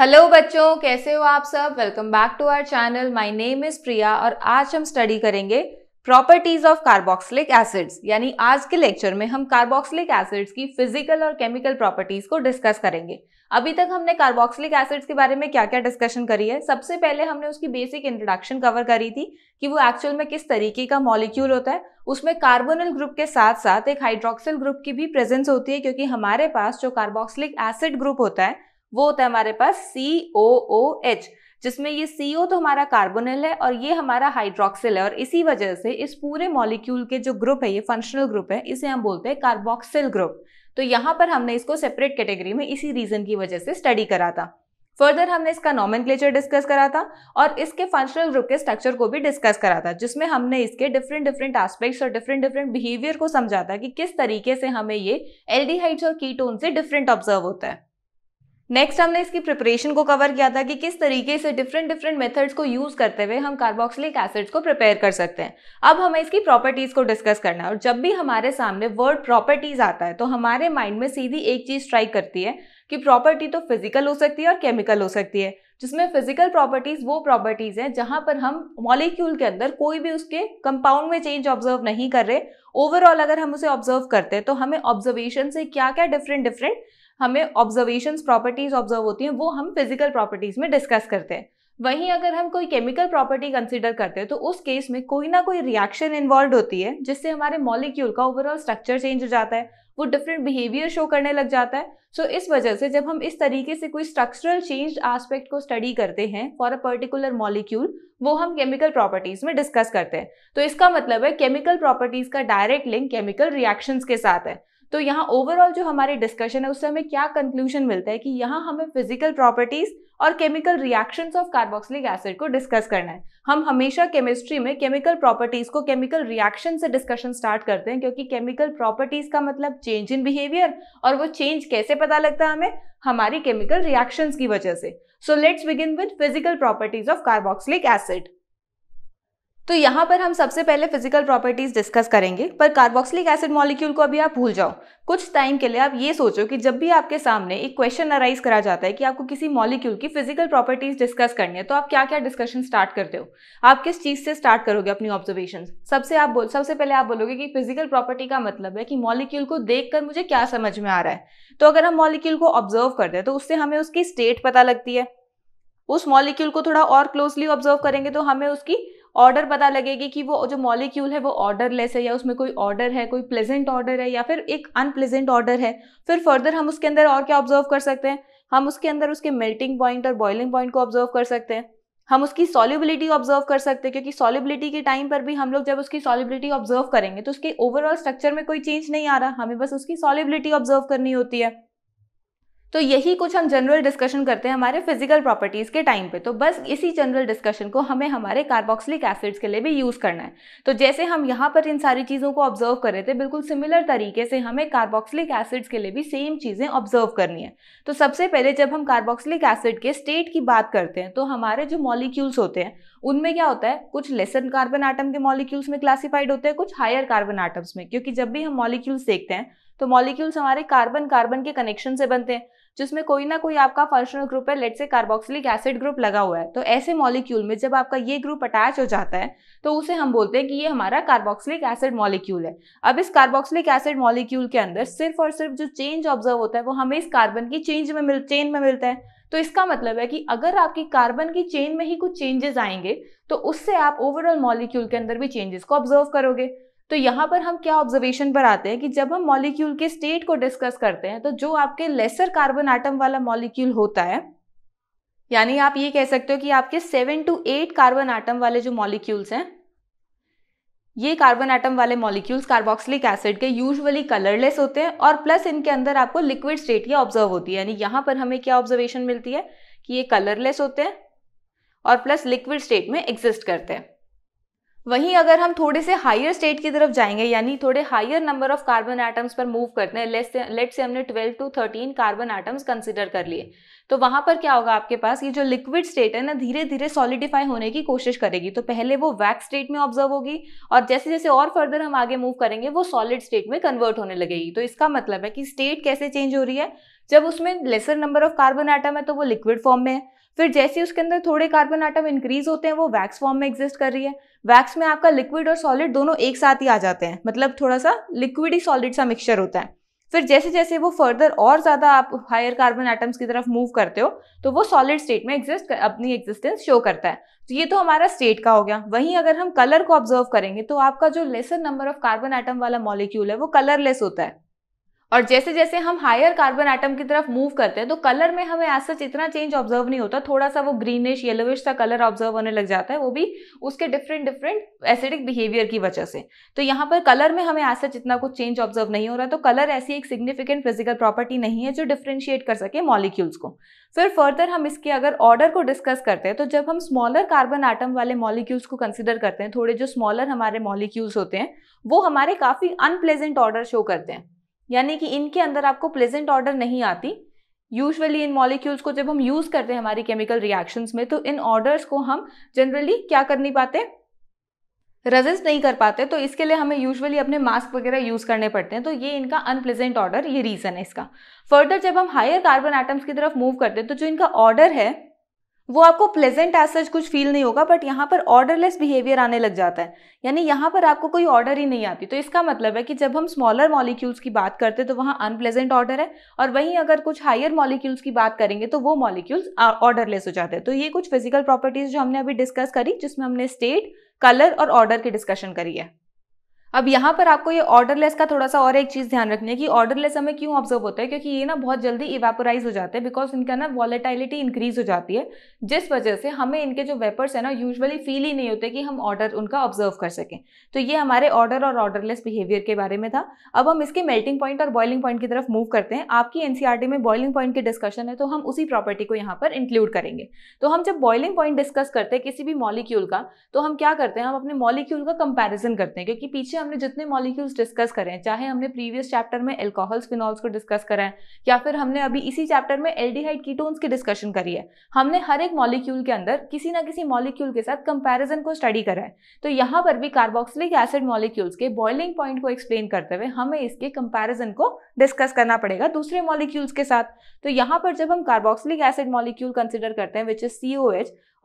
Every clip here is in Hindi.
हेलो बच्चों कैसे हो आप सब welcome back to our channel my name is Priya और आज हम स्टडी करेंगे प्रॉपर्टीज ऑफ कार्बोक्सिलिक एसिड्स यानी आज के लेक्चर में हम कार्बोक्सिलिक एसिड्स की फिजिकल और केमिकल प्रॉपर्टीज को डिस्कस करेंगे अभी तक हमने कार्बोक्सिलिक एसिड्स के बारे में क्या क्या डिस्कशन करी है सबसे पहले हमने उसकी बेसिक इंट्रोडक्शन कवर करी थी कि वो एक्चुअल में किस तरीके का मॉलिक्यूल होता है उसमें कार्बोनल ग्रुप के साथ साथ एक हाइड्रोक्सिल ग्रुप की भी प्रेजेंस होती है क्योंकि हमारे पास जो कार्बोक्सिलिक एसिड ग्रुप होता है वो होता है हमारे पास सी ओ ओ एच जिसमें ये सी ओ तो हमारा कार्बोनिल है और ये हमारा हाइड्रोक्सिल है और इसी वजह से इस पूरे मॉलिक्यूल के जो ग्रुप है ये फंक्शनल ग्रुप है इसे हम बोलते हैं कार्बोक्सिल ग्रुप तो यहाँ पर हमने इसको सेपरेट कैटेगरी में इसी रीजन की वजह से स्टडी करा था फर्दर हमने इसका नॉमन डिस्कस करा था और इसके फंक्शनल ग्रुप के स्ट्रक्चर को भी डिस्कस करा था जिसमें हमने इसके डिफरेंट डिफरेंट एस्पेक्ट्स और डिफरेंट डिफरेंट बिहेवियर को समझा था कि किस तरीके से हमें ये एल और कीटोन से डिफरेंट ऑब्जर्व होता है नेक्स्ट हमने इसकी प्रिपरेशन को कवर किया था कि किस तरीके से डिफरेंट डिफरेंट मेथड्स को यूज करते हुए हम कार्बोक्सिलिक एसिड्स को प्रिपेयर कर सकते हैं अब हमें इसकी प्रॉपर्टीज को डिस्कस करना है और जब भी हमारे सामने वर्ड प्रॉपर्टीज आता है तो हमारे माइंड में सीधी एक चीज स्ट्राइक करती है कि प्रॉपर्टी तो फिजिकल हो सकती है और केमिकल हो सकती है जिसमें फिजिकल प्रॉपर्टीज वो प्रॉपर्टीज हैं जहां पर हम मॉलिक्यूल के अंदर कोई भी उसके कंपाउंड में चेंज ऑब्जर्व नहीं कर रहे ओवरऑल अगर हम उसे ऑब्जर्व करते हैं तो हमें ऑब्जर्वेशन से क्या क्या डिफरेंट डिफरेंट हमें ऑब्जर्वेशन प्रॉपर्टीज ऑब्जर्व होती हैं वो हम फिजिकल प्रॉपर्टीज में डिस्कस करते हैं वहीं अगर हम कोई केमिकल प्रॉपर्टी कंसिडर करते हैं तो उस केस में कोई ना कोई रिएक्शन इन्वॉल्व होती है जिससे हमारे मॉलिक्यूल का ओवरऑल स्ट्रक्चर चेंज हो जाता है वो डिफरेंट बिहेवियर शो करने लग जाता है सो so, इस वजह से जब हम इस तरीके से कोई स्ट्रक्चरल चेंज आस्पेक्ट को स्टडी करते हैं फॉर अ पर्टिकुलर मॉलिक्यूल वो हम केमिकल प्रॉपर्टीज में डिस्कस करते हैं तो इसका मतलब है केमिकल प्रॉपर्टीज का डायरेक्ट लिंक केमिकल रिएक्शंस के साथ है तो यहाँ ओवरऑल जो हमारी डिस्कशन है उससे हमें क्या कंक्लूजन मिलता है कि यहाँ हमें फिजिकल प्रॉपर्टीज और chemical reactions of carboxylic acid को डिस्कस करना है हम हमेशा केमिस्ट्री में केमिकल प्रॉपर्टीज को केमिकल रिएक्शन से डिस्कशन स्टार्ट करते हैं क्योंकि केमिकल प्रॉपर्टीज का मतलब चेंज इन बिहेवियर और वो चेंज कैसे पता लगता है हमें हमारी केमिकल रिएक्शंस की वजह से so let's begin with physical properties of carboxylic acid तो यहाँ पर हम सबसे पहले फिजिकल प्रॉपर्टीज डिस्कस करेंगे पर कार्बोक्सिलिक एसिड मॉलिक्यूल को अभी आप भूल जाओ कुछ टाइम के लिए आप ये सोचो कि जब भी आपके सामने एक क्वेश्चन अराइज करा जाता है कि आपको किसी मॉलिक्यूल की फिजिकल प्रॉपर्टीज डिस्कस करनी है तो आप क्या क्या डिस्कशन स्टार्ट करते हो आप किस चीज़ से स्टार्ट करोगे अपनी ऑब्जर्वेशन सबसे आप बोल सबसे पहले आप बोलोगे कि फिजिकल प्रॉपर्टी का मतलब है कि मॉलिक्यूल को देख कर मुझे क्या समझ में आ रहा है तो अगर हम मॉलिक्यूल को ऑब्जर्व करते हैं तो उससे हमें उसकी स्टेट पता लगती है उस मॉलिक्यूल को थोड़ा और क्लोजली ऑब्जर्व करेंगे तो हमें उसकी ऑर्डर पता लगेगी कि वो जो मॉलिक्यूल है वो ऑर्डर लेस है या उसमें कोई ऑर्डर है कोई प्लेजेंट ऑर्डर है या फिर एक अनप्लेजेंट ऑर्डर है फिर फर्दर हम उसके अंदर और क्या ऑब्जर्व कर सकते हैं हम उसके अंदर उसके मेल्टिंग पॉइंट और बॉइलिंग पॉइंट को ऑब्जर्व कर सकते हैं हम उसकी सॉलिबिलिटी ऑब्जर्व कर सकते हैं क्योंकि सॉलिबिलिटी के टाइम पर भी हम लोग जब उसकी सॉलिबिलिटी ऑब्जर्व करेंगे तो उसके ओवरऑल स्ट्रक्चर में कोई चेंज नहीं आ रहा हमें बस उसकी सॉलिबिलिटी ऑब्जर्व करनी होती है तो यही कुछ हम जनरल डिस्कशन करते हैं हमारे फिजिकल प्रॉपर्टीज़ के टाइम पे तो बस इसी जनरल डिस्कशन को हमें हमारे कार्बोक्सिलिक एसिड्स के लिए भी यूज़ करना है तो जैसे हम यहाँ पर इन सारी चीज़ों को ऑब्जर्व कर रहे थे बिल्कुल सिमिलर तरीके से हमें कार्बोक्सिलिक एसिड्स के लिए भी सेम चीज़ें ऑब्जर्व करनी है तो सबसे पहले जब हम कार्बोक्सिलिक एसिड के स्टेट की बात करते हैं तो हमारे जो मॉलिक्यूल्स होते हैं उनमें क्या होता है कुछ लेसन कार्बन आइटम के मॉलिक्यूल्स में क्लासिफाइड होते हैं कुछ हायर कार्बन आइटम्स में क्योंकि जब भी हम मॉलिक्यूल्स देखते हैं तो मॉलिक्यूल्स हमारे कार्बन कार्बन के कनेक्शन से बनते हैं जिसमें कोई ना कोई आपका फंक्शनल ग्रुप है let's say carboxylic acid group लगा हुआ है तो ऐसे मॉलिक्यूल में जब आपका ये ग्रुप अटैच हो जाता है तो उसे हम बोलते हैं कि ये हमारा कार्बोक्सिलिक एसिड मॉलिक्यूल है अब इस कार्बोक्सिलिक एसिड मॉलिक्यूल के अंदर सिर्फ और सिर्फ जो चेंज ऑब्जर्व होता है वो हमें इस कार्बन की चेंज में मिल चेन में मिलता है तो इसका मतलब है कि अगर आपकी कार्बन की चेन में ही कुछ चेंजेस आएंगे तो उससे आप ओवरऑल मॉलिक्यूल के अंदर भी चेंजेस को ऑब्जर्व करोगे तो यहाँ पर हम क्या ऑब्जर्वेशन पर आते हैं कि जब हम मॉलिक्यूल के स्टेट को डिस्कस करते हैं तो जो आपके लेसर कार्बन आइटम वाला मॉलिक्यूल होता है यानी आप ये कह सकते हो कि आपके seven to eight carbon atom वाले जो मॉलिक्यूल्स हैं ये कार्बन आइटम वाले मॉलिक्यूल्स कार्बोक्सिलिक एसिड के यूजुअली कलरलेस होते हैं और प्लस इनके अंदर आपको लिक्विड स्टेट ये ऑब्जर्व होती है यानी यहाँ पर हमें क्या ऑब्जर्वेशन मिलती है कि ये कलरलेस होते हैं और प्लस लिक्विड स्टेट में एग्जिस्ट करते हैं वहीं अगर हम थोड़े से हायर स्टेट की तरफ जाएंगे यानी थोड़े higher number of carbon atoms पर मूव करते हैं लेट से लेट से हमने 12 टू 13 कार्बन एटम्स कंसिडर कर लिए तो वहां पर क्या होगा आपके पास ये जो लिक्विड स्टेट है ना धीरे धीरे सॉलिडिफाई होने की कोशिश करेगी तो पहले वो वैक्स स्टेट में ऑब्जर्व होगी और जैसे जैसे और फर्दर हम आगे मूव करेंगे वो सॉलिड स्टेट में कन्वर्ट होने लगेगी तो इसका मतलब है कि स्टेट कैसे चेंज हो रही है जब उसमें lesser number of carbon atom है तो वो लिक्विड फॉर्म में है फिर जैसे उसके अंदर थोड़े कार्बन आइटम इंक्रीज होते हैं वो वैक्स फॉर्म में एग्जिस्ट कर रही है वैक्स में आपका लिक्विड और सॉलिड दोनों एक साथ ही आ जाते हैं मतलब थोड़ा सा लिक्विड ही सॉलिड सा मिक्सचर होता है फिर जैसे जैसे वो फर्दर और ज़्यादा आप हायर कार्बन आइटम्स की तरफ मूव करते हो तो वो सॉलिड स्टेट में एग्जिस्ट अपनी एग्जिस्टेंस शो करता है तो ये तो हमारा स्टेट का हो गया वहीं अगर हम कलर को ऑब्जर्व करेंगे तो आपका जो lesser number of carbon atom वाला मॉलिक्यूल है वो कलरलेस होता है और जैसे जैसे हम हायर कार्बन आइटम की तरफ मूव करते हैं तो कलर में हमें ऐसा सच इतना चेंज ऑब्जर्व नहीं होता थोड़ा सा वो ग्रीनिश येलोविश सा कलर ऑब्जर्व होने लग जाता है वो भी उसके डिफरेंट डिफरेंट एसिडिक बिहेवियर की वजह से तो यहाँ पर कलर में हमें ऐसा सच इतना कुछ चेंज ऑब्जर्व नहीं हो रहा तो कलर ऐसी एक सिग्निफिकेंट फिजिकल प्रॉपर्टी नहीं है जो डिफ्रेंशिएट कर सके मॉलिक्यूल्स को फिर फर्दर हम इसके अगर ऑर्डर को डिस्कस करते हैं तो जब हम स्मॉलर कार्बन आइटम वाले मॉलिक्यूल्स को कंसिडर करते हैं थोड़े जो स्मॉलर हमारे मॉलिक्यूल्स होते हैं वो हमारे काफ़ी अनप्लेजेंट ऑर्डर शो करते हैं यानी कि इनके अंदर आपको प्लेजेंट ऑर्डर नहीं आती यूजअली इन मॉलिक्यूल्स को जब हम यूज़ करते हैं हमारी केमिकल रिएक्शंस में तो इन ऑर्डर्स को हम जनरली क्या कर नहीं पाते रजिस्ट नहीं कर पाते तो इसके लिए हमें यूजुअली अपने मास्क वगैरह यूज़ करने पड़ते हैं तो ये इनका अनप्लेजेंट ऑर्डर ये रीज़न है इसका फर्दर जब हम हायर कार्बन आइटम्स की तरफ मूव करते हैं तो जो इनका ऑर्डर है वो आपको प्लेजेंट एज सच कुछ फील नहीं होगा बट यहाँ पर ऑर्डरलेस बिहेवियर आने लग जाता है यानी यहाँ पर आपको कोई ऑर्डर ही नहीं आती तो इसका मतलब है कि जब हम स्मॉलर मॉलिक्यूल्स की बात करते तो वहाँ अनप्लेजेंट ऑर्डर है और वहीं अगर कुछ हायर मॉलिक्यूल्स की बात करेंगे तो वो मॉलिक्यूल्स ऑर्डरलेस हो जाते हैं तो ये कुछ फिजिकल प्रॉपर्टीज जो हमने अभी डिस्कस करी जिसमें हमने स्टेट कलर और ऑर्डर की डिस्कशन करी है अब यहाँ पर आपको ये ऑर्डरलेस का थोड़ा सा और एक चीज़ ध्यान रखनी है कि ऑर्डरलेस हमें क्यों ऑब्जर्व होता है क्योंकि ये ना बहुत जल्दी इवेपोराइज हो जाते हैं बिकॉज इनका ना वॉलेटाइलिटी इंक्रीज हो जाती है जिस वजह से हमें इनके जो वेपर्स है ना यूजुअली फील ही नहीं होते कि हम ऑर्डर उनका ऑब्जर्व कर सकें तो ये हमारे ऑर्डर और ऑर्डरलेस बिहेवियर के बारे में था अब हम इसके मेल्टिंग पॉइंट और बॉइलिंग पॉइंट की तरफ मूव करते हैं आपकी एनसीआरटी e में बॉइलिंग पॉइंट की डिस्कशन है तो हम उसी प्रॉपर्टी को यहाँ पर इंक्लूड करेंगे तो हम जब बॉइलिंग पॉइंट डिस्कस करते हैं किसी भी मॉलिक्यूल का तो हम क्या करते हैं हम अपने मॉलिक्यूल का कंपेरिजन करते हैं क्योंकि पीछे हमने जितने मॉलिक्यूल्स डिस्कस करें चाहे हमने प्रीवियस चैप्टर में एल्कोहल्स फिनॉल्स को डिस्कस करा है या फिर हमने अभी इसी चैप्टर में एल्डिहाइड कीटोन्स की डिस्कशन करी है हमने हर एक मॉलिक्यूल के अंदर किसी ना किसी मॉलिक्यूल के साथ कंपैरिजन को स्टडी करा है तो यहाँ पर भी कार्बोक्सिलिक एसिड मॉलिक्यूल्स के बॉइलिंग पॉइंट को एक्सप्लेन करते हुए हमें इसके कंपेरिजन को डिस्कस करना पड़ेगा दूसरे मॉलिक्यूल्स के साथ तो यहाँ पर जब हम कार्बोक्सिलिक एसिड मॉलिक्यूल कंसिडर करते हैं विच इज सी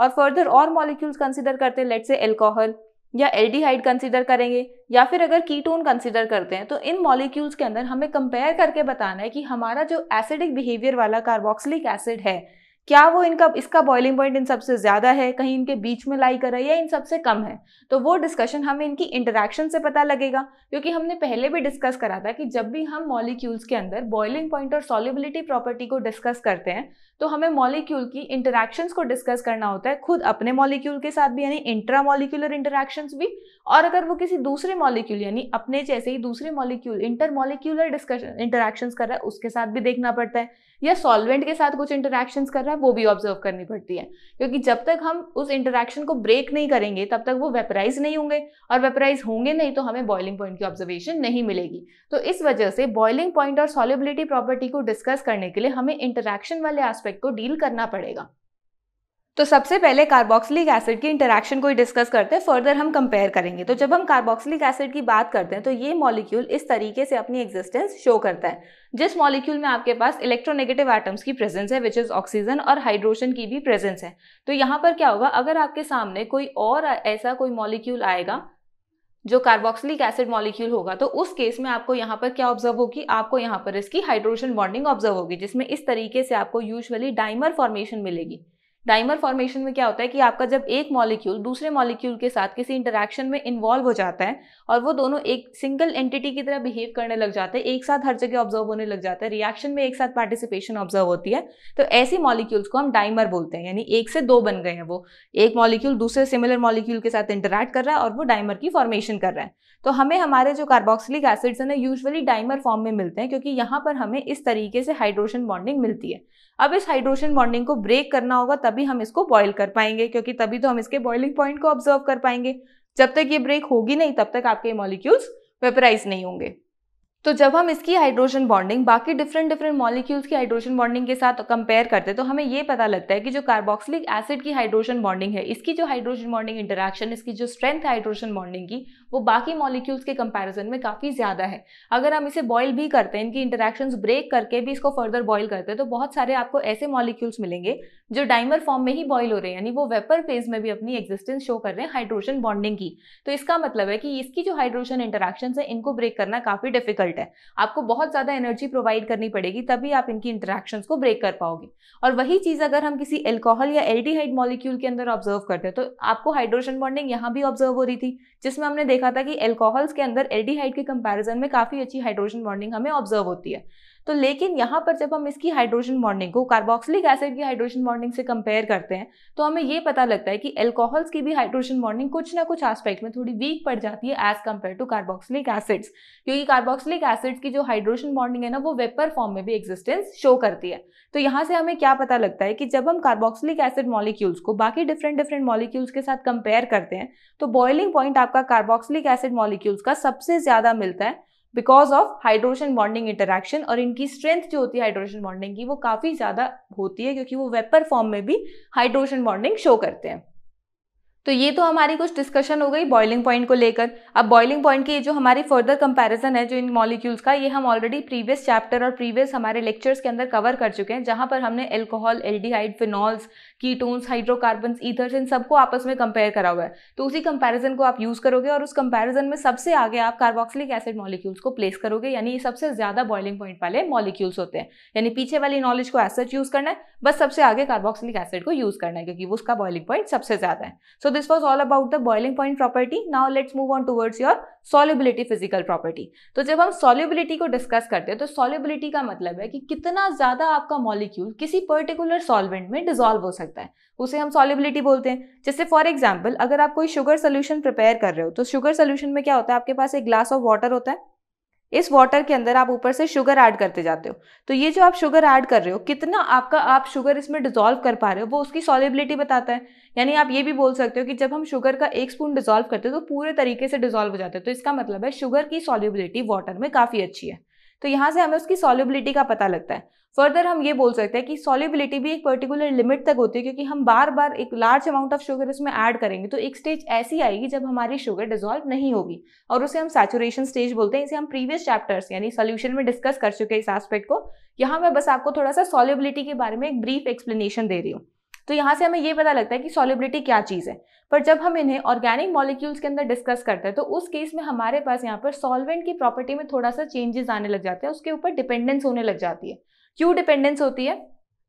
और फर्दर और मॉलिक्यूल्स कंसिडर करते हैं लेट से एल्कोहल या एल्डिहाइड कंसीडर करेंगे या फिर अगर कीटोन कंसीडर करते हैं तो इन मॉलिक्यूल्स के अंदर हमें कंपेयर करके बताना है कि हमारा जो एसिडिक बिहेवियर वाला कार्बोक्सिलिक एसिड है क्या वो इनका इसका बॉइलिंग पॉइंट इन सबसे ज़्यादा है कहीं इनके बीच में लाई कर रहा है या इन सबसे कम है तो वो डिस्कशन हमें इनकी इंटरेक्शन से पता लगेगा क्योंकि हमने पहले भी डिस्कस करा था कि जब भी हम मॉलिक्यूल्स के अंदर बॉइलिंग पॉइंट और सॉलिबिलिटी प्रॉपर्टी को डिस्कस करते हैं तो हमें मॉलिक्यूल की इंटरेक्शंस को डिस्कस करना होता है खुद अपने मॉलिक्यूल के साथ भी यानी इंट्रा मॉलिक्यूलर इंटरेक्शंस भी और अगर वो किसी दूसरे मॉलिक्यूल यानी अपने जैसे ही दूसरे molecule intermolecular discussion interactions कर रहा है उसके साथ भी देखना पड़ता है या सॉल्वेंट के साथ कुछ इंटरेक्शंस कर रहा है वो भी ऑब्जर्व करनी पड़ती है क्योंकि जब तक हम उस इंटरेक्शन को ब्रेक नहीं करेंगे तब तक वो वेपराइज नहीं होंगे और वेपराइज होंगे नहीं तो हमें बॉइलिंग पॉइंट की ऑब्जर्वेशन नहीं मिलेगी तो इस वजह से बॉइलिंग पॉइंट और सॉलिबिलिटी प्रॉपर्टी को डिस्कस करने के लिए हमें इंटरेक्शन वाले एस्पेक्ट को डील करना पड़ेगा तो सबसे पहले कार्बोक्सिलिक एसिड की इंटरेक्शन को ही डिस्कस करते हैं फर्दर हम कंपेयर करेंगे तो जब हम कार्बोक्सिलिक एसिड की बात करते हैं तो ये मॉलिक्यूल इस तरीके से अपनी एग्जिस्टेंस शो करता है जिस मॉलिक्यूल में आपके पास इलेक्ट्रोनेगेटिव एटम्स की प्रेजेंस है विच इज़ ऑक्सीजन और हाइड्रोजन की भी प्रेजेंस है तो यहाँ पर क्या होगा अगर आपके सामने कोई और ऐसा कोई मॉलिक्यूल आएगा जो कार्बोक्सिलिक एसिड मॉलिक्यूल होगा तो उस केस में आपको यहाँ पर क्या ऑब्जर्व होगी आपको यहाँ पर इसकी हाइड्रोजन बॉन्डिंग ऑब्जर्व होगी जिसमें इस तरीके से आपको यूजुअली डाइमर फॉर्मेशन मिलेगी डाइमर फॉर्मेशन में क्या होता है कि आपका जब एक मॉलिक्यूल दूसरे मॉलिक्यूल के साथ किसी इंटरेक्शन में इन्वॉल्व हो जाता है और वो दोनों एक सिंगल एंटिटी की तरह बिहेव करने लग जाते हैं एक साथ हर जगह ऑब्जर्व होने लग जाता है रिएक्शन में एक साथ पार्टिसिपेशन ऑब्जर्व होती है तो ऐसी मॉलिक्यूल्स को हम डाइमर बोलते हैं यानी एक से दो बन गए हैं वो एक मॉलिक्यूल दूसरे सिमिलर मॉलिक्यूल के साथ इंटरेक्ट कर रहा है और वो डाइमर की फॉर्मेशन कर रहा है तो हमें हमारे जो कार्बोक्सिलिक एसिड्स हैं ना यूजुअली डाइमर फॉर्म में मिलते हैं क्योंकि यहाँ पर हमें इस तरीके से हाइड्रोजन बॉन्डिंग मिलती है अब इस हाइड्रोजन बॉन्डिंग को ब्रेक करना होगा तभी हम इसको बॉयल कर पाएंगे क्योंकि तभी तो हम इसके बॉइलिंग पॉइंट को ऑब्जर्व कर पाएंगे जब तक ये ब्रेक होगी नहीं तब तक आपके मॉलिक्यूल्स वेपराइज नहीं होंगे तो जब हम इसकी हाइड्रोजन बॉन्डिंग बाकी डिफरेंट डिफरेंट मॉलिक्यूल्स की हाइड्रोजन बॉन्डिंग के साथ कंपेयर करते हैं तो हमें ये पता लगता है कि जो कार्बोक्सिलिक एसिड की हाइड्रोजन बॉन्डिंग है इसकी जो हाइड्रोजन बॉन्डिंग इंटरेक्शन इसकी जो स्ट्रेंथ है हाइड्रोजन बॉन्डिंग की वो बाकी मॉलिक्यूल्स के कंपेरिजन में काफ़ी ज़्यादा है अगर हम इसे बॉयल भी करते हैं इनकी इंटरेक्शन ब्रेक करके भी इसको फर्दर बॉयल करते हैं तो बहुत सारे आपको ऐसे मॉलिक्यूल्स मिलेंगे जो डाइमर फॉर्म में ही बॉयल हो रहे हैं यानी वो वेपर फेज में भी अपनी एग्जिस्टेंस शो कर रहे हैं हाइड्रोजन बॉन्डिंग की तो इसका मतलब है कि इसकी जो हाइड्रोजन इंटरेक्शन है इनको ब्रेक करना काफ़ी डिफिकल्ट इम्पॉर्टेंट है आपको बहुत ज़्यादा एनर्जी प्रोवाइड करनी पड़ेगी तभी आप इनकी इंटरेक्शन को ब्रेक कर पाओगे और वही चीज़ अगर हम किसी एल्कोहल या एल मॉलिक्यूल के अंदर ऑब्जर्व करते हैं तो आपको हाइड्रोजन बॉन्डिंग यहाँ भी ऑब्जर्व हो रही थी जिसमें हमने देखा था कि एल्कोहल्स के अंदर एल के कंपेरिजन में काफ़ी अच्छी हाइड्रोजन बॉन्डिंग हमें ऑब्जर्व होती है तो लेकिन यहाँ पर जब हम इसकी हाइड्रोजन बॉन्डिंग को कार्बोक्सिलिक एसिड की हाइड्रोजन बॉन्डिंग से कंपेयर करते हैं तो हमें ये पता लगता है कि एल्कोहल्स की भी हाइड्रोजन बॉन्डिंग कुछ ना कुछ आस्पेक्ट में थोड़ी वीक पड़ जाती है as compare to carboxylic acids क्योंकि कार्बोक्सिलिक एसिड्स की जो हाइड्रोजन बॉन्डिंग है ना वो वेपर फॉर्म में भी एक्जिस्टेंस शो करती है तो यहाँ से हमें क्या पता लगता है कि जब हम कार्बोक्सिलिक एसिड मॉलिक्यूल्स को बाकी डिफरेंट डिफरेंट मॉलिक्यूल्स के साथ कंपेयर करते हैं तो बॉइलिंग पॉइंट आपका कार्बोक्सिलिक एसिड मॉलिक्यूल्स का सबसे ज़्यादा मिलता है because of hydrogen bonding interaction और इनकी स्ट्रेंथ जो होती है हाइड्रोजन बॉन्डिंग की वो काफ़ी ज़्यादा होती है क्योंकि वो वेपर फॉर्म में भी हाइड्रोजन बॉन्डिंग शो करते हैं तो ये तो हमारी कुछ डिस्कशन हो गई बॉइलिंग पॉइंट को लेकर अब बॉइलिंग पॉइंट की जो हमारी फर्दर कंपैरिजन है जो इन मॉलिक्यूल्स का ये हम ऑलरेडी प्रीवियस चैप्टर और प्रीवियस हमारे लेक्चर्स के अंदर कवर कर चुके हैं जहां पर हमने alcohol aldehyde phenols ketones hydrocarbon ethers इन सबको आपस में कंपेयर करा हुआ है तो उसी कंपेरिजन को आप यूज़ करोगे और उस कंपेरिजन में सबसे आगे आप कार्बोक्सिलिक एसिड मॉलिक्यूल्स को प्लेस करोगे यानी ये सबसे ज़्यादा बॉइलिंग पॉइंट वाले मॉलिक्यूल्स होते हैं यानी पीछे वाली नॉलेज को एसच यूज़ करना है बस सबसे आगे कार्बोक्सिलिक एसिड को यूज़ करना है क्योंकि उसका बॉइलिंग पॉइंट सबसे ज़्यादा है so this was all about the boiling point property now let's move on towards your solubility physical property तो जब हम सॉल्युबिलिटी को डिस्कस करते हैं तो सॉल्युबिलिटी का मतलब है कि कितना ज़्यादा आपका मॉलिक्यूल किसी पर्टिकुलर सॉल्वेंट में डिजॉल्व हो सकता है उसे हम सॉल्युबिलिटी बोलते हैं जैसे फॉर एग्जाम्पल अगर आप कोई शुगर सोल्यूशन प्रिपेयर कर रहे हो तो शुगर सोल्यूशन में क्या होता है आपके पास एक ग्लास ऑफ वाटर होता है इस वाटर के अंदर आप ऊपर से शुगर ऐड करते जाते हो तो ये जो आप शुगर ऐड कर रहे हो कितना आपका आप शुगर इसमें डिजोल्व कर पा रहे हो वो उसकी सॉलिबिलिटी बताता है यानी आप ये भी बोल सकते हो कि जब हम शुगर का एक स्पून डिजोल्व करते हो तो पूरे तरीके से डिजोल्व हो जाते हैं तो इसका मतलब है शुगर की सॉलिबिलिटी वाटर में काफ़ी अच्छी है तो यहाँ से हमें उसकी सॉलिबिलिटी का पता लगता है फर्दर हम ये बोल सकते हैं कि सॉलिबिलिटी भी एक पर्टिकुलर लिमिट तक होती है क्योंकि हम बार बार एक लार्ज अमाउंट ऑफ शुगर इसमें ऐड करेंगे तो एक स्टेज ऐसी आएगी जब हमारी शुगर डिजोल्व नहीं होगी और उसे हम सैचुरेशन स्टेज बोलते हैं इसे हम प्रीवियस चैप्टर्स यानी सोल्यूशन में डिस्कस कर चुके हैं इस आस्पेक्ट को यहाँ मैं बस आपको थोड़ा सा सॉलिबिलिटी के बारे में एक ब्रीफ एक्सप्लेनेशन दे रही हूँ तो यहाँ से हमें ये पता लगता है कि सॉलिबिलिटी क्या चीज़ है पर जब हम इन्हें ऑर्गेनिक मॉलिक्यूल्स के अंदर डिस्कस करते हैं तो उस केस में हमारे पास यहाँ पर सॉल्वेंट की प्रॉपर्टी में थोड़ा सा चेंजेस आने लग जाते हैं उसके ऊपर डिपेंडेंस होने लग जाती है क्यों डिपेंडेंस होती है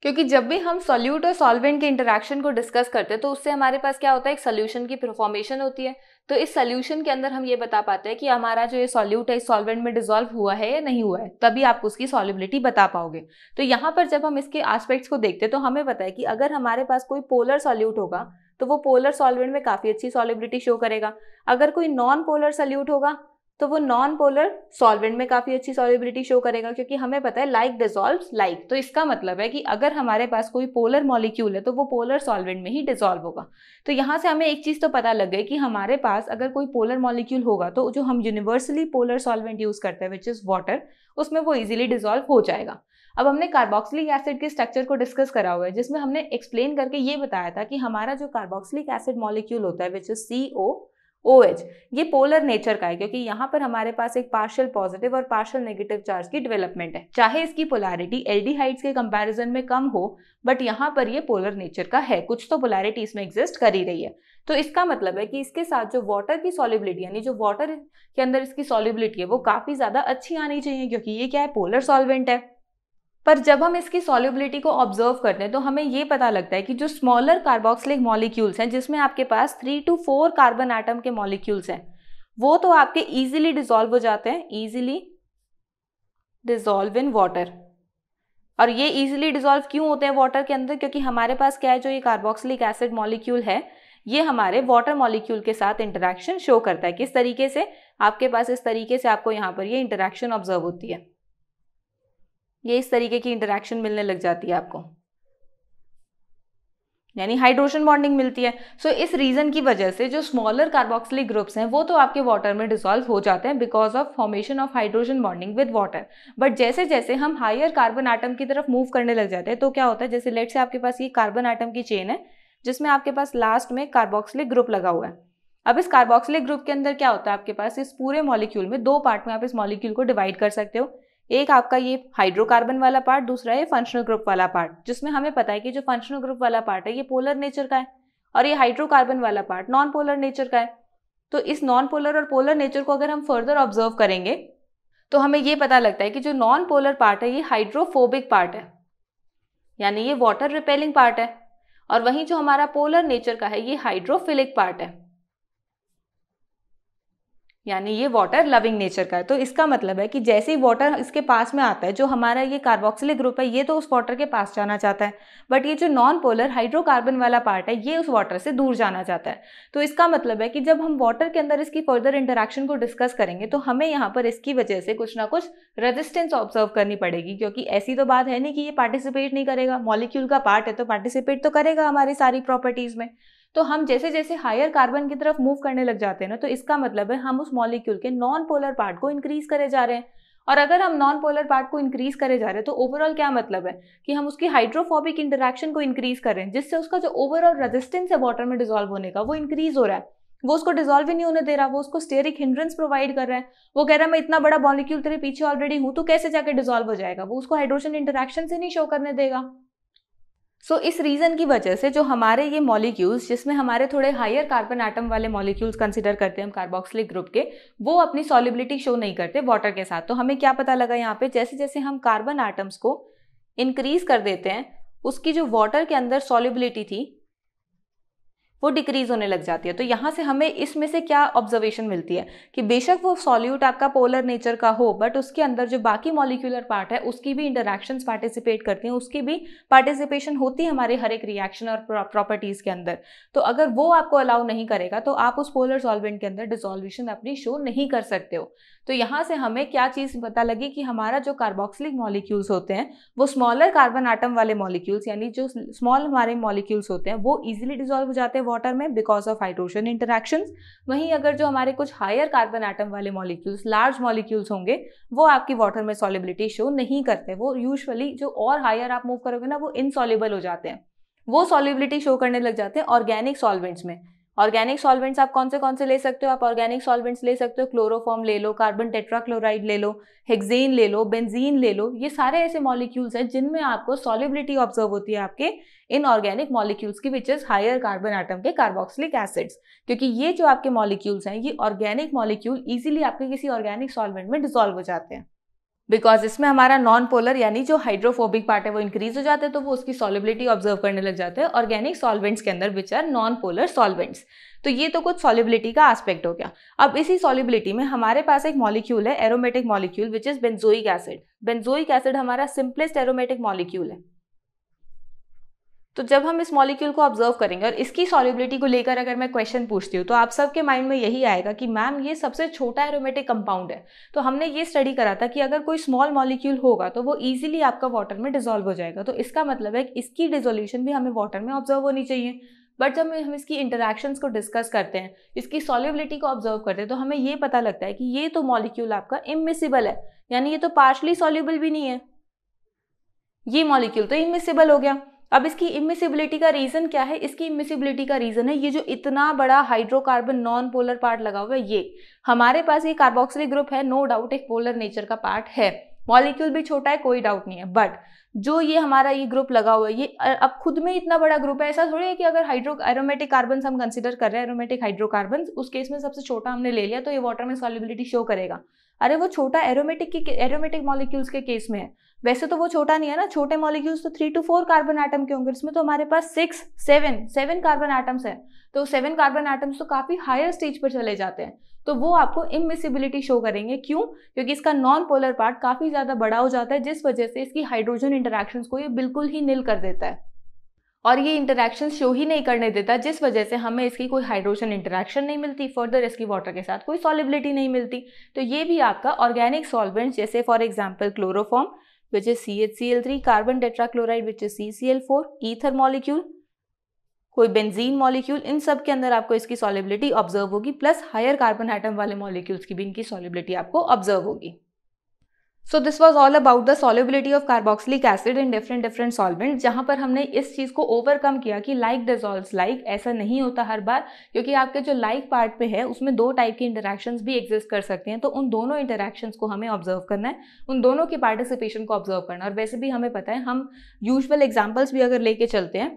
क्योंकि जब भी हम सॉल्यूट और सॉल्वेंट के इंटरेक्शन को डिस्कस करते हैं तो उससे हमारे पास क्या होता है एक सोल्यूशन की फॉर्मेशन होती है तो इस सोल्यूशन के अंदर हम ये बता पाते हैं कि हमारा जो ये सॉल्यूट है इस सॉल्वेंट में डिजोल्व हुआ है या नहीं हुआ है तभी आप उसकी सॉल्युबिलिटी बता पाओगे तो यहाँ पर जब हम इसके आस्पेक्ट्स को देखते हैं तो हमें पता है कि अगर हमारे पास कोई पोलर सॉल्यूट होगा तो वो पोलर सॉल्वेंट में काफ़ी अच्छी सॉल्युबिलिटी शो करेगा अगर कोई नॉन पोलर सॉल्यूट होगा तो वो नॉन पोलर सॉल्वेंट में काफ़ी अच्छी सॉलिबिलिटी शो करेगा क्योंकि हमें पता है लाइक डिजॉल्व लाइक तो इसका मतलब है कि अगर हमारे पास कोई पोलर मॉलिक्यूल है तो वो पोलर सॉल्वेंट में ही डिजॉल्व होगा तो यहाँ से हमें एक चीज़ तो पता लग गई कि हमारे पास अगर कोई पोलर मॉलिक्यूल होगा तो जो हम यूनिवर्सली पोलर सॉल्वेंट यूज़ करते हैं विच इज़ वाटर उसमें वो ईजिली डिजॉल्व हो जाएगा अब हमने कार्बोक्सिलिक एसिड के स्ट्रक्चर को डिस्कस करा हुआ है जिसमें हमने एक्सप्लेन करके ये बताया था कि हमारा जो कार्बोक्सिलिक एसिड मॉलिक्यूल होता है which is C O O OH, ये पोलर नेचर का है क्योंकि यहाँ पर हमारे पास एक पार्शियल पॉजिटिव और पार्शियल नेगेटिव चार्ज की डेवलपमेंट है चाहे इसकी पोलैरिटी एल्डिहाइड्स के कंपैरिजन में कम हो बट यहाँ पर ये पोलर नेचर का है कुछ तो पोलैरिटी इसमें एग्जिस्ट कर ही रही है तो इसका मतलब है कि इसके साथ जो वाटर की सॉलिबिलिटी यानी जो वाटर के अंदर इसकी सॉलिबिलिटी है वो काफ़ी ज़्यादा अच्छी आनी चाहिए क्योंकि ये क्या है पोलर सॉल्वेंट है पर जब हम इसकी सॉल्युबिलिटी को ऑब्जर्व करते हैं तो हमें ये पता लगता है कि जो स्मॉलर कार्बोक्सिलिक मॉलिक्यूल्स हैं जिसमें आपके पास three two four carbon atom के मॉलिक्यूल्स हैं वो तो आपके ईजिली डिजोल्व हो जाते हैं ईजिली डिजोल्व इन वाटर और ये ईजिली डिजोल्व क्यों होते हैं वाटर के अंदर क्योंकि हमारे पास क्या है जो ये कार्बोक्सिलिक एसिड मॉलिक्यूल है ये हमारे वाटर मॉलिक्यूल के साथ इंटरेक्शन शो करता है किस तरीके से आपके पास इस तरीके से आपको यहाँ पर ये इंटरेक्शन ऑब्जर्व होती है ये इस तरीके की इंटरेक्शन मिलने लग जाती है आपको यानी हाइड्रोजन बॉन्डिंग मिलती है सो so, इस रीज़न की वजह से जो स्मॉलर कार्बोक्सिलिक ग्रुप्स हैं वो तो आपके वाटर में डिसॉल्व हो जाते हैं because of formation of hydrogen bonding with water but जैसे जैसे हम हायर कार्बन आइटम की तरफ मूव करने लग जाते हैं तो क्या होता है जैसे लेट से आपके पास ये कार्बन आइटम की चेन है जिसमें आपके पास लास्ट में कार्बोक्सिलिक ग्रुप लगा हुआ है अब इस कार्बोक्सिलिक ग्रुप के अंदर क्या होता है आपके पास इस पूरे मॉलिक्यूल में दो पार्ट में आप इस मॉलिक्यूल को डिवाइड कर सकते हो एक आपका ये हाइड्रोकार्बन वाला पार्ट दूसरा ये फंक्शनल ग्रुप वाला पार्ट जिसमें हमें पता है कि जो फंक्शनल ग्रुप वाला पार्ट है ये पोलर नेचर का है और ये हाइड्रोकार्बन वाला पार्ट नॉन पोलर नेचर का है तो इस नॉन पोलर और पोलर नेचर को अगर हम फर्दर ऑब्जर्व करेंगे तो हमें ये पता लगता है कि जो नॉन पोलर पार्ट है ये हाइड्रोफोबिक पार्ट है यानी ये वाटर रिपेलिंग पार्ट है और वहीं जो हमारा पोलर नेचर का है ये हाइड्रोफिलिक पार्ट है यानी ये वाटर लविंग नेचर का है तो इसका मतलब है कि जैसे ही वाटर इसके पास में आता है जो हमारा ये कार्बोक्सिलिक ग्रुप है ये तो उस वाटर के पास जाना चाहता है बट ये जो नॉन पोलर हाइड्रोकार्बन वाला पार्ट है ये उस वाटर से दूर जाना चाहता है तो इसका मतलब है कि जब हम वाटर के अंदर इसकी फर्दर इंटरेक्शन को डिस्कस करेंगे तो हमें यहाँ पर इसकी वजह से कुछ ना कुछ रेजिस्टेंस ऑब्जर्व करनी पड़ेगी क्योंकि ऐसी तो बात है नहीं कि ये पार्टिसिपेट नहीं करेगा मॉलिक्यूल का पार्ट है तो पार्टिसिपेट तो करेगा हमारी सारी प्रॉपर्टीज़ में तो हम जैसे जैसे हायर कार्बन की तरफ मूव करने लग जाते हैं ना तो इसका मतलब है हम उस मॉलिक्यूल के नॉन पोलर पार्ट को इंक्रीज करे जा रहे हैं और अगर हम नॉन पोलर पार्ट को इंक्रीज करे जा रहे हैं तो ओवरऑल क्या मतलब है कि हम उसकी हाइड्रोफोबिक इंटरेक्शन को इंक्रीज कर रहे हैं जिससे उसका जो ओवरऑल रेजिस्टेंस है वाटर में डिजोल्व होने का वो इंक्रीज हो रहा है वो उसको डिजोल्व ही नहीं होने दे रहा वो उसको स्टेरिक हिंड्रेंस प्रोवाइड कर रहा है वो कह रहा है मैं इतना बड़ा मॉलिक्यूल तेरे पीछे ऑलरेडी हूँ तो कैसे जाकर डिजोल्व हो जाएगा वो उसको हाइड्रोजन इंटरेक्शन से नहीं शो करने देगा सो so, इस रीज़न की वजह से जो हमारे ये मॉलिक्यूल्स जिसमें हमारे थोड़े हायर कार्बन आइटम वाले मॉलिक्यूल्स कंसिडर करते हैं हम कार्बोक्सिलिक ग्रुप के वो अपनी सॉलिबिलिटी शो नहीं करते वाटर के साथ तो हमें क्या पता लगा यहाँ पे जैसे जैसे हम कार्बन आइटम्स को इंक्रीज कर देते हैं उसकी जो वाटर के अंदर सॉलिबिलिटी थी वो डिक्रीज होने लग जाती है तो यहाँ से हमें इसमें से क्या ऑब्जर्वेशन मिलती है कि बेशक वो सॉल्यूट आपका पोलर नेचर का हो बट उसके अंदर जो बाकी मॉलिक्यूलर पार्ट है उसकी भी इंटरेक्शंस पार्टिसिपेट करती हैं उसकी भी पार्टिसिपेशन होती है हमारे हर एक रिएक्शन और प्रॉपर्टीज़ के अंदर तो अगर वो आपको अलाउ नहीं करेगा तो आप उस पोलर सॉल्वेंट के अंदर डिजोल्यूशन अपनी शो नहीं कर सकते हो तो यहाँ से हमें क्या चीज़ पता लगी कि हमारा जो कार्बोक्सिलिक मॉलिक्यूल्स होते हैं वो स्मॉलर कार्बन आटम वाले मॉलिक्यूल्स यानी जो स्मॉल हमारे मॉलिक्यूल्स होते हैं वो ईजिली डिजोल्व हो जाते हैं वाटर में बिकॉज ऑफ हाइड्रोजन इंटरेक्शन वहीं अगर जो हमारे कुछ हायर कार्बन एटम वाले मॉलिक्यूल्स लार्ज मॉलिक्यूल्स होंगे वो आपकी वाटर में सॉलिबिलिटी शो नहीं करते वो यूजली जो और हायर आप मूव करोगे ना वो इनसॉलिबल हो जाते हैं वो सॉलिबिलिटी शो करने लग जाते हैं ऑर्गेनिक सॉल्वेंट्स में ऑर्गेनिक सॉल्वेंट्स आप कौन से कौन से ले सकते हो आप ऑर्गेनिक सॉल्वेंट्स ले सकते हो क्लोरोफॉर्म ले लो कार्बन टेट्राक्लोराइड ले लो हेक्जेन ले लो बेंजीन ले लो ये सारे ऐसे मॉलिक्यूल्स हैं जिनमें आपको सॉलिबिलिटी ऑब्जर्व होती है आपके इन ऑर्गेनिक मॉलिक्यूल्स की which is higher carbon atom के कार्बोक्सिलिक एसिड्स क्योंकि ये जो आपके मॉलिक्यूल्स हैं ये ऑर्गेनिक मॉलिक्यूल ईजिली आपके किसी ऑर्गेनिक सॉल्वेंट में डिजोल्व हो जाते हैं बिकॉज इसमें हमारा नॉन पोलर यानी जो हाइड्रोफोबिक पार्ट है वो इंक्रीज हो जाता है तो वो उसकी सॉलिबिलिटी ऑब्जर्व करने लग जाते हैं ऑर्गेनिक सॉल्वेंट्स के अंदर which are non polar solvents तो ये तो कुछ सॉलिबिलिटी का एस्पेक्ट हो गया अब इसी सॉलिबिलिटी में हमारे पास एक मॉलिक्यूल है aromatic molecule which is benzoic acid benzoic acid हमारा सिंपलेस्ट एरोमेटिक मॉलिक्यूल है तो जब हम इस मॉलिक्यूल को ऑब्जर्व करेंगे और इसकी सॉल्युबिलिटी को लेकर अगर मैं क्वेश्चन पूछती हूँ तो आप सबके माइंड में यही आएगा कि मैम ये सबसे छोटा एरोमेटिक कंपाउंड है तो हमने ये स्टडी करा था कि अगर कोई स्मॉल मॉलिक्यूल होगा तो वो ईजिली आपका वाटर में डिजोल्व हो जाएगा तो इसका मतलब है कि इसकी डिजोल्यूशन भी हमें वाटर में ऑब्जर्व होनी चाहिए बट जब हम इसकी इंटरेक्शन को डिस्कस करते हैं इसकी सॉल्युबिलिटी को ऑब्जर्व करते हैं तो हमें ये पता लगता है कि ये तो मॉलिक्यूल आपका इमिसिबल है यानी ये तो पार्शली सॉल्यूबल भी नहीं है ये मॉलिक्यूल तो इमिसिबल हो गया अब इसकी इमिसिबिलिटी का रीजन क्या है इसकी इमिसिबिलिटी का रीजन है ये जो इतना बड़ा हाइड्रोकार्बन नॉन पोलर पार्ट लगा हुआ है ये हमारे पास ये कार्बोक्सिलिक ग्रुप है नो डाउट एक पोलर नेचर का पार्ट है मॉलिक्यूल भी छोटा है कोई डाउट नहीं है बट जो ये हमारा ये ग्रुप लगा हुआ है ये अब खुद में इतना बड़ा ग्रुप है ऐसा थोड़ी है कि अगर हाइड्रो एरोमेटिक कार्बन हम कंसिडर कर रहे हैं एरोमेटिक हाइड्रोकार्बन उस केस में सबसे छोटा हमने ले लिया तो ये वाटर में सॉलिबिलिटी शो करेगा अरे वो छोटा एरोमेटिक की एरोमेटिक मॉलिक्यूल्स के केस में है वैसे तो वो छोटा नहीं है ना छोटे मॉलिक्यूल्स तो three two four carbon atom के होंगे इसमें तो हमारे पास six seven seven carbon atoms हैं तो सेवन कार्बन आइटम्स तो काफ़ी हायर स्टेज पर चले जाते हैं तो वो आपको इमिसिबिलिटी शो करेंगे क्यों क्योंकि इसका नॉन पोलर पार्ट काफ़ी ज़्यादा बड़ा हो जाता है जिस वजह से इसकी हाइड्रोजन इंटरेक्शन को ये बिल्कुल ही नील कर देता है और ये इंटरेक्शन शो ही नहीं करने देता जिस वजह से हमें इसकी कोई हाइड्रोजन इंटरेक्शन नहीं मिलती फर्दर इसकी वाटर के साथ कोई सॉलिबिलिटी नहीं मिलती तो ये भी आपका ऑर्गेनिक सॉल्वेंट जैसे for example chloroform which is C H C L three carbon tetrachloride which is C C L four ether molecule कोई बेंजीन मॉलिक्यूल इन सब के अंदर आपको इसकी सॉलिबिलिटी ऑब्जर्व होगी प्लस हायर कार्बन आइटम वाले मॉलिक्यूल्स की भी इनकी सॉलिबिलिटी आपको ऑब्जर्व होगी so this was all about the solubility of carboxylic acid in different different solvent जहाँ पर हमने इस चीज़ को ओवरकम किया कि लाइक डिजॉल्व लाइक ऐसा नहीं होता हर बार क्योंकि आपके जो लाइक like पार्ट पे है उसमें दो टाइप के इंटरेक्शन भी एग्जिस्ट कर सकते हैं तो उन दोनों इंटरेक्शन को हमें ऑब्जर्व करना है उन दोनों के पार्टिसिपेशन को ऑब्जर्व करना और वैसे भी हमें पता है हम यूजल एग्जाम्पल्स भी अगर लेके चलते हैं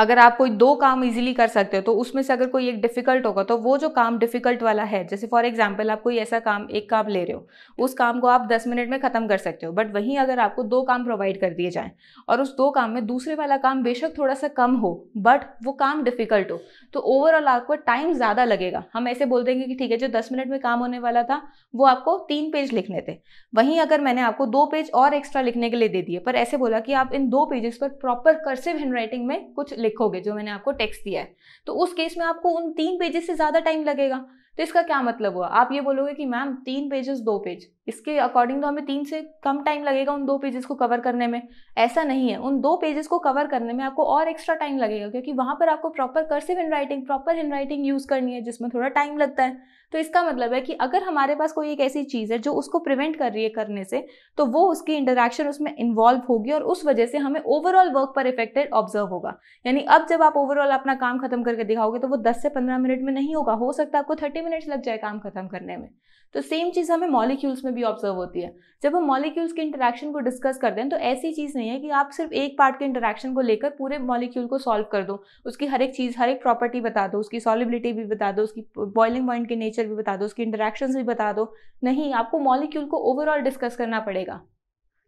अगर आप कोई दो काम इजीली कर सकते हो तो उसमें से अगर कोई एक डिफिकल्ट होगा तो वो जो काम डिफिकल्ट वाला है जैसे फॉर एग्जाम्पल आप कोई ऐसा काम एक काम ले रहे हो उस काम को आप दस मिनट में खत्म कर सकते हो बट वहीं अगर आपको दो काम प्रोवाइड कर दिए जाएं और उस दो काम में दूसरे वाला काम बेशक थोड़ा सा कम हो बट वो काम डिफिकल्ट हो तो ओवरऑल आपको टाइम ज़्यादा लगेगा हम ऐसे बोल देंगे कि ठीक है जो दस मिनट में काम होने वाला था वो आपको तीन पेज लिखने थे वहीं अगर मैंने आपको दो पेज और एक्स्ट्रा लिखने के लिए दे दिए पर ऐसे बोला कि आप इन दो पेजेस पर प्रॉपर कर्सिव हैंडराइटिंग में कुछ लिख लिखोगे जो मैंने आपको टेक्स्ट दिया है तो उस केस में आपको उन तीन पेजेस से ज़्यादा टाइम लगेगा तो इसका क्या मतलब हुआ आप ये बोलोगे कि मैम तीन पेजेस दो पेज इसके अकॉर्डिंग तो हमें तीन से कम टाइम लगेगा उन दो पेजेस को कवर करने में ऐसा नहीं है उन दो पेजेस को कवर करने में आपको और एक्स्ट्रा टाइम लगेगा क्योंकि वहाँ पर आपको proper cursive handwriting proper handwriting use करनी है जिसमें थोड़ा टाइम लगता है तो इसका मतलब है कि अगर हमारे पास कोई एक ऐसी चीज़ है जो उसको प्रिवेंट कर रही है करने से तो वो उसकी इंटरेक्शन उसमें इन्वॉल्व होगी और उस वजह से हमें ओवरऑल वर्क पर इफेक्टेड ऑब्जर्व होगा यानी अब जब आप ओवरऑल अपना काम खत्म करके दिखाओगे तो वो दस से पंद्रह मिनट में नहीं होगा हो सकता है आपको थर्टी मिनट्स लग जाए काम खत्म करने में तो सेम चीज़ हमें मॉलिक्यूल्स में भी ऑब्जर्व होती है जब हम मॉलिक्यूल्स के इंटरेक्शन को डिस्कस करते हैं तो ऐसी चीज़ नहीं है कि आप सिर्फ एक पार्ट के इंटरेक्शन को लेकर पूरे मॉलिक्यूल को सॉल्व कर दो उसकी हर एक चीज़ हर एक प्रॉपर्टी बता दो उसकी सॉलिबिलिटी भी बता दो उसकी बॉइलिंग पॉइंट के नेचर फीचर भी बता दो उसकी इंटरेक्शन भी बता दो नहीं आपको मॉलिक्यूल को ओवरऑल डिस्कस करना पड़ेगा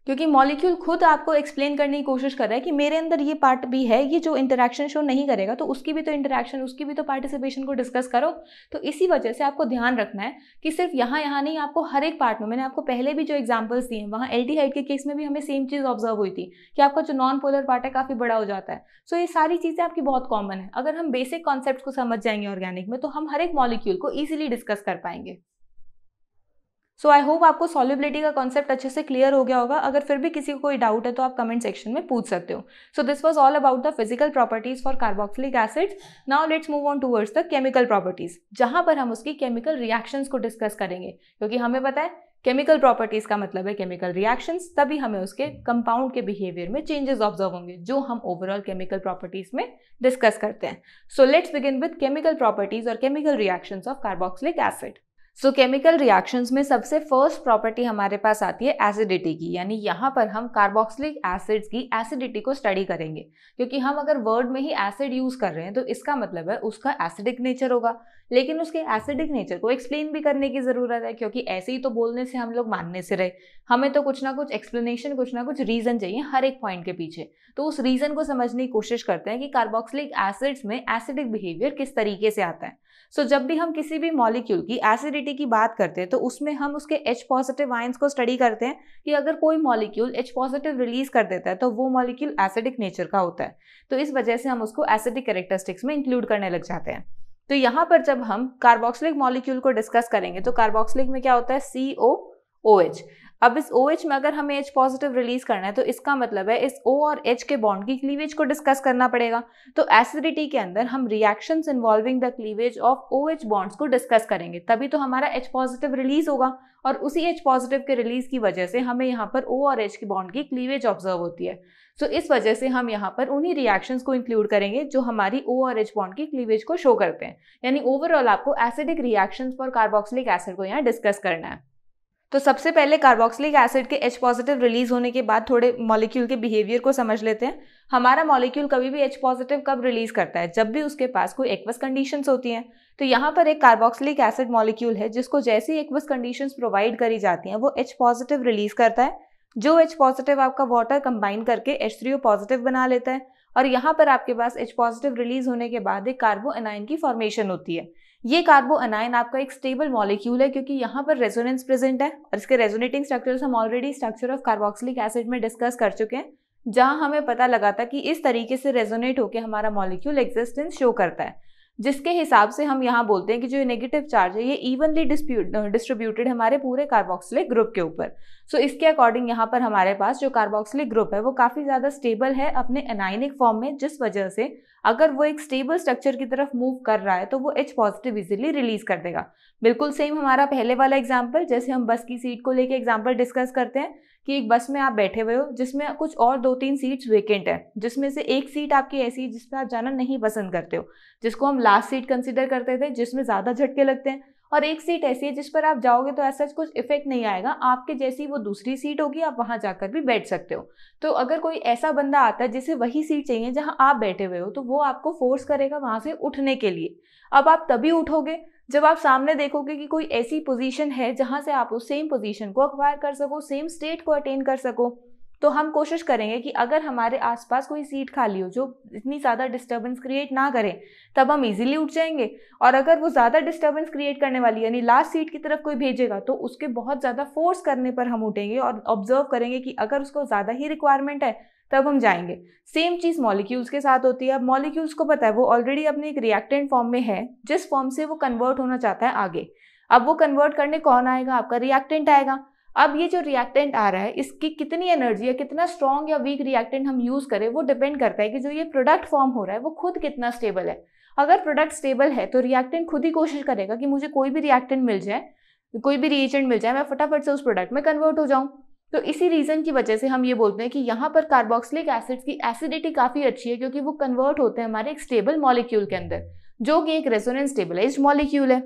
क्योंकि मॉलिक्यूल खुद आपको एक्सप्लेन करने की कोशिश कर रहा है कि मेरे अंदर ये पार्ट भी है ये जो इंटरेक्शन शो नहीं करेगा तो उसकी भी तो इंटरेक्शन उसकी भी तो पार्टिसिपेशन को डिस्कस करो तो इसी वजह से आपको ध्यान रखना है कि सिर्फ यहाँ यहाँ नहीं आपको हर एक पार्ट में मैंने आपको पहले भी जो एग्जाम्पल्स दिए हैं वहाँ एल के केस में भी हमें सेम चीज़ ऑब्जर्व हुई थी कि आपका जो नॉन पोलर पार्ट है काफ़ी बड़ा हो जाता है सो ये सारी चीज़ें आपकी बहुत कॉमन है अगर हम बेसिक कॉन्सेप्ट को समझ जाएंगे ऑर्गेनिक में तो हम हर एक मॉलिक्यूल को ईजिली डिस्कस कर पाएंगे सो आई होप आपको सॉलिबिलिटी का कॉन्सेप्ट अच्छे से क्लियर हो गया होगा अगर फिर भी किसी को कोई डाउट है तो आप कमेंट सेक्शन में पूछ सकते हो so this was all about the physical properties for carboxylic acids now let's move on towards the chemical properties जहां पर हम उसकी केमिकल रिएक्शंस को डिस्कस करेंगे क्योंकि हमें पता है केमिकल प्रॉपर्टीज का मतलब है केमिकल रिएक्शंस तभी हमें उसके कंपाउंड के बिहेवियर में चेंजेस ऑब्जर्व होंगे जो हम ओवरऑल केमिकल प्रॉपर्टीज में डिस्कस करते हैं so let's begin with chemical properties और chemical reactions of carboxylic acid so chemical reactions में सबसे फर्स्ट प्रॉपर्टी हमारे पास आती है एसिडिटी की यानी यहाँ पर हम कार्बोक्सिलिक एसिड्स की एसिडिटी को स्टडी करेंगे क्योंकि हम अगर वर्ड में ही एसिड यूज़ कर रहे हैं तो इसका मतलब है उसका एसिडिक नेचर होगा लेकिन उसके एसिडिक नेचर को एक्सप्लेन भी करने की ज़रूरत है क्योंकि ऐसे ही तो बोलने से हम लोग मानने से रहे हमें तो कुछ ना कुछ एक्सप्लेनेशन कुछ ना कुछ रीज़न चाहिए हर एक पॉइंट के पीछे तो उस रीज़न को समझने की कोशिश करते हैं कि कार्बोक्सिलिक एसिड्स में एसिडिक बिहेवियर किस तरीके से आता है सो so, जब भी हम किसी भी मॉलिक्यूल की एसिडिटी की बात करते हैं तो उसमें हम उसके एच पॉजिटिव आइंस को स्टडी करते हैं कि अगर कोई मॉलिक्यूल एच पॉजिटिव रिलीज कर देता है तो वो मॉलिक्यूल एसिडिक नेचर का होता है तो इस वजह से हम उसको एसिडिक करेक्टरिस्टिक्स में इंक्लूड करने लग जाते हैं तो यहाँ पर जब हम कार्बोक्सिलिक मॉलिक्यूल को डिस्कस करेंगे तो कार्बोक्सिलिक में क्या होता है सी ओ ओ एच अब इस ओ OH में अगर हमें एच पॉजिटिव रिलीज करना है तो इसका मतलब है इस ओ और एच के बॉन्ड की क्लीवेज को डिस्कस करना पड़ेगा तो एसिडिटी के अंदर हम reaction involving the cleavage of O H bonds को डिस्कस करेंगे तभी तो हमारा एच पॉजिटिव रिलीज होगा और उसी एच पॉजिटिव के रिलीज की वजह से हमें यहाँ पर ओ और एच के बॉन्ड की क्लीवेज ऑब्जर्व होती है सो तो so, इस वजह से हम यहाँ पर उन्हीं रिएक्शंस को इंक्लूड करेंगे जो हमारी ओ और एच बॉन्ड की क्लीवेज को शो करते हैं यानी ओवरऑल आपको acidic reactions for carboxylic acid को यहाँ डिस्कस करना है तो सबसे पहले कार्बोक्सिलिक एसिड के एच पॉजिटिव रिलीज होने के बाद थोड़े मॉलिक्यूल के बिहेवियर को समझ लेते हैं हमारा मॉलिक्यूल कभी भी एच पॉजिटिव कब रिलीज करता है जब भी उसके पास कोई एक्वस कंडीशंस होती हैं तो यहाँ पर एक कार्बोक्सिलिक एसिड मॉलिक्यूल है जिसको जैसी एक्वस कंडीशन प्रोवाइड करी जाती हैं वो एच पॉजिटिव रिलीज करता है जो एच पॉजिटिव आपका वाटर कंबाइन करके एच थ्री ओ पॉजिटिव बना लेता है और यहाँ पर आपके पास एच पॉजिटिव रिलीज होने के बाद एक कार्बो एनाइन की फॉर्मेशन होती है ये कार्बो अनायन आपका एक स्टेबल मॉलिक्यूल है क्योंकि यहाँ पर रेजोनेंस प्रेजेंट है और इसके रेजोनेटिंग स्ट्रक्चर हम already structure of carboxylic acid में डिस्कस कर चुके हैं जहाँ हमें पता लगा था कि इस तरीके से रेजोनेट होकर हमारा मॉलिक्यूल एग्जिस्टेंस शो करता है जिसके हिसाब से हम यहाँ बोलते हैं कि जो नेगेटिव चार्ज है ये इवनली डिस्ट्रीब्यूटेड uh, हमारे पूरे कार्बोक्सिलिक ग्रुप के ऊपर सो so, इसके अकॉर्डिंग यहाँ पर हमारे पास जो कार्बोक्सिलिक ग्रुप है वो काफ़ी ज़्यादा स्टेबल है अपने एनाइनिक फॉर्म में जिस वजह से अगर वो एक स्टेबल स्ट्रक्चर की तरफ मूव कर रहा है तो वो एच पॉजिटिव इजिली रिलीज कर देगा बिल्कुल सेम हमारा पहले वाला एग्जाम्पल जैसे हम बस की सीट को लेकर एग्जाम्पल डिस्कस करते हैं कि एक बस में आप बैठे हुए हो जिसमें कुछ और दो तीन सीट्स वेकेंट है जिसमें से एक सीट आपकी ऐसी है आप जाना नहीं पसंद करते हो जिसको हम लास्ट सीट कंसिडर करते थे जिसमें ज़्यादा झटके लगते हैं और एक सीट ऐसी है जिस पर आप जाओगे तो ऐसा कुछ इफेक्ट नहीं आएगा आपके जैसी वो दूसरी सीट होगी आप वहाँ जाकर भी बैठ सकते हो तो अगर कोई ऐसा बंदा आता है जिसे वही सीट चाहिए जहाँ आप बैठे हुए हो तो वो आपको फोर्स करेगा वहाँ से उठने के लिए अब आप तभी उठोगे जब आप सामने देखोगे कि कोई ऐसी पोजीशन है जहाँ से आप उस सेम पोजीशन को अक्वायर कर सको सेम स्टेट को अटेन कर सको तो हम कोशिश करेंगे कि अगर हमारे आसपास कोई सीट खाली हो जो इतनी ज़्यादा डिस्टर्बेंस क्रिएट ना करें तब हम इजीली उठ जाएंगे और अगर वो ज़्यादा डिस्टर्बेंस क्रिएट करने वाली यानी लास्ट सीट की तरफ कोई भेजेगा तो उसके बहुत ज़्यादा फोर्स करने पर हम उठेंगे और ऑब्जर्व करेंगे कि अगर उसको ज़्यादा ही रिक्वायरमेंट है तब हम जाएंगे सेम चीज़ मॉलिक्यूल्स के साथ होती है अब मॉलिक्यूल्स को पता है वो ऑलरेडी अपने एक रिएक्टेंट फॉर्म में है जिस फॉर्म से वो कन्वर्ट होना चाहता है आगे अब वो कन्वर्ट करने कौन आएगा आपका रिएक्टेंट आएगा अब ये जो रिएक्टेंट आ रहा है इसकी कितनी एनर्जी या कितना स्ट्रॉन्ग या वीक रिएक्टेंट हम यूज़ करें वो डिपेंड करता है कि जो ये प्रोडक्ट फॉर्म हो रहा है वो खुद कितना स्टेबल है अगर प्रोडक्ट स्टेबल है तो रिएक्टेंट खुद ही कोशिश करेगा कि मुझे कोई भी रिएक्टेंट मिल जाए कोई भी रिएजेंट मिल जाए मैं फटाफट से उस प्रोडक्ट में कन्वर्ट हो जाऊँ तो इसी रीज़न की वजह से हम ये बोलते हैं कि यहाँ पर कार्बोक्सिलिक एसिड की एसिडिटी काफ़ी अच्छी है क्योंकि वो कन्वर्ट होते हैं हमारे एक स्टेबल मॉलिक्यूल के अंदर जो कि एक रेजोनेंस स्टेबलाइज्ड मॉलिक्यूल है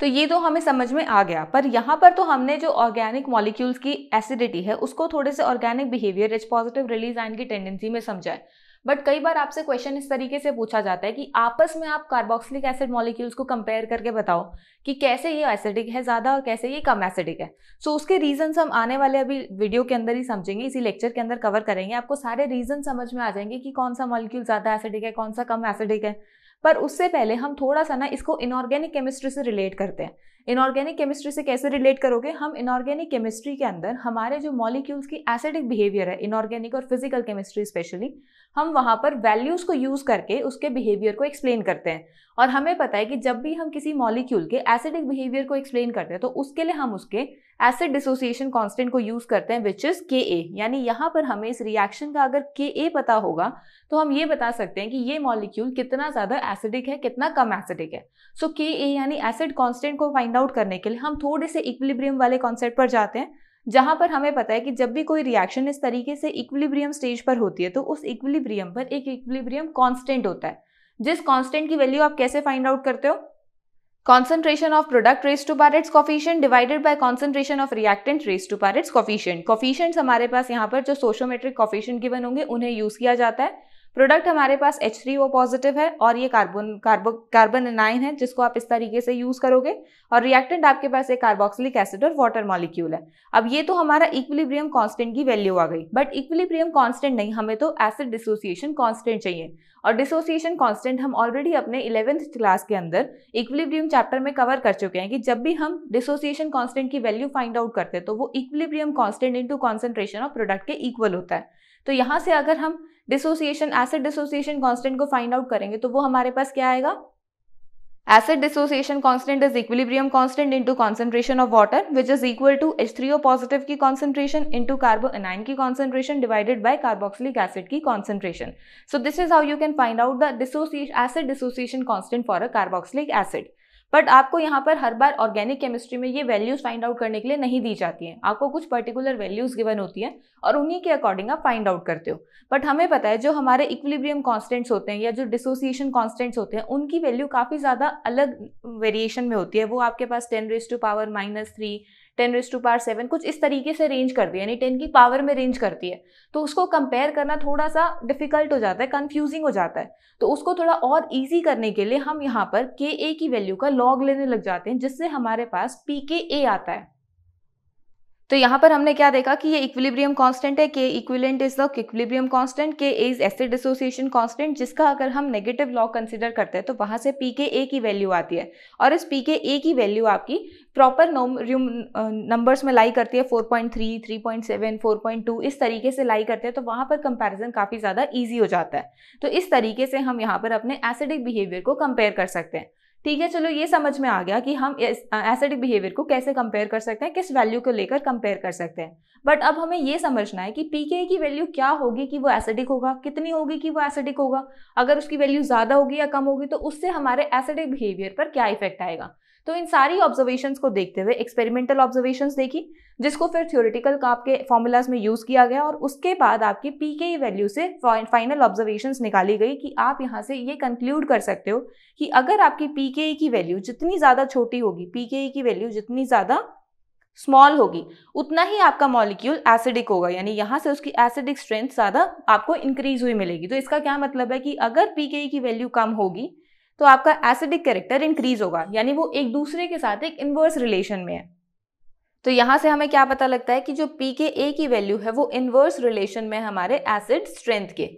तो ये तो हमें समझ में आ गया पर यहाँ पर तो हमने जो ऑर्गेनिक मॉलिक्यूल्स की एसिडिटी है उसको थोड़े से organic behaviour H positive release ion की टेंडेंसी में समझा है बट कई बार आपसे क्वेश्चन इस तरीके से पूछा जाता है कि आपस में आप कार्बोक्सिलिक एसिड मॉलिक्यूल्स को कंपेयर करके बताओ कि कैसे ये एसिडिक है ज़्यादा और कैसे ये कम एसिडिक है सो so, उसके रीजन्स हम आने वाले अभी वीडियो के अंदर ही समझेंगे इसी लेक्चर के अंदर कवर करेंगे आपको सारे रीजन समझ में आ जाएंगे कि कौन सा मॉलिक्यूल ज़्यादा एसिडिक है कौन सा कम एसिडिक है पर उससे पहले हम थोड़ा सा ना इसको इनऑर्गेनिक केमिस्ट्री से रिलेट करते हैं इनऑर्गेनिक केमिस्ट्री से कैसे रिलेट करोगे हम इनऑर्गेनिक केमिस्ट्री के अंदर हमारे जो मॉलिक्यूल्स की एसिडिक बिहेवियर है इनऑर्गेनिक और फिजिकल केमिस्ट्री स्पेशली हम वहाँ पर वैल्यूज़ को यूज़ करके उसके बिहेवियर को एक्सप्लेन करते हैं और हमें पता है कि जब भी हम किसी मॉलिक्यूल के एसिडिक बिहेवियर को एक्सप्लेन करते हैं तो उसके लिए हम उसके एसिड डिसोसिएशन कांस्टेंट को यूज़ करते हैं विच इज़ के ए यानी यहाँ पर हमें इस रिएक्शन का अगर के ए पता होगा तो हम ये बता सकते हैं कि ये मॉलिक्यूल कितना ज़्यादा एसिडिक है कितना कम एसिडिक है सो के ए यानी एसिड कॉन्स्टेंट को फाइंड आउट करने के लिए हम थोड़े से इक्विलिब्रियम वाले कॉन्सेप्ट पर जाते हैं जहां पर हमें पता है कि जब भी कोई रिएक्शन इस तरीके से इक्विलिब्रियम स्टेज पर होती है तो उस इक्विलिब्रियम पर एक इक्विलिब्रियम कॉन्स्टेंट होता है जिस कांस्टेंट की वैल्यू आप कैसे फाइंड आउट करते हो concentration of product raise to power its coefficient divided by concentration of reactant raise to power its coefficient coefficient हमारे पास यहाँ पर जो सोशोमेट्रिक कॉफिशियंट गिवन होंगे उन्हें यूज किया जाता है प्रोडक्ट हमारे पास एच थ्री ओ पॉजिटिव है और ये कार्बन कार्बो कार्बन नाइन है जिसको आप इस तरीके से यूज़ करोगे और रिएक्टेंट आपके पास एक कार्बोक्सिलिक एसिड और वाटर मॉलिक्यूल है अब ये तो हमारा इक्विलिब्रियम कांस्टेंट की वैल्यू आ गई बट इक्विलिब्रियम कांस्टेंट नहीं हमें तो एसिड डिसोसिएशन कांस्टेंट चाहिए और डिसोसिएशन कांस्टेंट हम ऑलरेडी अपने इलेवेंथ क्लास के अंदर इक्विलिब्रियम चैप्टर में कवर कर चुके हैं कि जब भी हम डिसोसिएशन कांस्टेंट की वैल्यू फाइंड आउट करते हैं तो वो equilibrium constant into concentration of product के इक्वल होता है तो यहाँ से अगर हम डिसोसिएशन एसिड डिसोसिएशन कांस्टेंट को फाइंड आउट करेंगे तो वो हमारे पास क्या आएगा acid dissociation constant is equilibrium constant into concentration of water which is equal to H three O positive की कॉन्सेंट्रेशन इंटू एनाइन की concentration divided by carboxylic acid की concentration so this is how you can find out the dissociation acid dissociation constant for a carboxylic acid but आपको यहाँ पर हर बार ऑर्गेनिक केमिस्ट्री में ये वैल्यूज़ फाइंड आउट करने के लिए नहीं दी जाती हैं आपको कुछ पर्टिकुलर वैल्यूज़ गिवन होती हैं और उन्हीं के अकॉर्डिंग आप फाइंड आउट करते हो बट हमें पता है जो हमारे इक्विलिब्रियम कॉन्स्टेंट्स होते हैं या जो डिसोसिएशन कॉन्स्टेंट्स होते हैं उनकी वैल्यू काफ़ी ज़्यादा अलग वेरिएशन में होती है वो आपके पास ten raise to power minus three ten raise to power seven कुछ इस तरीके से रेंज करती है यानी टेन की पावर में रेंज करती है तो उसको कंपेयर करना थोड़ा सा डिफिकल्ट हो जाता है कन्फ्यूजिंग हो जाता है तो उसको थोड़ा और ईजी करने के लिए हम यहाँ पर के ए की वैल्यू का लॉग लेने लग जाते हैं जिससे हमारे पास पी के ए आता है तो यहाँ पर हमने क्या देखा कि ये इक्विलिब्रियम कांस्टेंट है K equivalent is the equilibrium constant K is acid association constant जिसका अगर हम नेगेटिव लॉ कंसिडर करते हैं तो वहाँ से पी के ए की वैल्यू आती है और इस पी के ए की वैल्यू आपकी प्रॉपर नंबर्स में लाई करती है 4.3, 3.7, 4.2 इस तरीके से लाई करते हैं तो वहाँ पर कंपेरिजन काफ़ी ज़्यादा ईजी हो जाता है तो इस तरीके से हम यहाँ पर अपने एसिडिक बिहेवियर को कंपेयर कर सकते हैं ठीक है चलो ये समझ में आ गया कि हम एसिडिक बिहेवियर को कैसे कंपेयर कर सकते हैं किस वैल्यू को लेकर कंपेयर कर सकते हैं बट अब हमें ये समझना है कि पीके की वैल्यू क्या होगी कि वो एसिडिक होगा कितनी होगी कि वो एसिडिक होगा अगर उसकी वैल्यू ज़्यादा होगी या कम होगी तो उससे हमारे एसिडिक बिहेवियर पर क्या इफेक्ट आएगा तो इन सारी ऑब्जर्वेशन को देखते हुए एक्सपेरिमेंटल ऑब्जर्वेशन देखी जिसको फिर थ्योरिटिकल का आपके फॉर्मूलाज में यूज़ किया गया और उसके बाद आपकी पी के वैल्यू से फाइनल ऑब्जर्वेशन निकाली गई कि आप यहाँ से ये कंक्लूड कर सकते हो कि अगर आपकी पी e की वैल्यू जितनी ज़्यादा छोटी होगी पी e की वैल्यू जितनी ज़्यादा स्मॉल होगी उतना ही आपका मॉलिक्यूल एसिडिक होगा यानी यहाँ से उसकी एसिडिक स्ट्रेंथ ज़्यादा आपको इंक्रीज हुई मिलेगी तो इसका क्या मतलब है कि अगर पी e की वैल्यू कम होगी तो आपका एसिडिक कैरेक्टर इंक्रीज होगा यानी वो एक दूसरे के साथ एक इन्वर्स रिलेशन में है तो यहाँ से हमें क्या पता लगता है कि जो पी के ए की वैल्यू है वो इन्वर्स रिलेशन में हमारे एसिड स्ट्रेंथ के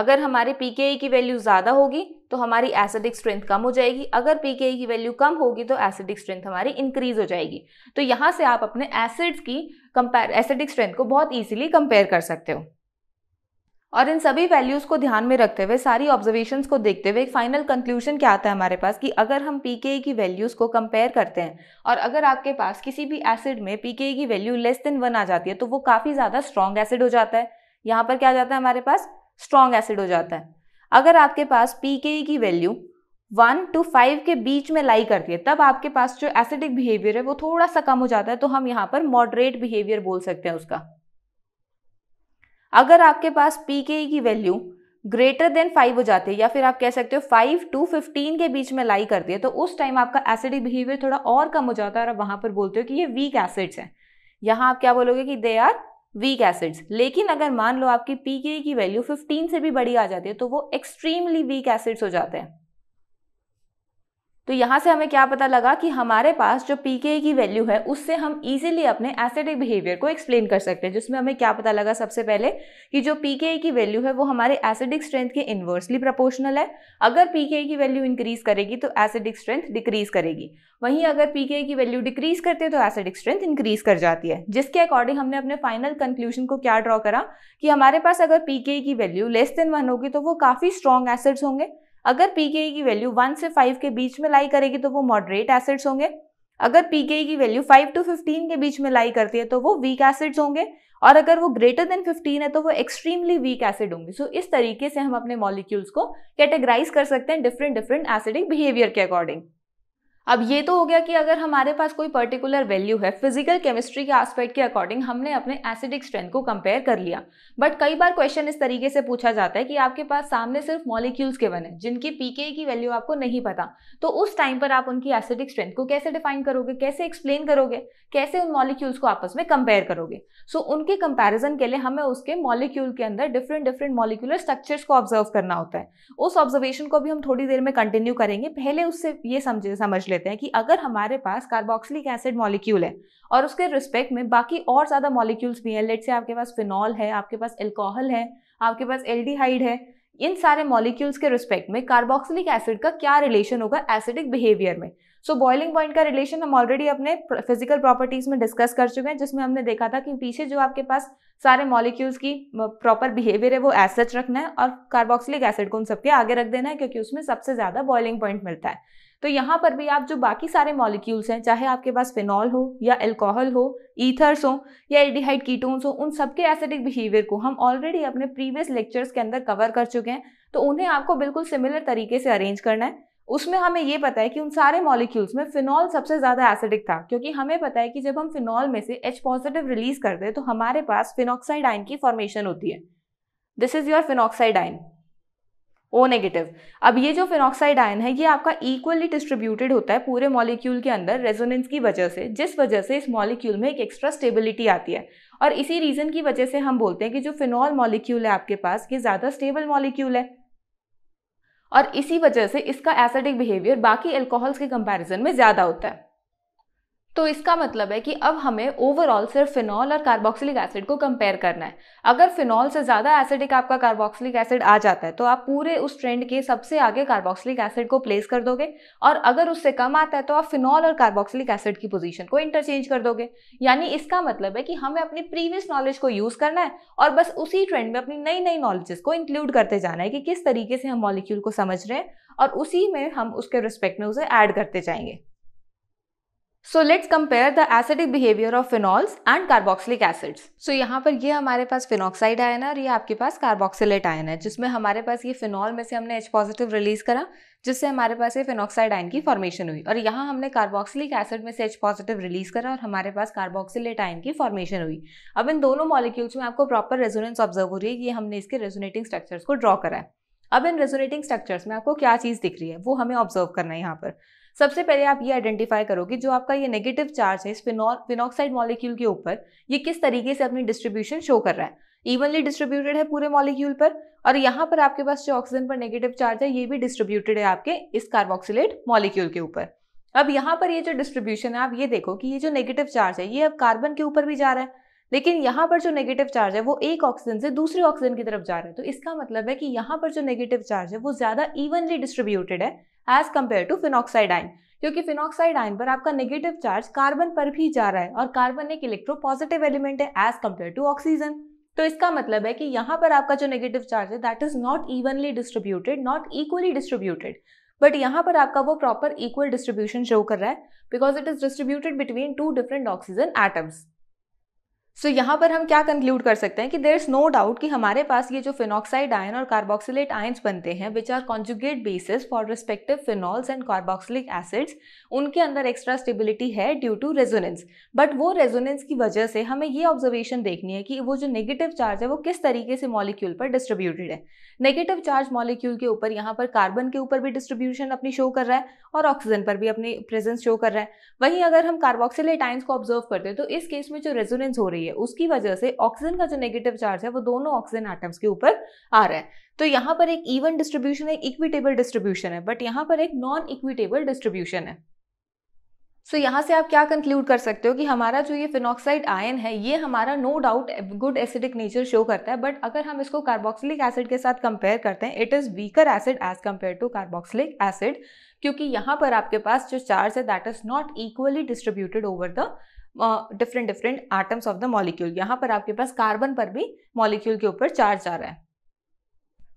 अगर हमारे पी के ए की वैल्यू ज़्यादा होगी तो हमारी एसिडिक स्ट्रेंथ कम हो जाएगी अगर पी के ए की वैल्यू कम होगी तो एसिडिक स्ट्रेंथ हमारी इंक्रीज हो जाएगी तो यहाँ से आप अपने एसिड्स की कंपेयर एसिडिक स्ट्रेंथ को बहुत ईजिली कंपेयर कर सकते हो और इन सभी वैल्यूज़ को ध्यान में रखते हुए सारी ऑब्जर्वेशंस को देखते हुए एक फाइनल कंक्लूजन क्या आता है हमारे पास कि अगर हम पी की वैल्यूज़ को कंपेयर करते हैं और अगर आपके पास किसी भी एसिड में पी की वैल्यू लेस देन वन आ जाती है तो वो काफ़ी ज़्यादा स्ट्रॉन्ग एसिड हो जाता है यहाँ पर क्या जाता है हमारे पास स्ट्रॉन्ग एसिड हो जाता है अगर आपके पास पी की वैल्यू वन टू फाइव के बीच में लाई करती है तब आपके पास जो एसिडिक बिहेवियर है वो थोड़ा सा कम हो जाता है तो हम यहाँ पर मॉडरेट बिहेवियर बोल सकते हैं उसका अगर आपके पास पी के ई की वैल्यू ग्रेटर देन फाइव हो जाती है या फिर आप कह सकते हो फाइव टू फिफ्टीन के बीच में लाई करती है तो उस टाइम आपका एसिडिक बिहेवियर थोड़ा और कम हो जाता है और आप वहाँ पर बोलते हो कि ये वीक एसिड्स हैं यहाँ आप क्या बोलोगे कि दे आर वीक एसिड्स लेकिन अगर मान लो आपकी पी e की वैल्यू फिफ्टीन से भी बड़ी आ जाती है तो वो एक्सट्रीमली वीक एसिड्स हो जाते हैं तो यहाँ से हमें क्या पता लगा कि हमारे पास जो पी की वैल्यू है उससे हम इजीली अपने एसिडिक बिहेवियर को एक्सप्लेन कर सकते हैं जिसमें हमें क्या पता लगा सबसे पहले कि जो पी की वैल्यू है वो हमारे एसिडिक स्ट्रेंथ के इन्वर्सली प्रपोर्शनल है अगर पी की वैल्यू इंक्रीज करेगी तो एसिडिक स्ट्रेंथ डिक्रीज करेगी वहीं अगर पी की वैल्यू डिक्रीज करते हैं तो एसिडिक स्ट्रेंथ इंक्रीज कर जाती है जिसके अकॉर्डिंग हमने अपने फाइनल कंक्लूजन को क्या ड्रॉ करा कि हमारे पास अगर पी की वैल्यू लेस देन वन होगी तो वो काफ़ी स्ट्रॉन्ग एसिड्स होंगे अगर पीके e की वैल्यू वन से फाइव के बीच में लाई करेगी तो वो मॉडरेट एसिड्स होंगे अगर पीके e की वैल्यू फाइव टू फिफ्टीन के बीच में लाई करती है तो वो वीक एसिड्स होंगे और अगर वो ग्रेटर देन फिफ्टीन है तो वो एक्सट्रीमली वीक एसिड होंगे सो इस तरीके से हम अपने मॉलिक्यूल्स को कैटेगराइज कर सकते हैं डिफरेंट डिफरेंट एसिडिक बिहेवियर के अकॉर्डिंग अब ये तो हो गया कि अगर हमारे पास कोई पर्टिकुलर वैल्यू है फिजिकल केमिस्ट्री के आस्पेक्ट के अकॉर्डिंग हमने अपने एसिडिक स्ट्रेंथ को कंपेयर कर लिया बट कई बार क्वेश्चन इस तरीके से पूछा जाता है कि आपके पास सामने सिर्फ मॉलिक्यूल्स के बने जिनकी पीके की वैल्यू आपको नहीं पता तो उस टाइम पर आप उनकी एसिडिक स्ट्रेंथ को कैसे डिफाइन करोगे कैसे एक्सप्लेन करोगे कैसे उन मॉलिक्यूल्स को आपस में कंपेयर करोगे सो so, उनके कंपेरिजन के लिए हमें उसके मॉलिक्यूल के अंदर डिफरेंट डिफरेंट मॉलिक्यूलर स्ट्रक्चर्स को ऑब्जर्व करना होता है उस ऑब्जर्वेशन को भी हम थोड़ी देर में कंटिन्यू करेंगे पहले उससे ये समझे समझ लेते लेते हैं कि अगर हमारे पास कार्बोक्सिलिक एसिड मॉलिक्यूल है और उसके रिस्पेक्ट में बाकी और ज़्यादा मॉलिक्यूल्स भी हैं लेट से आपके पास फिनॉल है आपके पास एल्कोहल है आपके पास एल्डिहाइड है इन सारे मॉलिक्यूल्स के रिस्पेक्ट में कार्बोक्सिलिक एसिड का क्या रिलेशन होगा एसिडिक बिहेवियर में सो बॉइलिंग पॉइंट का रिलेशन हम ऑलरेडी अपने फिजिकल प्रॉपर्टीज में डिस्कस कर चुके हैं जिसमें हमने देखा था कि पीछे जो आपके पास सारे मॉलिक्यूल्स की प्रॉपर बिहेवियर है वो एज रखना है और कार्बोक्सिलिक एसिड को उन सबके आगे रख देना है क्योंकि उसमें सबसे ज़्यादा बॉइलिंग पॉइंट मिलता है तो यहाँ पर भी आप जो बाकी सारे मॉलिक्यूल्स हैं चाहे आपके पास फिनॉल हो या एल्कोहल हो ईथर्स हो या एल्डिहाइड कीटोन्स हो उन सबके एसिडिक बिहेवियर को हम ऑलरेडी अपने प्रीवियस लेक्चर्स के अंदर कवर कर चुके हैं तो उन्हें आपको बिल्कुल सिमिलर तरीके से अरेंज करना है उसमें हमें ये पता है कि उन सारे मॉलिक्यूल्स में फिनॉल सबसे ज़्यादा एसिडिक था क्योंकि हमें पता है कि जब हम फिनॉल में से एच पॉजिटिव रिलीज करते हैं तो हमारे पास फिनॉक्साइड आइन की फॉर्मेशन होती है दिस इज़ योर फिनॉक्साइड आइन ओ नेगेटिव अब ये जो फिनॉक्साइड आयन है ये आपका इक्वली डिस्ट्रीब्यूटेड होता है पूरे मॉलिक्यूल के अंदर रेजोनेंस की वजह से जिस वजह से इस मॉलिक्यूल में एक एक्स्ट्रा स्टेबिलिटी आती है और इसी रीज़न की वजह से हम बोलते हैं कि जो फिनॉल मॉलिक्यूल है आपके पास ये ज़्यादा स्टेबल मॉलिक्यूल है और इसी वजह से इसका एसिडिक बिहेवियर बाकी एल्कोहल्स के कंपेरिजन में ज़्यादा होता है तो इसका मतलब है कि अब हमें ओवरऑल सिर्फ फिनॉल और कार्बोक्सिलिक एसिड को कंपेयर करना है अगर फिनॉल से ज़्यादा एसिडिक आपका कार्बोक्सिलिक एसिड आ जाता है तो आप पूरे उस ट्रेंड के सबसे आगे कार्बोक्सिलिक एसिड को प्लेस कर दोगे और अगर उससे कम आता है तो आप फिनॉल और कार्बोक्सिलिक एसिड की पोजिशन को इंटरचेंज कर दोगे यानी इसका मतलब है कि हमें अपनी प्रीवियस नॉलेज को यूज़ करना है और बस उसी ट्रेंड में अपनी नई नई नॉलेजेस को इंक्लूड करते जाना है कि किस तरीके से हम मॉलिक्यूल को समझ रहे हैं और उसी में हम उसके रिस्पेक्ट में उसे ऐड करते जाएंगे so let's compare the acidic behaviour of phenols and carboxylic acids so यहाँ पर ये हमारे पास फिनॉक्साइड आयन है और ये आपके पास कार्बोक्सिलेट आयन है जिसमें हमारे पास ये फिनॉल में से हमने एच पॉजिटिव रिलीज करा जिससे हमारे पास ये फिनॉक्साइड आयन की फॉर्मेशन हुई और यहाँ हमने कार्बोक्सिलिक एसिड में से एच पॉजिटिव रिलीज करा और हमारे पास कार्बोक्सिलेट आयन की फॉर्मेशन हुई अब इन दोनों मॉलिक्यूल्स में आपको प्रॉपर रेजोनेंस ऑब्जर्व हो रही है ये हमने इसके रेजोनेटिंग स्ट्रक्चर्स को ड्रॉ करा है अब इन रेजोनेटिंग स्ट्रक्चर्स में आपको क्या चीज़ दिख रही है वो हमें ऑब्जर्व करना है यहाँ पर सबसे पहले आप ये आइडेंटिफाई करो कि जो आपका ये नेगेटिव चार्ज है इस फिनॉक्साइड मॉलिक्यूल के ऊपर ये किस तरीके से अपनी डिस्ट्रीब्यूशन शो कर रहा है इवनली डिस्ट्रीब्यूटेड है पूरे मॉलिक्यूल पर और यहाँ पर आपके पास जो ऑक्सीजन पर नेगेटिव चार्ज है ये भी डिस्ट्रीब्यूटेड है आपके इस कार्बोक्सिलेट मॉलिक्यूल के ऊपर अब यहाँ पर ये जो डिस्ट्रीब्यूशन है आप ये देखो कि ये जो नेगेटिव चार्ज है ये अब कार्बन के ऊपर भी जा रहा है लेकिन यहाँ पर जो नेगेटिव चार्ज है वो एक ऑक्सीजन से दूसरे ऑक्सीजन की तरफ जा रहा है तो इसका मतलब है कि यहाँ पर जो नेगेटिव चार्ज है वो ज़्यादा इवनली डिस्ट्रीब्यूटेड है as compare to phenoxide ion क्योंकि फिनॉक्साइड आइन पर आपका नेगेटिव चार्ज कार्बन पर भी जा रहा है और कार्बन एक इलेक्ट्रो पॉजिटिव एलिमेंट है एज कम्पेयर टू ऑक्सीजन तो इसका मतलब है कि यहाँ पर आपका जो नेगेटिव चार्ज है that is not evenly distributed not equally distributed but यहाँ पर आपका वो प्रॉपर इक्वल डिस्ट्रीब्यूशन शो कर रहा है because it is distributed between two different oxygen atoms so so, यहाँ पर हम क्या कंक्लूड कर सकते हैं कि देर इज़ नो डाउट कि हमारे पास ये जो फिनॉक्साइड आयन और कार्बोक्सिलेट आयन्स बनते हैं which are conjugate bases for respective phenols and carboxylic acids उनके अंदर एक्स्ट्रा स्टेबिलिटी है ड्यू टू रेजोनेंस बट वो रेजोनेंस की वजह से हमें ये ऑब्जर्वेशन देखनी है कि वो जो नेगेटिव चार्ज है वो किस तरीके से मॉलिक्यूल पर डिस्ट्रीब्यूटेड है नेगेटिव चार्ज मॉलिक्यूल के ऊपर यहाँ पर कार्बन के ऊपर भी डिस्ट्रीब्यूशन अपनी शो कर रहा है और ऑक्सीजन पर भी अपनी प्रेजेंस शो कर रहा है वहीं अगर हम कार्बोक्सिलेट आयन्स को ऑब्जर्व करते हैं तो इस केस में जो रेजोनेंस हो रही है रही है उसकी वजह से ऑक्सीजन का जो नेगेटिव चार्ज है वो दोनों ऑक्सीजन आइटम्स के ऊपर आ रहा है तो यहाँ पर एक इवन डिस्ट्रीब्यूशन है इक्विटेबल डिस्ट्रीब्यूशन है बट यहाँ पर एक नॉन इक्विटेबल डिस्ट्रीब्यूशन है सो so, यहाँ से आप क्या कंक्लूड कर सकते हो कि हमारा जो ये फिनॉक्साइड आयन है ये हमारा no doubt good acidic nature show करता है बट अगर हम इसको कार्बोक्सिलिक एसिड के साथ कंपेयर करते हैं it is weaker acid as compare to carboxylic acid क्योंकि यहाँ पर आपके पास जो चार्ज है that is not equally distributed over the different different atoms of the molecule यहाँ पर आपके पास कार्बन पर भी मॉलिक्यूल के ऊपर चार्ज आ रहा है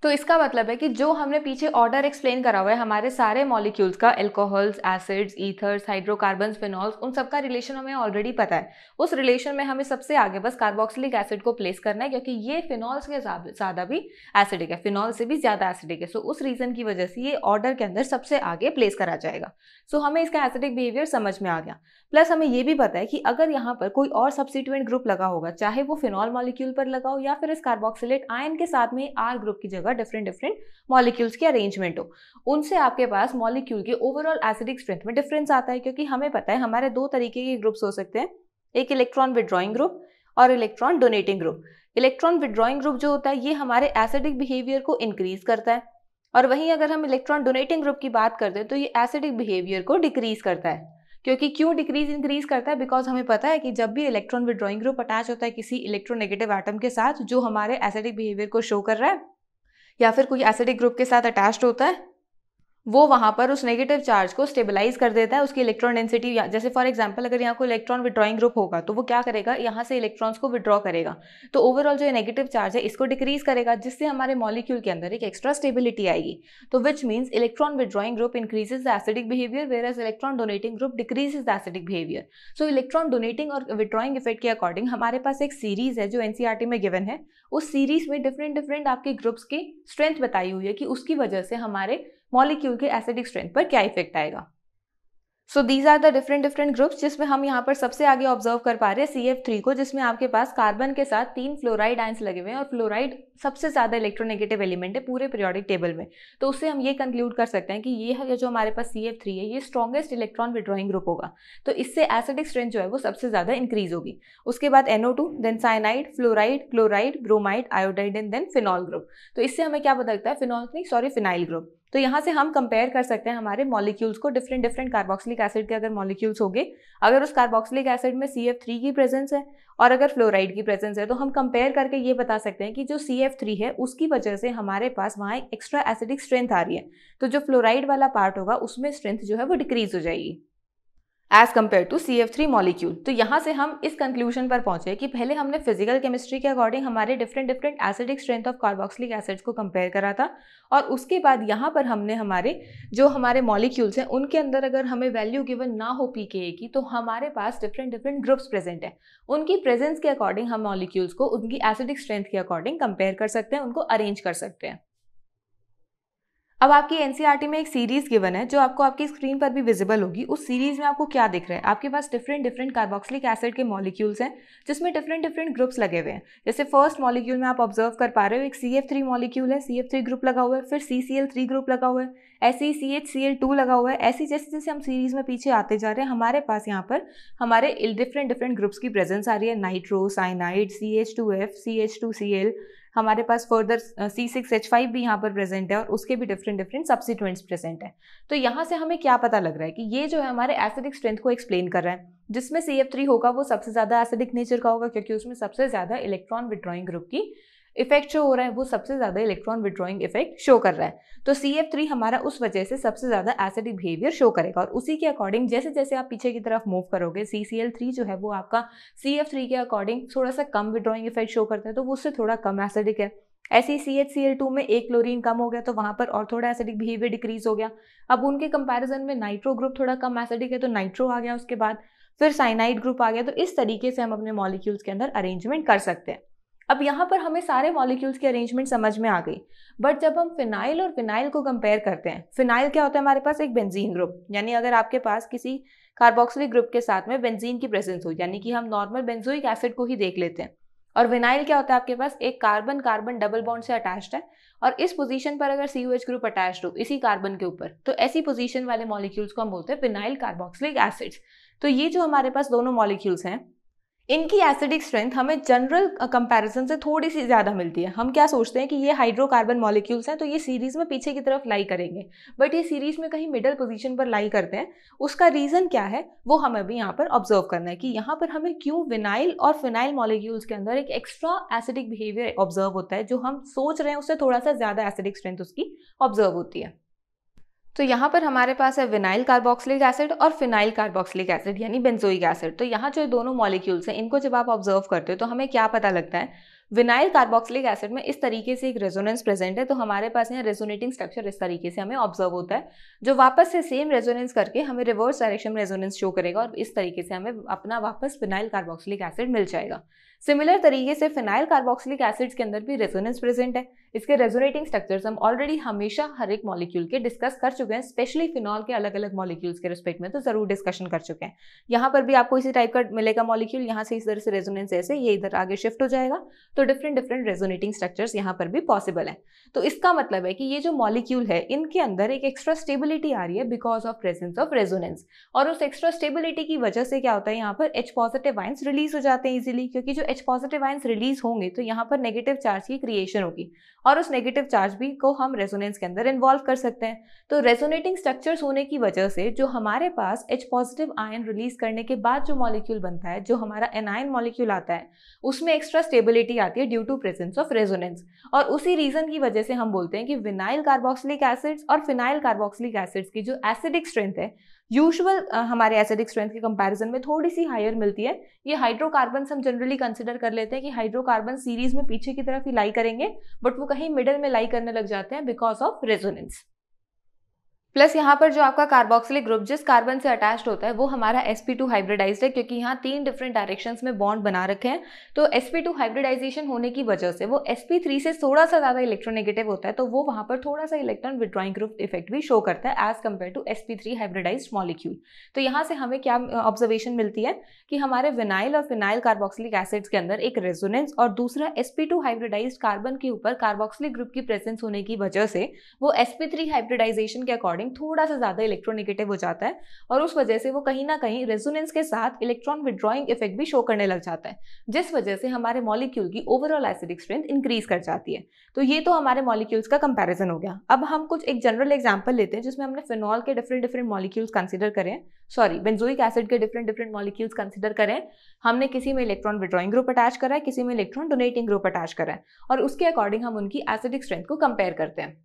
तो इसका मतलब है कि जो हमने पीछे ऑर्डर एक्सप्लेन करा हुआ है हमारे सारे मॉलिक्यूल्स का alcohols acids ethers hydrocarbon phenols उन सबका रिलेशन हमें ऑलरेडी पता है उस रिलेशन में हमें सबसे आगे बस कार्बोक्सिलिक एसिड को प्लेस करना है क्योंकि ये फिनॉल्स के ज़्यादा भी एसिडिक है फिनॉल से भी ज़्यादा एसिडिक है सो उस रीज़न की वजह से ये ऑर्डर के अंदर सबसे आगे प्लेस करा जाएगा सो हमें इसका एसिडिक बिहेवियर समझ में आ गया प्लस हमें ये भी पता है कि अगर यहाँ पर कोई और सब्सिट्यूएंट ग्रुप लगा होगा चाहे वो फिनॉल मॉलिक्यूल पर लगा हो या फिर इस कार्बोक्सिलेट आयन के साथ में आर ग्रुप की जगह डिफरेंट डिफरेंट मॉलिक्यूल्स की अरेंजमेंट हो उनसे आपके पास मॉलिक्यूल के ओवरऑल एसिडिक स्ट्रेंथ में डिफरेंस आता है क्योंकि हमें पता है हमारे दो तरीके के ग्रुप्स हो सकते हैं एक इलेक्ट्रॉन विड्रॉइंग ग्रुप और electron donating group electron withdrawing group जो होता है ये हमारे एसिडिक बिहेवियर को इंक्रीज करता है और वहीं अगर हम इलेक्ट्रॉन डोनेटिंग ग्रुप की बात करते हैं तो ये एसिडिक बिहेवियर को डिक्रीज करता है क्योंकि क्यों डिक्रीज इंक्रीज करता है बिकॉज हमें पता है कि जब भी इलेक्ट्रॉन विड्रॉइंग ग्रुप अटैच होता है किसी इलेक्ट्रोनेगेटिव आइटम के साथ जो हमारे एसिडिक बिहेवियर को शो कर रहा है या फिर कोई एसिडिक ग्रुप के साथ अटैच्ड होता है वो वहाँ पर उस नेगेटिव चार्ज को स्टेबलाइज कर देता है उसकी इलेक्ट्रॉन डेंसिटी जैसे फॉर एग्जांपल अगर यहाँ को इलेक्ट्रॉन विड्रॉइंग ग्रुप होगा तो वो क्या करेगा यहाँ से इलेक्ट्रॉन्स को विड्रॉ करेगा तो ओवरऑल जो नेगेटिव चार्ज है इसको डिक्रीज करेगा जिससे हमारे मॉलिक्यूल के अंदर एक एक्स्ट्रा स्टेबिलिटी आएगी तो which means electron withdrawing group increases the acidic behaviour whereas electron donating group decreases the acidic behaviour so electron donating और विड्रॉइंग इफेक्ट के अकॉर्डिंग हमारे पास एक सीरीज है जो एनसीआरटी e में गिवन है उस सीरीज में डिफरेंट डिफरेंट आपके ग्रुप्स की स्ट्रेंथ बताई हुई है कि उसकी वजह से हमारे मॉलिक्यूल के एसिडिक स्ट्रेंथ पर क्या इफेक्ट आएगा so these are the different different groups जिसमें हम यहाँ पर सबसे आगे ऑब्जर्व कर पा रहे हैं सी एफ थ्री को जिसमें आपके पास कार्बन के साथ तीन फ्लोराइड आइंस लगे हुए हैं और फ्लोराइड सबसे ज़्यादा इलेक्ट्रोनेगेटिव एलिमेंट है पूरे पीरियोडिक टेबल में तो उससे हम ये कंक्लूड कर सकते हैं कि ये है जो हमारे पास सी एफ थ्री है ये स्ट्रॉगेस्ट इलेक्ट्रॉन विड्रॉइंग ग्रुप होगा तो इससे एसिडिक स्ट्रेंथ जो है वो सबसे ज़्यादा इंक्रीज होगी उसके बाद NO two then cyanide fluoride chloride bromide iodide and then phenol group तो इससे हमें क्या पता लगता है फिनॉल नहीं सॉरी फिनाइल ग्रुप तो यहाँ से हम कंपेयर कर सकते हैं हमारे मॉलिक्यूल्स को डिफरेंट डिफरेंट कार्बोक्सिलिक एसिड के अगर मॉलिक्यूल्स हो गए अगर उस कार्बोक्सिलिक एसिड में सी एफ थ्री की प्रेजेंस है और अगर फ्लोराइड की प्रेजेंस है तो हम कंपेयर करके ये बता सकते हैं कि जो सी एफ थ्री है उसकी वजह से हमारे पास वहाँ एक एक्स्ट्रा एसिडिक स्ट्रेंथ आ रही है तो जो फ्लोराइड वाला पार्ट होगा उसमें स्ट्रेंथ जो है वो डिक्रीज हो जाएगी as compare to C F three molecule तो यहाँ से हम इस कंक्लूजन पर पहुंचे कि पहले हमने फिजिकल केमिस्ट्री के अकॉर्डिंग हमारे different different acidic strength of carboxylic acids को कंपेयर करा था और उसके बाद यहाँ पर हमने हमारे जो हमारे मॉलिक्यूल्स हैं उनके अंदर अगर हमें वैल्यू गिवन ना हो पी के ए की तो हमारे पास डिफरेंट डिफरेंट ग्रुप्स प्रेजेंट है उनकी प्रेजेंस के अकॉर्डिंग हम मॉलिक्यूल्स को उनकी एसिडिक स्ट्रेंथ के अकॉर्डिंग कंपेयर कर सकते हैं उनको अरेंज कर सकते हैं अब आपकी एनसीईआरटी e में एक सीरीज गिवन है जो आपको आपकी स्क्रीन पर भी विजिबल होगी उस सीरीज में आपको क्या दिख रहा है आपके पास डिफरेंट डिफरेंट कार्बोक्सिलिक एसिड के मॉलिक्यूल्स हैं जिसमें डिफरेंट डिफरेंट ग्रुप्स लगे हुए हैं जैसे फर्स्ट मॉलिक्यूल में आप ऑब्जर्व कर पा रहे हो एक सी एफ थ्री मॉलिक्यूल है सी एफ थ्री ग्रुप लगा हुआ है फिर C C L three group लगा हुआ है ऐसे ही C H C L two लगा हुआ है ऐसी जैसे जैसे हम सीरीज में पीछे आते जा रहे हैं हमारे पास यहाँ पर हमारे डिफरेंट डिफरेंट ग्रुप्स की प्रेजेंस आ रही है nitro cyanide C H two F C H two C L हमारे पास further C six H five भी यहाँ पर प्रेजेंट है और उसके भी डिफरेंट डिफरेंट सब्सिटेंट्स प्रेजेंट है तो यहाँ से हमें क्या पता लग रहा है कि ये जो है हमारे एसिडिक स्ट्रेंथ को एक्सप्लेन कर रहा है जिसमें सी एफ थ्री होगा वो सबसे ज़्यादा एसिडिक नेचर का होगा क्योंकि उसमें सबसे ज़्यादा इलेक्ट्रॉन विड्रॉइंग ग्रुप की इफेक्ट शो हो रहा है वो सबसे ज़्यादा इलेक्ट्रॉन विड्रॉइंग इफेक्ट शो कर रहा है तो सी एफ थ्री हमारा उस वजह से सबसे ज़्यादा एसिडिक बिहेवियर शो करेगा और उसी के अकॉर्डिंग जैसे जैसे आप पीछे की तरफ मूव करोगे सी सी एल थ्री जो है वो आपका सी एफ थ्री के अकॉर्डिंग थोड़ा सा कम विड्रॉइंग इफेक्ट शो करता है तो वो उससे थोड़ा कम एसिडिक है ऐसे ही C H C L two में एक क्लोरीन कम हो गया तो वहाँ पर और थोड़ा एसिडिक बिहेवियर डिक्रीज हो गया अब उनके कंपैरिजन में नाइट्रो ग्रुप थोड़ा कम एसिडिक है तो नाइट्रो आ गया उसके बाद फिर साइनाइड ग्रुप आ गया तो इस तरीके से हम अपने मॉलिक्यूल्स के अंदर अरेंजमेंट कर सकते हैं अब यहाँ पर हमें सारे मॉलिक्यूल्स की अरेंजमेंट समझ में आ गई बट जब हम फिनाइल और फिनाइल को कंपेयर करते हैं फिनाइल क्या होता है हमारे पास एक बेंजीन ग्रुप यानी अगर आपके पास किसी कार्बोक्सिलिक ग्रुप के साथ में बेंजीन की प्रेजेंस हो यानी कि हम नॉर्मल बेंजोइक एसिड को ही देख लेते हैं और विनाइल क्या होता है आपके पास एक कार्बन कार्बन डबल बॉन्ड से अटैच्ड है और इस पोजीशन पर अगर सी ग्रुप अटैच्ड हो इसी कार्बन के ऊपर तो ऐसी पोजीशन वाले मॉलिक्यूल्स को हम बोलते हैं विनाइल कार्बोक्सिलिक एसिड्स तो ये जो हमारे पास दोनों मॉलिक्यूल्स हैं इनकी एसिडिक स्ट्रेंथ हमें जनरल कंपैरिजन से थोड़ी सी ज़्यादा मिलती है हम क्या सोचते हैं कि ये हाइड्रोकार्बन मॉलिक्यूल्स हैं तो ये सीरीज़ में पीछे की तरफ लाई करेंगे बट ये सीरीज़ में कहीं मिडल पोजीशन पर लाई करते हैं उसका रीज़न क्या है वो हमें भी यहाँ पर ऑब्जर्व करना है कि यहाँ पर हमें क्यों विनाइल और फिनाइल मॉलिक्यूल्स के अंदर एक एक्स्ट्रा एसिडिक बिहेवियर ऑब्जर्व होता है जो हम सोच रहे हैं उससे थोड़ा सा ज़्यादा एसिडिक स्ट्रेंथ उसकी ऑब्जर्व होती है तो यहाँ पर हमारे पास है विनाइल कार्बोक्सिलिक एसिड और फिनाइल कार्बोक्सिलिक एसिड यानी बेंजोइक एसिड तो यहाँ जो दोनों मॉलिक्यूल्स हैं इनको जब आप ऑब्जर्व करते हो तो हमें क्या पता लगता है विनाइल कार्बोक्सिलिक एसिड में इस तरीके से एक रेजोनेंस प्रेजेंट है तो हमारे पास यहाँ रेजोनेटिंग स्ट्रक्चर इस तरीके से हमें ऑब्जर्व होता है जो वापस से सेम रेजोनेंस करके हमें रिवर्स डायरेक्शन में रेजोनेंस शो करेगा और इस तरीके से हमें अपना वापस फिनाइल कार्बोक्सिलिक एसिड मिल जाएगा सिमिलर तरीके से फिनाइल कार्बोक्सिलिक एसिड के अंदर भी रेजोनेंस प्रेजेंट है इसके रेजोनेटिंग स्ट्रक्चर्स हम ऑलरेडी हमेशा हर एक मॉलिक्यूल के डिस्कस कर चुके हैं स्पेशली फिनॉल के अलग अलग मॉलिक्यूल्स के रिस्पेक्ट में तो ज़रूर डिस्कशन कर चुके हैं यहाँ पर भी आपको इसी टाइप का मिलेगा मॉलिक्यूल यहाँ से इस तरह से रेजोनेंस ऐसे ये इधर आगे शिफ्ट हो जाएगा तो डिफरेंट डिफरेंट रेजोनेटिंग स्ट्रक्चर्स यहाँ पर भी पॉसिबल है तो इसका मतलब है कि ये जो मॉलिक्यूल है इनके अंदर एक एक्स्ट्रा स्टेबिलिटी आ रही है because of presence of resonance और उस एक्स्ट्रा स्टेबिलिटी की वजह से क्या होता है यहाँ पर एच पॉजिटिव आइंस रिलीज हो जाते हैं इजिली क्योंकि जो एच पॉजिटिव आइंस रिलीज होंगे तो यहाँ पर नेगेटिव चार्ज की क्रिएशन होगी और उस नेगेटिव चार्ज भी को हम रेजोनेंस के अंदर इन्वॉल्व कर सकते हैं तो रेजोनेटिंग स्ट्रक्चर्स होने की वजह से जो हमारे पास एच पॉजिटिव आयन रिलीज करने के बाद जो मॉलिक्यूल बनता है जो हमारा एनायन मॉलिक्यूल आता है उसमें एक्स्ट्रा स्टेबिलिटी आती है due to presence of resonance और उसी रीजन की वजह से हम बोलते हैं कि विनाइल कार्बोक्सिलिक एसिड्स और फिनाइल कार्बोक्सिलिक एसिड्स की जो एसिडिक स्ट्रेंथ है यूजुअल हमारे एसिडिक स्ट्रेंथ के कंपैरिजन में थोड़ी सी हायर मिलती है ये हाइड्रोकार्बन हम जनरली कंसिडर कर लेते हैं कि हाइड्रोकार्बन सीरीज में पीछे की तरफ ही लाई करेंगे बट वो कहीं मिडल में लाई करने लग जाते हैं बिकॉज ऑफ रेजोनेंस प्लस यहाँ पर जो आपका कार्बोक्सिलिक ग्रुप जिस कार्बन से अटैच्ड होता है वो हमारा sp2 हाइब्रिडाइज है क्योंकि यहाँ तीन डिफरेंट डायरेक्शंस में बॉन्ड बना रखे हैं तो sp2 हाइब्रिडाइजेशन होने की वजह से वो sp3 से थोड़ा सा ज़्यादा इलेक्ट्रोनेगेटिव होता है तो वो वहाँ पर थोड़ा सा इलेक्ट्रॉन विड्रॉइंग ग्रुप इफेक्ट भी शो करता है as compare to S P molecule तो यहाँ से हमें क्या ऑब्जर्वेशन मिलती है कि हमारे विनाइल और फिनाइल कार्बोक्सिलिक एसिड्स के अंदर एक रेजोनेंस और दूसरा एस पी कार्बन के ऊपर कार्बोक्सिलिक ग्रुप की प्रेजेंस होने की वजह से वो sp3 हाइब्रिडाइजेशन के अकॉर्डिंग अकॉर्डिंग थोड़ा सा ज़्यादा इलेक्ट्रोनिगेटिव हो जाता है और उस वजह से वो कहीं ना कहीं रेजोनेंस के साथ इलेक्ट्रॉन विड्रॉइंग इफेक्ट भी शो करने लग जाता है जिस वजह से हमारे मॉलिक्यूल की ओवरऑल एसिडिक स्ट्रेंथ इंक्रीज कर जाती है तो ये तो हमारे मॉलिक्यूल्स का कंपेरिजन हो गया अब हम कुछ एक जनरल एग्जाम्पल लेते हैं जिसमें हमने फिनॉल के डिफरेंट डिफरेंट मॉलिक्यूल्स कंसिडर करें सॉरी बेंजोइक एसिड के डिफरेंट डिफरेंट मॉलिक्यूल्स कंसिडर करें हमने किसी में इलेक्ट्रॉन विड्रॉइंग ग्रुप अटैच करा है किसी में इलेक्ट्रॉन डोनेटिंग ग्रुप अटैच करा है और उसके अकॉर्डिंग हम उनकी एसिडिक स्ट्रेंथ को कंपेयर करते हैं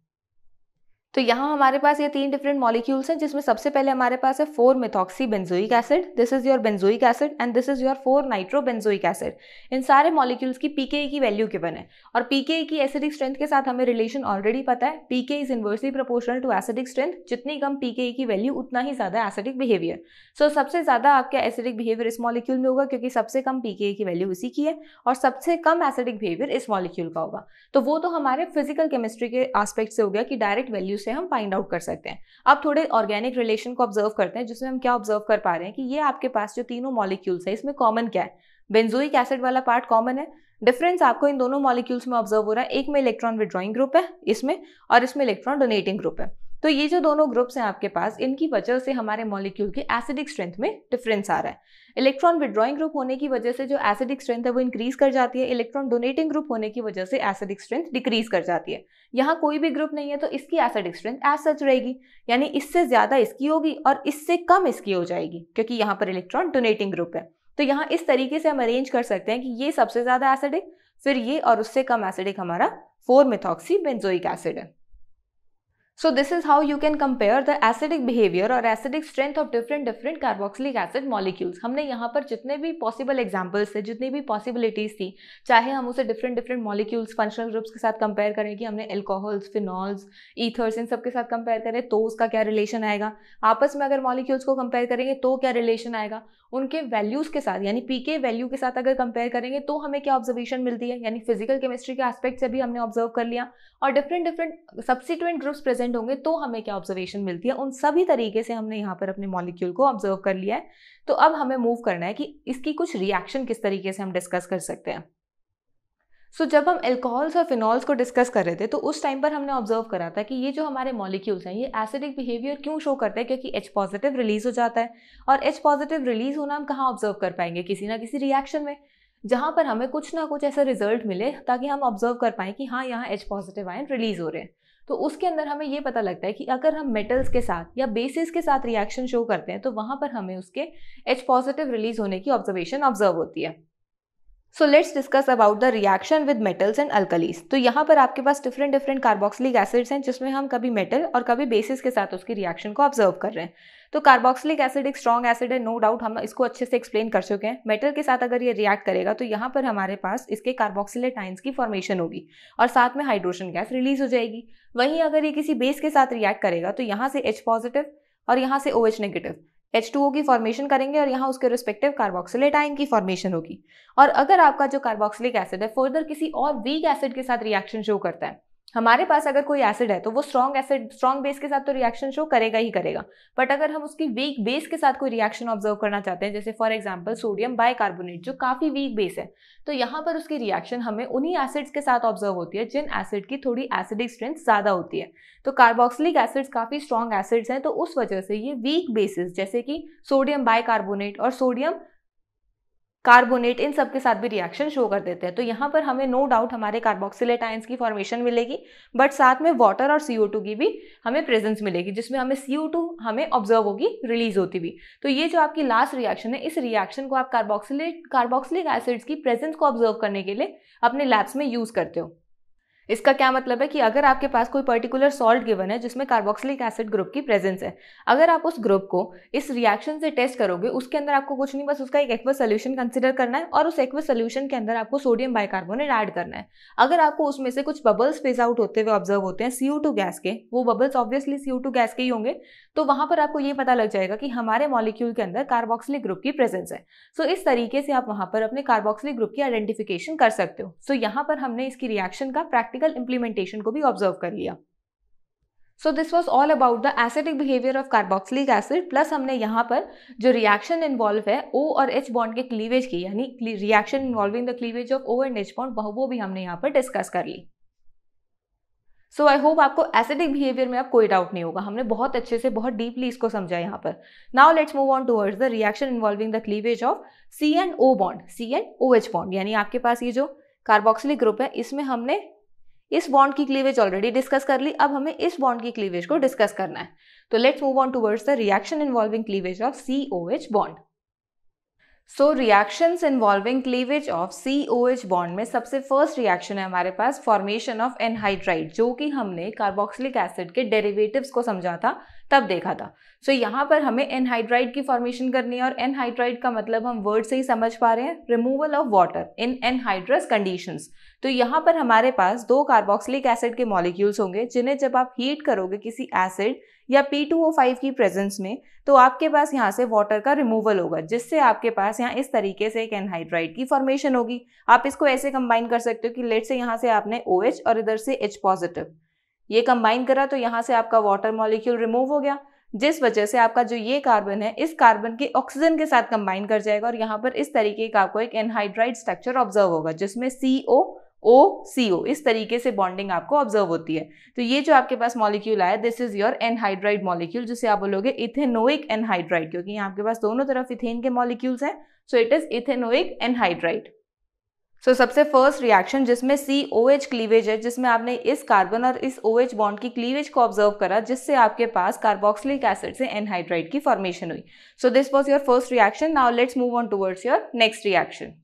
तो यहाँ हमारे पास ये तीन डिफरेंट मॉलिक्यूल्स हैं जिसमें सबसे पहले हमारे पास है four methoxy benzoic acid this is your benzoic acid and this is your four nitro benzoic acid इन सारे मॉलिक्यूल्स की पीके e की वैल्यू गिवन है और पीके e की एसिडिक स्ट्रेंथ के साथ हमें रिलेशन ऑलरेडी पता है pK is inversely proportional to acidic strength जितनी कम पीके e की वैल्यू उतना ही ज्यादा एसिडिक बिहेवियर सो सबसे ज्यादा आपका एसिडिक बिहेवियर इस मॉलिक्यूल में होगा क्योंकि सबसे कम पीके की वैल्यू उसी की है और सबसे कम एसिडिक बिहेवियर इस मॉलिक्यूल का होगा तो वो तो हमारे फिजिकल केमिस्ट्री के आस्पेक्ट से हो गया कि डायरेक्ट वैल्यू वैल्यू से हम फाइंड आउट कर सकते हैं अब थोड़े ऑर्गेनिक रिलेशन को ऑब्जर्व करते हैं जिसमें हम क्या ऑब्जर्व कर पा रहे हैं कि ये आपके पास जो तीनों मॉलिक्यूल्स हैं इसमें कॉमन क्या है बेंजोइक एसिड वाला पार्ट कॉमन है डिफरेंस आपको इन दोनों मॉलिक्यूल्स में ऑब्जर्व हो रहा है एक में इलेक्ट्रॉन विड्रॉइंग ग्रुप है इसमें और इसमें इलेक्ट्रॉन डोनेटिंग ग्रुप है तो ये जो दोनों ग्रुप्स हैं आपके पास इनकी वजह से हमारे मॉलिक्यूल के एसिडिक स्ट्रेंथ में डिफरेंस आ रहा है इलेक्ट्रॉन विड्रॉइंग ग्रुप होने की वजह से जो एसिडिक स्ट्रेंथ है वो इंक्रीज कर जाती है इलेक्ट्रॉन डोनेटिंग ग्रुप होने की वजह से एसिडिक स्ट्रेंथ डिक्रीज कर जाती है यहाँ कोई भी ग्रुप नहीं है तो इसकी एसिडिक स्ट्रेंथ एज सच रहेगी यानी इससे ज़्यादा इसकी होगी और इससे कम इसकी हो जाएगी क्योंकि यहाँ पर इलेक्ट्रॉन डोनेटिंग ग्रुप है तो यहाँ इस तरीके से हम अरेंज कर सकते हैं कि ये सबसे ज़्यादा एसिडिक फिर ये और उससे कम एसिडिक हमारा फोर मिथॉक्सी बेंजोइक एसिड है So this is how you can compare the acidic behavior or acidic strength of different different carboxylic acid molecules. हमने यहाँ पर जितने भी possible examples थे जितनी भी possibilities थी चाहे हम उसे different different molecules functional groups के साथ compare करें कि हमने alcohols, phenols, ethers इन सब के साथ compare करें तो उसका क्या relation आएगा आपस में अगर molecules को compare करेंगे तो क्या relation आएगा उनके वैल्यूज़ के साथ यानी पी के वैल्यू के साथ अगर कंपेयर करेंगे तो हमें क्या ऑब्जर्वेशन मिलती है यानी फिजिकल केमिस्ट्री के एस्पेक्ट से भी हमने ऑब्जर्व कर लिया और different different substituent groups present होंगे तो हमें क्या ऑब्जर्वेशन मिलती है उन सभी तरीके से हमने यहाँ पर अपने मॉलिक्यूल को ऑब्जर्व कर लिया है तो अब हमें मूव करना है कि इसकी कुछ रिएक्शन किस तरीके से हम डिस्कस कर सकते हैं सो so, जब हम एल्कोहल्स और फिनॉल्स को डिस्कस कर रहे थे तो उस टाइम पर हमने ऑब्जर्व करा था कि ये जो हमारे मॉलिक्यूल्स हैं ये एसिडिक बिहेवियर क्यों शो करते हैं क्योंकि एच पॉजिटिव रिलीज हो जाता है और एच पॉजिटिव रिलीज होना हम कहाँ ऑब्जर्व कर पाएंगे किसी ना किसी रिएक्शन में जहाँ पर हमें कुछ ना कुछ ऐसा रिजल्ट मिले ताकि हम ऑब्जर्व कर पाएँ कि हाँ यहाँ एच पॉजिटिव आयन रिलीज हो रहे हैं तो उसके अंदर हमें ये पता लगता है कि अगर हम मेटल्स के साथ या बेसिस के साथ रिएक्शन शो करते हैं तो वहाँ पर हमें उसके एच पॉजिटिव रिलीज होने की ऑब्जर्वेशन ऑब्जर्व होती है so let's discuss about the reaction with metals and alkalis तो यहाँ पर आपके पास डिफरेंट डिफरेंट कार्बोक्सिलिक एसिड्स हैं जिसमें हम कभी मेटल और कभी बेसिस के साथ उसकी रिएक्शन को ऑब्जर्व कर रहे हैं तो कार्बोक्सिलिक एसिड एक स्ट्रॉन्ग एसिड है नो no डाउट हम इसको अच्छे से एक्सप्लेन कर चुके हैं मेटल के साथ अगर ये रिएक्ट करेगा तो यहाँ पर हमारे पास इसके कार्बोक्सिलेट आइंस की फॉर्मेशन होगी और साथ में हाइड्रोजन गैस रिलीज हो जाएगी वहीं अगर ये किसी बेस के साथ रिएक्ट करेगा तो यहाँ से एच पॉजिटिव और यहाँ से O H negative H two O की फॉर्मेशन करेंगे और यहाँ उसके रिस्पेक्टिव कार्बोक्सिलेट आयन की फॉर्मेशन होगी और अगर आपका जो कार्बोक्सिलिक एसिड है फर्दर किसी और वीक एसिड के साथ रिएक्शन शो करता है हमारे पास अगर कोई एसिड है तो वो स्ट्रॉन्ग एसिड स्ट्रॉन्ग बेस के साथ तो रिएक्शन शो करेगा ही करेगा बट अगर हम उसकी वीक बेस के साथ कोई रिएक्शन ऑब्जर्व करना चाहते हैं जैसे फॉर एग्जांपल सोडियम बाइकार्बोनेट जो काफ़ी वीक बेस है तो यहाँ पर उसकी रिएक्शन हमें उन्हीं एसिड्स के साथ ऑब्जर्व होती है जिन एसिड की थोड़ी एसिडिक स्ट्रेंथ ज़्यादा होती है तो कार्बोक्सिलिक एसिड्स काफ़ी स्ट्रॉन्ग एसिड्स हैं तो उस वजह से ये वीक बेसिस जैसे कि सोडियम बाइकार्बोनेट और सोडियम कार्बोनेट इन सब के साथ भी रिएक्शन शो कर देते हैं तो यहाँ पर हमें नो no डाउट हमारे कार्बोक्सिलेट आयंस की फॉर्मेशन मिलेगी बट साथ में वाटर और सी की भी हमें प्रेजेंस मिलेगी जिसमें हमें सी हमें ऑब्जर्व होगी रिलीज होती भी तो ये जो आपकी लास्ट रिएक्शन है इस रिएक्शन को आप कार्बोक्सिलेट कार्बोक्सिलिक एसिड्स की प्रेजेंस को ऑब्जर्व करने के लिए अपने लैब्स में यूज़ करते हो इसका क्या मतलब है कि अगर आपके पास कोई पर्टिकुलर सॉल्ट गिवन है जिसमें कार्बोक्सिलिक एसिड ग्रुप की प्रेजेंस है अगर आप उस ग्रुप को इस रिएक्शन से टेस्ट करोगे उसके अंदर आपको कुछ नहीं बस उसका एक एक्वस सोल्यूशन कंसिडर करना है और उस एक्वस सोल्यूशन के अंदर आपको सोडियम बाइकार्बोनेट ऐड करना है अगर आपको उसमें से कुछ बबल्स फेज आउट होते हुए ऑब्जर्व होते हैं सी गैस के वो बबल्स ऑब्वियसली सी गैस के ही होंगे तो वहां पर आपको ये पता लग जाएगा कि हमारे मॉलिक्यूल के अंदर कार्बोक्सिलिक ग्रुप की प्रेजेंस है सो इस तरीके से आप वहां पर अपने कार्बोक्सिलिक ग्रुप की आइडेंटिफिकेशन कर सकते हो सो यहाँ पर हमने इसकी रिएक्शन का प्रैक्टिस प्रैक्टिकल इंप्लीमेंटेशन को भी ऑब्जर्व कर लिया so this was all about the acidic behaviour of carboxylic acid plus हमने यहाँ पर जो रिएक्शन इन्वॉल्व है ओ और एच बॉन्ड के क्लीवेज की यानी reaction involving the cleavage of O and H bond वो भी हमने यहाँ पर डिस्कस कर ली सो आई होप आपको एसिडिक बिहेवियर में अब कोई डाउट नहीं होगा हमने बहुत अच्छे से बहुत डीपली इसको समझा यहाँ पर now let's move on towards the reaction involving the cleavage of C and O bond C and O H bond यानी आपके पास ये जो कार्बोक्सिलिक ग्रुप है इसमें हमने इस बॉन्ड की क्लीवेज ऑलरेडी डिस्कस कर ली अब हमें इस बॉन्ड की क्लीवेज को डिस्कस करना है तो let's move on towards the reaction involving cleavage of C O H bond so reactions involving cleavage of C O H bond में सबसे फर्स्ट रिएक्शन है हमारे पास फॉर्मेशन ऑफ एनहाइड्राइड जो कि हमने कार्बोक्सिलिक एसिड के डेरिवेटिव्स को समझा था तब देखा था सो so, यहाँ पर हमें एनहाइड्राइड की फॉर्मेशन करनी है और एनहाइड्राइड का मतलब हम वर्ड से ही समझ पा रहे हैं removal of water in anhydrous conditions तो यहाँ पर हमारे पास दो कार्बोक्सिलिक एसिड के मॉलिक्यूल्स होंगे जिन्हें जब आप हीट करोगे किसी एसिड या P2O5 की प्रेजेंस में तो आपके पास यहाँ से वाटर का रिमूवल होगा जिससे आपके पास यहाँ इस तरीके से एक एनहाइड्राइड की फॉर्मेशन होगी आप इसको ऐसे कंबाइन कर सकते हो कि लेट से यहाँ से आपने ओ OH और इधर से एच पॉजिटिव ये कंबाइन करा तो यहाँ से आपका वाटर मॉलिक्यूल रिमूव हो गया जिस वजह से आपका जो ये कार्बन है इस कार्बन के ऑक्सीजन के साथ कंबाइन कर जाएगा और यहाँ पर इस तरीके का आपको एक एनहाइड्राइड स्ट्रक्चर ऑब्जर्व होगा जिसमें सी ओ ओ सी ओ इस तरीके से बॉन्डिंग आपको ऑब्जर्व होती है तो ये जो आपके पास मॉलिक्यूल आया this is your anhydride molecule जिसे आप बोलोगे इथेनोइक एनहाइड्राइड क्योंकि यहाँ आपके पास दोनों तरफ इथेन के मॉलिक्यूल्स हैं so it is ethanoic anhydride so so, सबसे फर्स्ट रिएक्शन जिसमें सी ओ एच क्लीवेज है जिसमें आपने इस कार्बन और इस ओ एच बॉन्ड की क्लीवेज को ऑब्जर्व करा जिससे आपके पास कार्बोक्सिलिक एसिड से एनहाइड्राइड की फॉर्मेशन हुई so this was your first reaction now let's move on towards your next reaction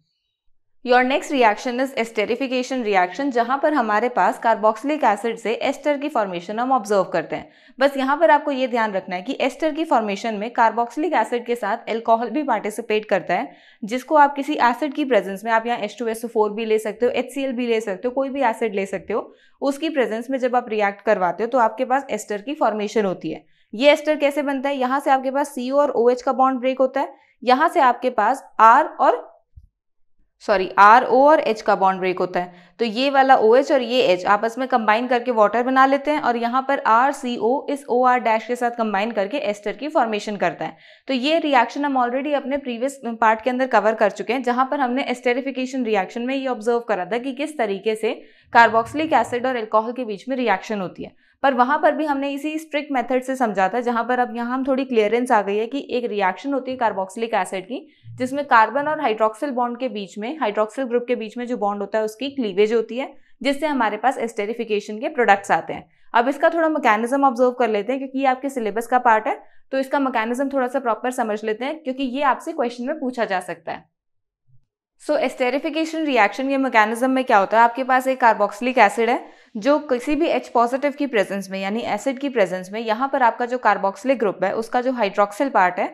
your next reaction is esterification reaction जहां पर हमारे पास कार्बोक्सिलिक एसिड से एस्टर की फॉर्मेशन हम ऑब्जर्व करते हैं बस यहाँ पर आपको ये ध्यान रखना है कि एस्टर की फॉर्मेशन में कार्बोक्सिलिक एसिड के साथ एल्कोहल भी पार्टिसिपेट करता है जिसको आप किसी एसिड की प्रेजेंस में आप यहाँ एस टू एस फोर भी ले सकते हो एच सी एल भी ले सकते हो कोई भी एसिड ले सकते हो उसकी प्रेजेंस में जब आप रिएक्ट करवाते हो तो आपके पास एस्टर की फॉर्मेशन होती है ये एस्टर कैसे बनता है यहाँ से आपके पास सी ओ और ओ OH का बॉन्ड ब्रेक होता है यहाँ से आपके पास आर और सॉरी आर ओ और एच का बॉन्ड ब्रेक होता है तो ये वाला ओ एच और ये एच आपस में कंबाइन करके वाटर बना लेते हैं और यहाँ पर आर सी ओ इस ओ आर डैश के साथ कंबाइन करके एस्टर की फॉर्मेशन करता है तो ये रिएक्शन हम ऑलरेडी अपने प्रीवियस पार्ट के अंदर कवर कर चुके हैं जहाँ पर हमने एस्टेरिफिकेशन रिएक्शन में ये ऑब्जर्व करा था कि किस तरीके से कार्बोक्सिलिक एसिड और एल्कोहल के बीच में रिएक्शन होती है पर वहाँ पर भी हमने इसी स्ट्रिक्ट मेथड से समझा था जहाँ पर अब यहाँ हम थोड़ी क्लियरेंस आ गई है कि एक रिएक्शन होती है कार्बोक्सिलिक एसिड की जिसमें कार्बन और हाइड्रोक्सिल बॉन्ड के बीच में हाइड्रोक्सिल ग्रुप के बीच में जो बॉन्ड होता है उसकी क्लीवेज होती है जिससे हमारे पास एस्टेरिफिकेशन के प्रोडक्ट्स आते हैं अब इसका थोड़ा मैकेनिज्म ऑब्जर्व कर लेते हैं क्योंकि ये आपके सिलेबस का पार्ट है तो इसका मैकेनिज्म थोड़ा सा प्रॉपर समझ लेते हैं क्योंकि ये आपसे क्वेश्चन में पूछा जा सकता है सो एस्टेरिफिकेशन रिएक्शन के मैकेनिज्म में क्या होता है आपके पास एक कार्बोक्सिलिक एसिड है जो किसी भी एच पॉजिटिव की प्रेजेंस में यानी एसिड की प्रेजेंस में यहाँ पर आपका जो कार्बोक्सिलिक ग्रुप है उसका जो हाइड्रोक्सिल पार्ट है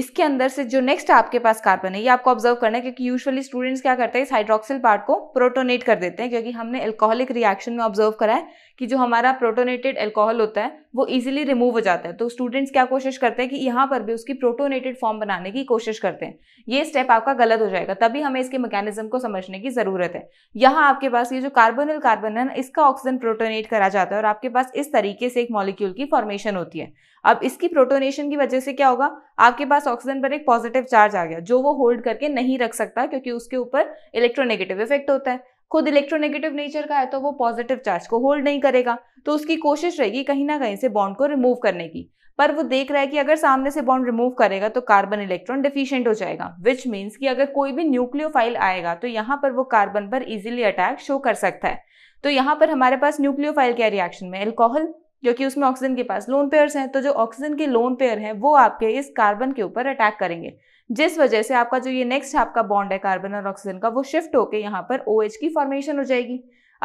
इसके अंदर से जो नेक्स्ट आपके पास कार्बन है ये आपको ऑब्जर्व करना है क्योंकि यूजुअली स्टूडेंट्स क्या करते हैं इस हाइड्रोक्सिल पार्ट को प्रोटोनेट कर देते हैं क्योंकि हमने एल्कोहलिक रिएक्शन में ऑब्जर्व करा है कि जो हमारा प्रोटोनेटेड एल्कोहल होता है वो ईजिली रिमूव हो जाता है तो स्टूडेंट्स क्या कोशिश करते हैं कि यहाँ पर भी उसकी प्रोटोनेटेड फॉर्म बनाने की कोशिश करते हैं ये स्टेप आपका गलत हो जाएगा तभी हमें इसके मैकेनिज्म को समझने की जरूरत है यहाँ आपके पास ये जो कार्बोनल कार्बन है ना इसका ऑक्सीजन प्रोटोनेट करा जाता है और आपके पास इस तरीके से एक मॉलिक्यूल की फॉर्मेशन होती है अब इसकी प्रोटोनेशन की वजह से क्या होगा आपके पास ऑक्सीजन पर एक पॉजिटिव चार्ज आ गया जो वो होल्ड करके नहीं रख सकता क्योंकि उसके ऊपर इलेक्ट्रोनेगेटिव इफेक्ट होता है खुद इलेक्ट्रोनेगेटिव नेचर का है तो वो पॉजिटिव चार्ज को होल्ड नहीं करेगा तो उसकी कोशिश रहेगी कहीं ना कहीं से बॉन्ड को रिमूव करने की पर वो देख रहा है कि अगर सामने से बॉन्ड रिमूव करेगा तो कार्बन इलेक्ट्रॉन डिफिशियंट हो जाएगा विच मीन्स कि अगर कोई भी न्यूक्लियोफाइल आएगा तो यहाँ पर वो कार्बन पर इजिली अटैक शो कर सकता है तो यहाँ पर हमारे पास न्यूक्लियोफाइल क्या रिएक्शन में एल्कोहल जो कि उसमें ऑक्सीजन के पास लोन पेयर्स हैं तो जो ऑक्सीजन के लोन पेयर हैं वो आपके इस कार्बन के ऊपर अटैक करेंगे जिस वजह से आपका जो ये नेक्स्ट आपका बॉन्ड है कार्बन और ऑक्सीजन का वो शिफ्ट होकर यहाँ पर ओ OH की फॉर्मेशन हो जाएगी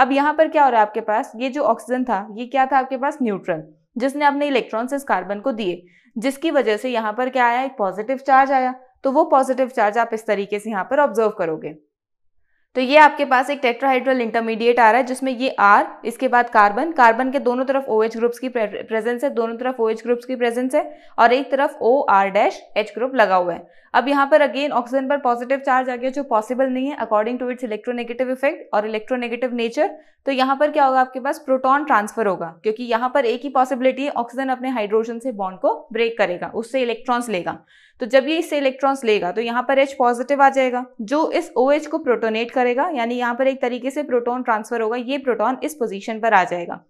अब यहाँ पर क्या हो रहा है आपके पास ये जो ऑक्सीजन था ये क्या था आपके पास न्यूट्रल जिसने अपने इलेक्ट्रॉन्स इस कार्बन को दिए जिसकी वजह से यहाँ पर क्या आया एक पॉजिटिव चार्ज आया तो वो पॉजिटिव चार्ज आप इस तरीके से यहाँ पर ऑब्जर्व करोगे तो ये आपके पास एक टेट्राहाइड्रल इंटरमीडिएट आ रहा है जिसमें ये आर इसके बाद कार्बन कार्बन के दोनों तरफ ओ OH ग्रुप्स की प्रेजेंस है दोनों तरफ ओ OH ग्रुप्स की प्रेजेंस है और एक तरफ O R dash H group लगा हुआ है अब यहाँ पर अगेन ऑक्सीजन पर पॉजिटिव चार्ज आ गया जो पॉसिबल नहीं है according to its electronegative effect और इलेक्ट्रोनेगेटिव नेचर तो यहाँ पर क्या होगा आपके पास प्रोटॉन ट्रांसफर होगा क्योंकि यहाँ पर एक ही पॉसिबिलिटी है ऑक्सीजन अपने हाइड्रोजन से बॉन्ड को ब्रेक करेगा उससे इलेक्ट्रॉन्स लेगा तो जब ये इससे इलेक्ट्रॉन्स लेगा तो यहाँ पर H पॉजिटिव आ जाएगा जो इस OH को प्रोटोनेट करेगा यानी यहाँ पर एक तरीके से प्रोटोन ट्रांसफर होगा ये प्रोटोन इस पोजीशन पर आ जाएगा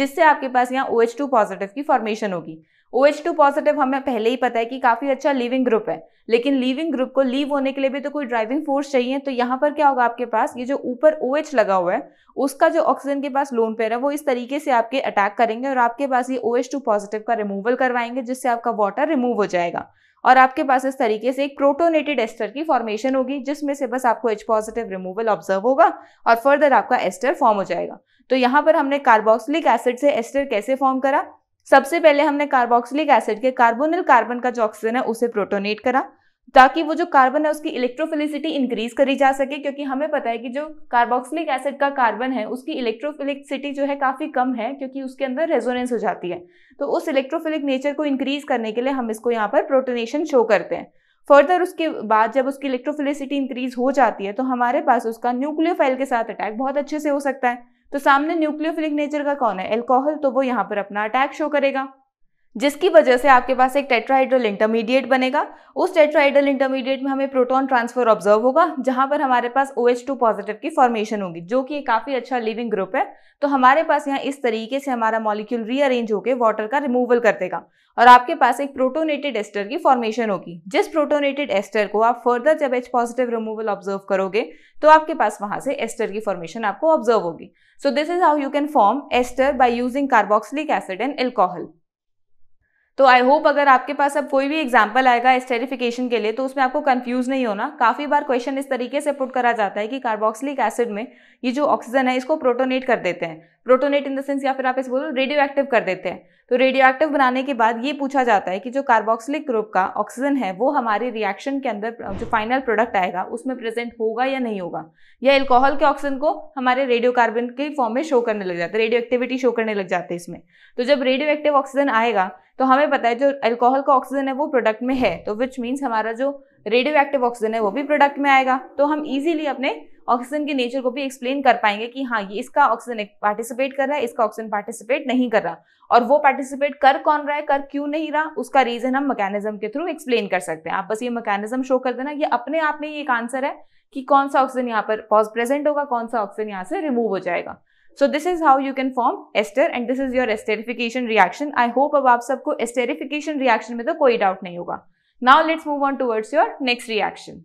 जिससे आपके पास यहाँ ओ OH पॉजिटिव की फॉर्मेशन होगी ओ OH पॉजिटिव हमें पहले ही पता है कि काफ़ी अच्छा लिविंग ग्रुप है लेकिन लिविंग ग्रुप को लीव होने के लिए भी तो कोई ड्राइविंग फोर्स चाहिए तो यहाँ पर क्या होगा आपके पास ये जो ऊपर ओ OH लगा हुआ है उसका जो ऑक्सीजन के पास लोन पेयर है वो इस तरीके से आपके अटैक करेंगे और आपके पास ये ओ OH पॉजिटिव का रिमूवल करवाएंगे जिससे आपका वाटर रिमूव हो जाएगा और आपके पास इस तरीके से एक प्रोटोनेटेड एस्टर की फॉर्मेशन होगी जिसमें से बस आपको एच पॉजिटिव रिमूवल ऑब्जर्व होगा और फर्दर आपका एस्टर फॉर्म हो जाएगा तो यहाँ पर हमने कार्बोक्सिलिक एसिड से एस्टर कैसे फॉर्म करा सबसे पहले हमने कार्बोक्सिलिक एसिड के कार्बोनिल कार्बन का जो ऑक्सीजन है उसे प्रोटोनेट करा ताकि वो जो कार्बन है उसकी इलेक्ट्रोफिलिसिटी इंक्रीज करी जा सके क्योंकि हमें पता है कि जो कार्बोक्सिलिक एसिड का कार्बन है उसकी इलेक्ट्रोफिलिकसिटी जो है काफ़ी कम है क्योंकि उसके अंदर रेजोनेंस हो जाती है तो उस इलेक्ट्रोफिलिक नेचर को इंक्रीज करने के लिए हम इसको यहाँ पर प्रोटोनेशन शो करते हैं फर्दर उसके बाद जब उसकी इलेक्ट्रोफिलिसिटी इंक्रीज हो जाती है तो हमारे पास उसका न्यूक्लियोफाइल के साथ अटैक बहुत अच्छे से हो सकता है तो सामने न्यूक्लियोफिलिक नेचर का कौन है एल्कोहल तो वो यहाँ पर अपना अटैक शो करेगा जिसकी वजह से आपके पास एक टेट्राहाइड्रल इंटरमीडिएट बनेगा उस टेट्राहाइड्रल इंटरमीडिएट में हमें प्रोटॉन ट्रांसफर ऑब्जर्व होगा जहां पर हमारे पास ओ OH पॉजिटिव की फॉर्मेशन होगी जो कि काफ़ी अच्छा लिविंग ग्रुप है तो हमारे पास यहाँ इस तरीके से हमारा मॉलिक्यूल रीअरेंज होकर वाटर का रिमूवल कर देगा और आपके पास एक प्रोटोनेटेड एस्टर की फॉर्मेशन होगी जिस प्रोटोनेटेड एस्टर को आप फर्दर जब एच पॉजिटिव रिमूवल ऑब्जर्व करोगे तो आपके पास वहां से एस्टर की फॉर्मेशन आपको ऑब्जर्व होगी so this is how you can form ester by using carboxylic acid and alcohol तो आई होप अगर आपके पास अब कोई भी एग्जाम्पल आएगा स्टेरिफिकेशन के लिए तो उसमें आपको कन्फ्यूज नहीं होना काफ़ी बार क्वेश्चन इस तरीके से पुट करा जाता है कि कार्बोक्सिलिक एसिड में ये जो ऑक्सीजन है इसको प्रोटोनेट कर देते हैं प्रोटोनेट इन द सेंस या फिर आप इस बोलो रेडियो एक्टिव कर देते हैं तो रेडियो एक्टिव बनाने के बाद ये पूछा जाता है कि जो कार्बोक्सिलिक ग्रुप का ऑक्सीजन है वो हमारे रिएक्शन के अंदर जो फाइनल प्रोडक्ट आएगा उसमें प्रेजेंट होगा या नहीं होगा या एल्कोहल के ऑक्सीजन को हमारे रेडियो कार्बन के फॉर्म में शो करने लग जाता है रेडियो एक्टिविटी शो करने लग जाते हैं इसमें तो जब रेडियो एक्टिव ऑक्सीजन आएगा तो हमें पता है जो अल्कोहल का ऑक्सीजन है वो प्रोडक्ट में है तो विच मीन्स हमारा जो रेडियो एक्टिव ऑक्सीजन है वो भी प्रोडक्ट में आएगा तो हम इजीली अपने ऑक्सीजन के नेचर को भी एक्सप्लेन कर पाएंगे कि हाँ ये इसका ऑक्सीजन पार्टिसिपेट कर रहा है इसका ऑक्सीजन पार्टिसिपेट नहीं कर रहा और वो पार्टिसिपेट कर कौन रहा है कर क्यों नहीं रहा उसका रीजन हम मैकेनिज्म के थ्रू एक्सप्लेन कर सकते हैं आप बस ये मैकेनिज्म शो कर देना ये अपने आप में ये एक आंसर है कि कौन सा ऑक्सीजन यहाँ पर प्रेजेंट होगा कौन सा ऑक्सीजन यहाँ से रिमूव हो जाएगा So this is how you can form ester and this is your esterification reaction. I hope अब आप esterification reaction में to koi doubt nahi होगा. Now let's move on towards your next reaction.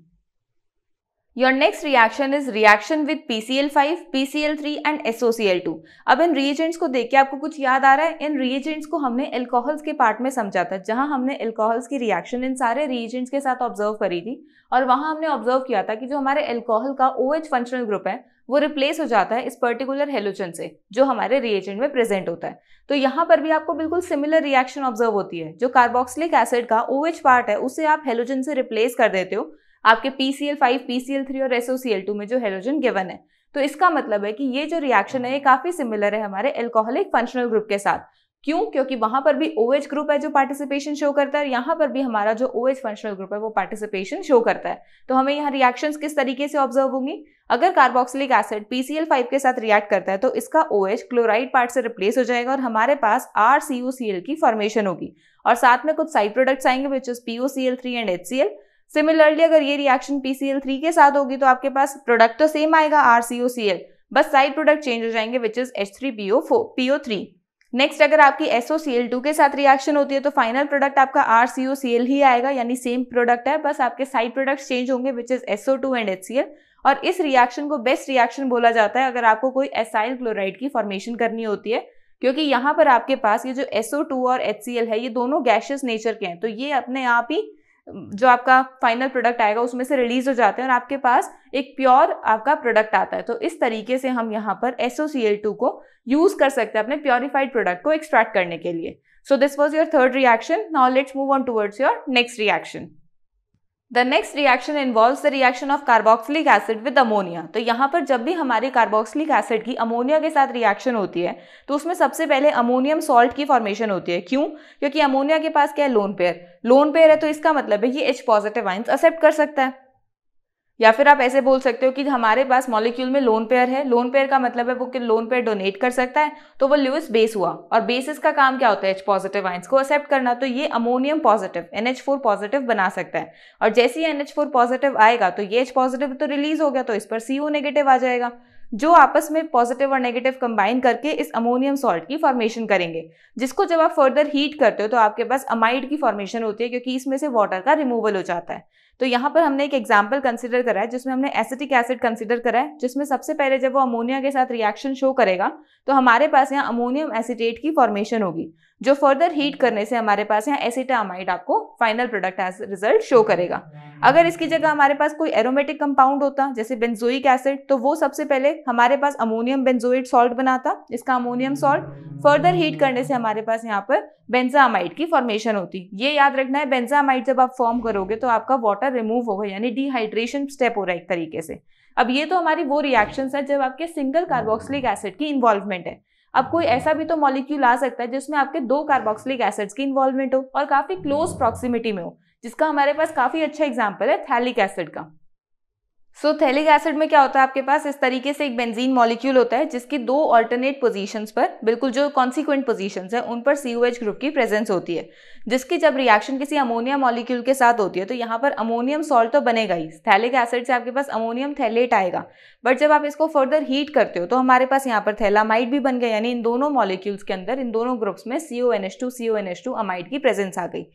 Your next reaction is reaction with PCl5, PCl3 and SOCl2. अब इन reagents को देख के आपको कुछ याद आ रहा है इन reagents को हमने एल्कोहल्स के पार्ट में समझा था जहां हमने एल्कोहल्स की रिएक्शन इन सारे reagents के साथ ऑब्जर्व करी थी और वहां हमने ऑब्जर्व किया था कि जो हमारे एल्कोहल का ओ OH फंक्शनल ग्रुप है वो रिप्लेस हो जाता है इस पर्टिकुलर हेलोजन से जो हमारे रिएजेंट में प्रेजेंट होता है तो यहाँ पर भी आपको बिल्कुल सिमिलर रिएक्शन ऑब्जर्व होती है जो कार्बोक्सिलिक एसिड का ओ OH पार्ट है उसे आप हेलोजन से रिप्लेस कर देते हो आपके पीसीएल फाइव पीसीएल थ्री और एसओसीएल टू में जो हेलोजन गिवन है तो इसका मतलब है कि ये जो रिएक्शन है ये काफी सिमिलर है हमारे एल्कोहलिक फंक्शनल ग्रुप के साथ क्यों क्योंकि वहां पर भी ओ OH ग्रुप है जो पार्टिसिपेशन शो करता है यहाँ पर भी हमारा जो ओ OH फंक्शनल ग्रुप है वो पार्टिसिपेशन शो करता है तो हमें यहाँ रिएक्शंस किस तरीके से ऑब्जर्व होंगी अगर कार्बोक्सिलिक एसिड फाइव के साथ रिएक्ट करता है तो इसका ओ OH क्लोराइड पार्ट से रिप्लेस हो जाएगा और हमारे पास आर की फॉर्मेशन होगी और साथ में कुछ साइड प्रोडक्ट्स आएंगे which is POCl three and H similarly अगर ये रिएक्शन पीसीएल थ्री के साथ होगी तो आपके पास प्रोडक्ट तो सेम आएगा एल बस साइड प्रोडक्ट चेंज हो जाएंगे which is H three PO PO three next अगर आपकी एसओसीएल के साथ रिएक्शन होती है तो फाइनल प्रोडक्ट आपका एल ही आएगा यानी सेम प्रोडक्ट है बस आपके साइड प्रोडक्ट चेंज होंगे which is SO two and L और इस रिएक्शन को बेस्ट रिएक्शन बोला जाता है अगर आपको कोई एसाइल क्लोराइड की फॉर्मेशन करनी होती है क्योंकि यहाँ पर आपके पास ये जो SO2 और HCl है ये दोनों गैशियस नेचर के हैं तो ये अपने आप ही जो आपका फाइनल प्रोडक्ट आएगा उसमें से रिलीज हो जाते हैं और आपके पास एक प्योर आपका प्रोडक्ट आता है तो इस तरीके से हम यहाँ पर SOCl2 को यूज कर सकते हैं अपने प्योरिफाइड प्रोडक्ट को एक्सट्रैक्ट करने के लिए so this was your third reaction now let's move on towards your next reaction the next reaction involve the reaction of carboxylic acid with ammonia तो यहाँ पर जब भी हमारे कार्बोक्सिलिक एसिड की अमोनिया के साथ रिएक्शन होती है तो उसमें सबसे पहले अमोनियम सॉल्ट की फॉर्मेशन होती है क्यों क्योंकि अमोनिया के पास क्या है लोन पेयर लोन पेयर है तो इसका मतलब है ये एच पॉजिटिव आइंस एक्सेप्ट कर सकता है या फिर आप ऐसे बोल सकते हो कि हमारे पास मॉलिक्यूल में लोन पेयर है लोन पेयर का मतलब है वो कि लोन पेयर डोनेट कर सकता है तो वो ल्यूस बेस हुआ और बेसिस का काम क्या होता है एच पॉजिटिव आइंस को एक्सेप्ट करना तो ये ammonium positive N H four positive बना सकता है और जैसे ही एन एच फोर पॉजिटिव आएगा तो ये एच पॉजिटिव तो रिलीज हो गया तो इस पर सी ओ नेगेटिव आ जाएगा जो आपस में पॉजिटिव और नेगेटिव कंबाइन करके इस अमोनियम सॉल्ट की फॉर्मेशन करेंगे जिसको जब आप फर्दर हीट करते हो तो आपके पास अमाइड की फॉर्मेशन होती है क्योंकि इसमें से वाटर का रिमूवल हो जाता है तो यहाँ पर हमने एक एग्जाम्पल कंसिडर करा है जिसमें हमने एसिटिक एसिड कंसिडर करा है जिसमें सबसे पहले जब वो अमोनिया के साथ रिएक्शन शो करेगा तो हमारे पास यहाँ अमोनियम एसिटेट की फॉर्मेशन होगी जो फर्दर हीट करने से हमारे पास यहाँ एसिटामाइड आपको final product as result show करेगा अगर इसकी जगह हमारे पास कोई एरोमेटिक कंपाउंड होता जैसे बेंजोइक एसिड तो वो सबसे पहले हमारे पास अमोनियम बेंजोइट सॉल्ट बनाता इसका अमोनियम सॉल्ट फर्दर हीट करने से हमारे पास यहाँ पर बेंजामाइड की फॉर्मेशन होती ये याद रखना है बेंजामाइड जब आप फॉर्म करोगे तो आपका वाटर रिमूव होगा यानी डिहाइड्रेशन स्टेप हो रहा है एक तरीके से अब ये तो हमारी वो रिएक्शंस है जब आपके सिंगल कार्बोक्सिलिक एसिड की इन्वॉल्वमेंट है अब कोई ऐसा भी तो मॉलिक्यूल आ सकता है जिसमें आपके दो कार्बोक्सिलिक एसिड्स की इन्वॉल्वमेंट हो और काफी क्लोज प्रॉक्सिमिटी में हो जिसका हमारे पास काफी अच्छा एग्जाम्पल है थैलिक एसिड का सो थैलिक एसिड में क्या होता है आपके पास इस तरीके से एक बेंजीन मॉलिक्यूल होता है जिसकी दो ऑल्टरनेट पोजीशंस पर बिल्कुल जो कॉन्सिक्वेंट पोजीशंस हैं उन पर सी ग्रुप की प्रेजेंस होती है जिसकी जब रिएक्शन किसी अमोनिया मॉलिक्यूल के साथ होती है तो यहाँ पर अमोनियम सॉल्ट तो बनेगा ही थैलिक एसिड से आपके पास अमोनियम थैलेट आएगा बट जब आप इसको फर्दर हीट करते हो तो हमारे पास यहाँ पर थैलामाइड भी बन गया यानी इन दोनों मॉलिक्यूल्स के अंदर इन दोनों ग्रुप्स में C O N H two C O N H two amide की प्रेजेंस आ गई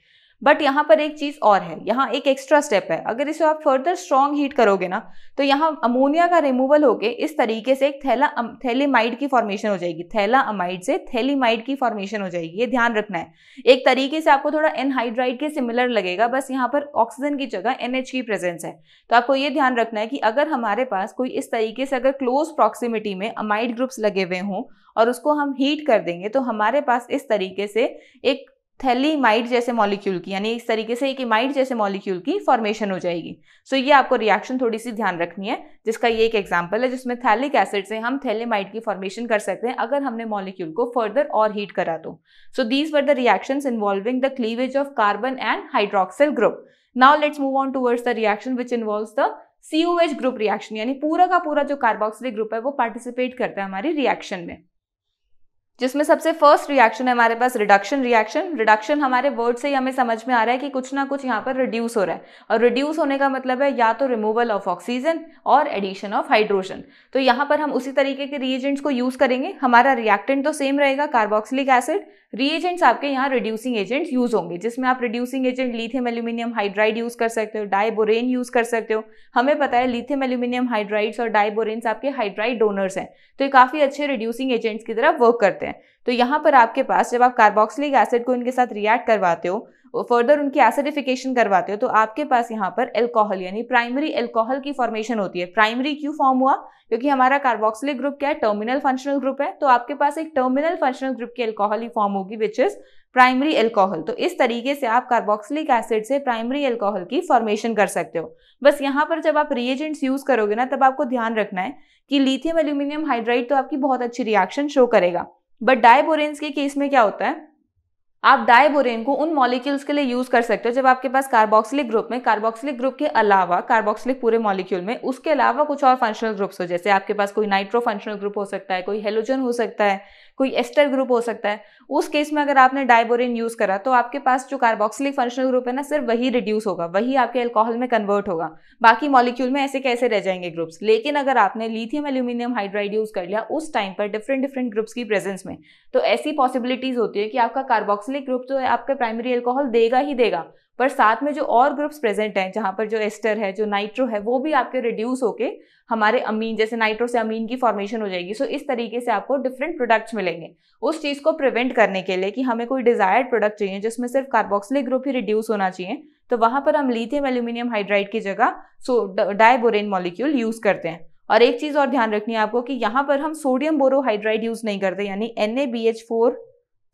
बट यहाँ पर एक चीज़ और है यहाँ एक एक्स्ट्रा स्टेप है अगर इसे आप फर्दर स्ट्रॉन्ग हीट करोगे ना तो यहाँ अमोनिया का रिमूवल होके इस तरीके से एक थैला थैलीमाइड की फॉर्मेशन हो जाएगी थैला अमाइड से थैलीमाइड की फॉर्मेशन हो जाएगी ये ध्यान रखना है एक तरीके से आपको थोड़ा एनहाइड्राइड के सिमिलर लगेगा बस यहाँ पर ऑक्सीजन की जगह एन की प्रेजेंस है तो आपको ये ध्यान रखना है कि अगर हमारे पास कोई इस तरीके से अगर क्लोज प्रॉक्सिमिटी में अमाइड ग्रुप्स लगे हुए हों और उसको हम हीट कर देंगे तो हमारे पास इस तरीके से एक थैलीमाइड जैसे मॉलिक्यूल की यानी इस तरीके से एक इमाइड जैसे मॉलिक्यूल की फॉर्मेशन हो जाएगी सो so, ये आपको रिएक्शन थोड़ी सी ध्यान रखनी है जिसका ये एक एग्जाम्पल है जिसमें थैलिक एसिड से हम थैलीमाइड की फॉर्मेशन कर सकते हैं अगर हमने मॉलिक्यूल को फर्दर और हीट करा तो so these were the reaction involving the cleavage of carbon and hydroxyl group now let's move on towards the reaction which involve the C group reaction यानी पूरा का पूरा जो कार्बोक्सिलिक ग्रुप है वो पार्टिसिपेट करता है हमारी रिएक्शन में जिसमें सबसे फर्स्ट रिएक्शन है हमारे पास रिडक्शन रिएक्शन रिडक्शन हमारे वर्ड से ही हमें समझ में आ रहा है कि कुछ ना कुछ यहाँ पर रिड्यूस हो रहा है और रिड्यूस होने का मतलब है या तो रिमूवल ऑफ ऑक्सीजन और एडिशन ऑफ हाइड्रोजन तो यहाँ पर हम उसी तरीके के रिएजेंट्स को यूज़ करेंगे हमारा रिएक्टेंट तो सेम रहेगा कार्बोक्सिलिक एसिड रिएजेंट्स आपके यहाँ रिड्यूसिंग एजेंट यूज होंगे जिसमें आप reducing agent lithium aluminium hydride use कर सकते हो डायबोरेन यूज कर सकते हो हमें पता है लिथियम एल्यूमिनियम हाइड्राइड्स और डायबोरेन्स आपके हाइड्राइड डोनर्स हैं तो ये काफी अच्छे रिड्यूसिंग एजेंट्स की तरह वर्क करते हैं तो यहाँ पर आपके पास जब आप कार्बोक्सिलिक एसिड को इनके साथ रिएक्ट करवाते हो फर्दर उनकी एसिडिफिकेशन करवाते हो तो आपके पास यहाँ पर एल्कोहल यानी प्राइमरी एल्कोहल की फॉर्मेशन होती है प्राइमरी क्यों फॉर्म हुआ क्योंकि हमारा कार्बोक्सिलिक ग्रुप क्या है टर्मिनल फंक्शनल ग्रुप है तो आपके पास एक टर्मिनल फंक्शनल ग्रुप की एल्कोहल ही फॉर्म होगी विच इज प्राइमरी एल्कोहल तो इस तरीके से आप कार्बोक्सिलिक एसिड से प्राइमरी एल्कोहल की फॉर्मेशन कर सकते हो बस यहाँ पर जब आप रिएजेंट्स यूज करोगे ना तब आपको ध्यान रखना है कि लिथियम एल्यूमिनियम हाइड्राइड तो आपकी बहुत अच्छी रिएक्शन शो करेगा बट डायबोरेंस के केस में क्या होता है आप डायबोरेन को उन मॉलिक्यूल्स के लिए यूज कर सकते हो जब आपके पास कार्बोक्सिलिक ग्रुप में कार्बोक्सिलिक ग्रुप के अलावा कार्बोक्सिलिक पूरे मॉलिक्यूल में उसके अलावा कुछ और फंक्शनल ग्रुप्स हो जैसे आपके पास कोई नाइट्रो फंक्शनल ग्रुप हो सकता है कोई हेलोजन हो सकता है कोई एस्टर ग्रुप हो सकता है उस केस में अगर आपने डायबोरिन यूज़ करा तो आपके पास जो कार्बोक्सिलिक फंक्शनल ग्रुप है ना सिर्फ वही रिड्यूस होगा वही आपके एल्कोहल में कन्वर्ट होगा बाकी मॉलिक्यूल में ऐसे कैसे रह जाएंगे ग्रुप्स लेकिन अगर आपने लिथियम एल्यूमिनियम हाइड्राइड यूज़ कर लिया उस टाइम पर डिफरेंट डिफरेंट ग्रुप्स की प्रेजेंस में तो ऐसी पॉसिबिलिटीज़ होती है कि आपका कार्बोक्सिलिक ग्रुप तो आपका प्राइमरी एल्कोहल देगा ही देगा पर साथ में जो और ग्रुप्स प्रेजेंट हैं जहाँ पर जो एस्टर है जो नाइट्रो है वो भी आपके रिड्यूस होके हमारे अमीन जैसे नाइट्रो से अमीन की फॉर्मेशन हो जाएगी सो so, इस तरीके से आपको डिफरेंट प्रोडक्ट्स मिलेंगे उस चीज़ को प्रिवेंट करने के लिए कि हमें कोई डिजायर्ड प्रोडक्ट चाहिए जिसमें सिर्फ कार्बोक्सिलिक ग्रुप ही रिड्यूस होना चाहिए तो वहाँ पर हम लिथियम एल्यूमिनियम हाइड्राइड की जगह सो डायबोरेन मॉलिक्यूल यूज़ करते हैं और एक चीज़ और ध्यान रखनी है आपको कि यहाँ पर हम सोडियम बोरोहाइड्राइड यूज़ नहीं करते यानी N A B H four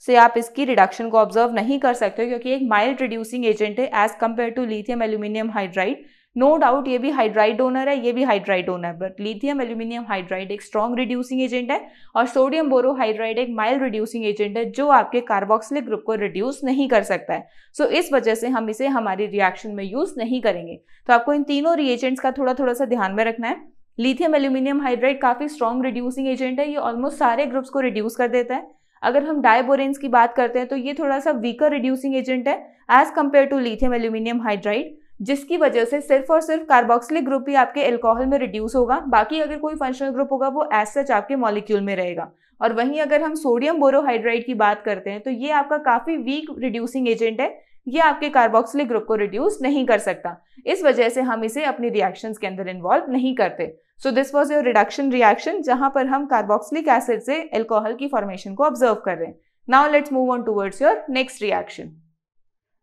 से आप इसकी रिडक्शन को ऑब्जर्व नहीं कर सकते हो क्योंकि एक माइल्ड रिड्यूसिंग एजेंट है as compare to lithium aluminium hydride no doubt ये भी हाइड्राइड डोनर है ये भी hydride donor but lithium aluminium hydride एक स्ट्रॉन्ग रिड्यूसिंग एजेंट है और सोडियम बोरोहाइड्राइड एक माइल्ड रिड्यूसिंग एजेंट है जो आपके कार्बोक्सिलिक ग्रुप को रिड्यूस नहीं कर सकता है सो so, इस वजह से हम इसे हमारी रिएक्शन में यूज़ नहीं करेंगे तो आपको इन तीनों रिएजेंट्स का थोड़ा थोड़ा सा ध्यान में रखना है लिथियम एल्यूमिनियम हाइड्राइड काफ़ी स्ट्रॉन्ग रिड्यूसिंग एजेंट है ये ऑलमोस्ट सारे ग्रुप्स को रिड्यूस कर देता है अगर हम डायबोरेन्स की बात करते हैं तो ये थोड़ा सा वीकर रिड्यूसिंग एजेंट है as compare to lithium aluminium hydride जिसकी वजह से सिर्फ और सिर्फ कार्बोक्सिलिक ग्रुप ही आपके एल्कोहल में रिड्यूस होगा बाकी अगर कोई फंक्शनल ग्रुप होगा वो एज सच आपके मॉलिक्यूल में रहेगा और वहीं अगर हम सोडियम बोरोहाइड्राइड की बात करते हैं तो ये आपका काफ़ी वीक रिड्यूसिंग एजेंट है ये आपके कार्बोक्सिलिक ग्रुप को रिड्यूस नहीं कर सकता इस वजह से हम इसे अपनी रिएक्शंस के अंदर इन्वॉल्व नहीं करते so this was your reduction reaction जहां पर हम कार्बोक्सिलिक एसिड से एल्कोहल की फॉर्मेशन को ऑब्जर्व कर रहे हैं now let's move on towards your next reaction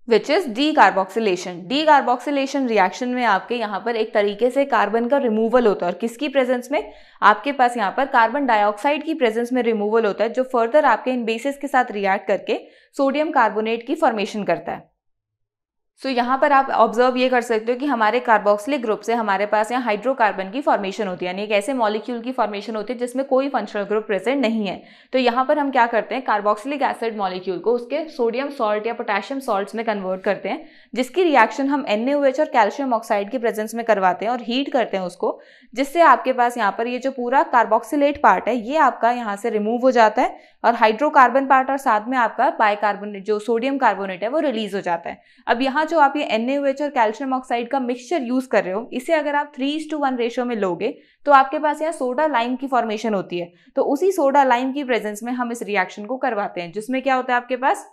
which is decarboxylation decarboxylation reaction में आपके यहाँ पर एक तरीके से कार्बन का रिमूवल होता है और किसकी प्रेजेंस में आपके पास यहाँ पर कार्बन डाइऑक्साइड की प्रेजेंस में रिमूवल होता है जो फर्दर आपके इन बेसिस के साथ रिएक्ट करके सोडियम कार्बोनेट की फॉर्मेशन करता है सो so, यहाँ पर आप ऑब्जर्व ये कर सकते हो कि हमारे कार्बोक्सिलिक ग्रुप से हमारे पास यहाँ हाइड्रोकार्बन की फॉर्मेशन होती है यानी एक ऐसे मॉलिक्यूल की फॉर्मेशन होती है जिसमें कोई फंक्शनल ग्रुप प्रेजेंट नहीं है तो यहाँ पर हम क्या करते हैं कार्बोक्सिलिक एसिड मॉलिक्यूल को उसके सोडियम सॉल्ट या पोटेशियम सॉल्ट में कन्वर्ट करते हैं जिसकी रिएक्शन हम एन और कैल्शियम ऑक्साइड के प्रेजेंस में करवाते हैं और हीट करते हैं उसको जिससे आपके पास यहाँ पर ये जो पूरा कार्बोक्सिलेट पार्ट है ये आपका यहाँ से रिमूव हो जाता है और हाइड्रोकार्बन पार्ट और साथ में आपका बायकार्बोनेट जो सोडियम कार्बोनेट है वो रिलीज हो जाता है अब यहाँ जो आप ये एन और कैल्शियम ऑक्साइड का मिक्सचर यूज कर रहे हो इसे अगर आप थ्री टू वन रेशो में लोगे तो आपके पास यहाँ सोडा लाइम की फॉर्मेशन होती है तो उसी सोडा लाइम की प्रेजेंस में हम इस रिएक्शन को करवाते हैं जिसमें क्या होता है आपके पास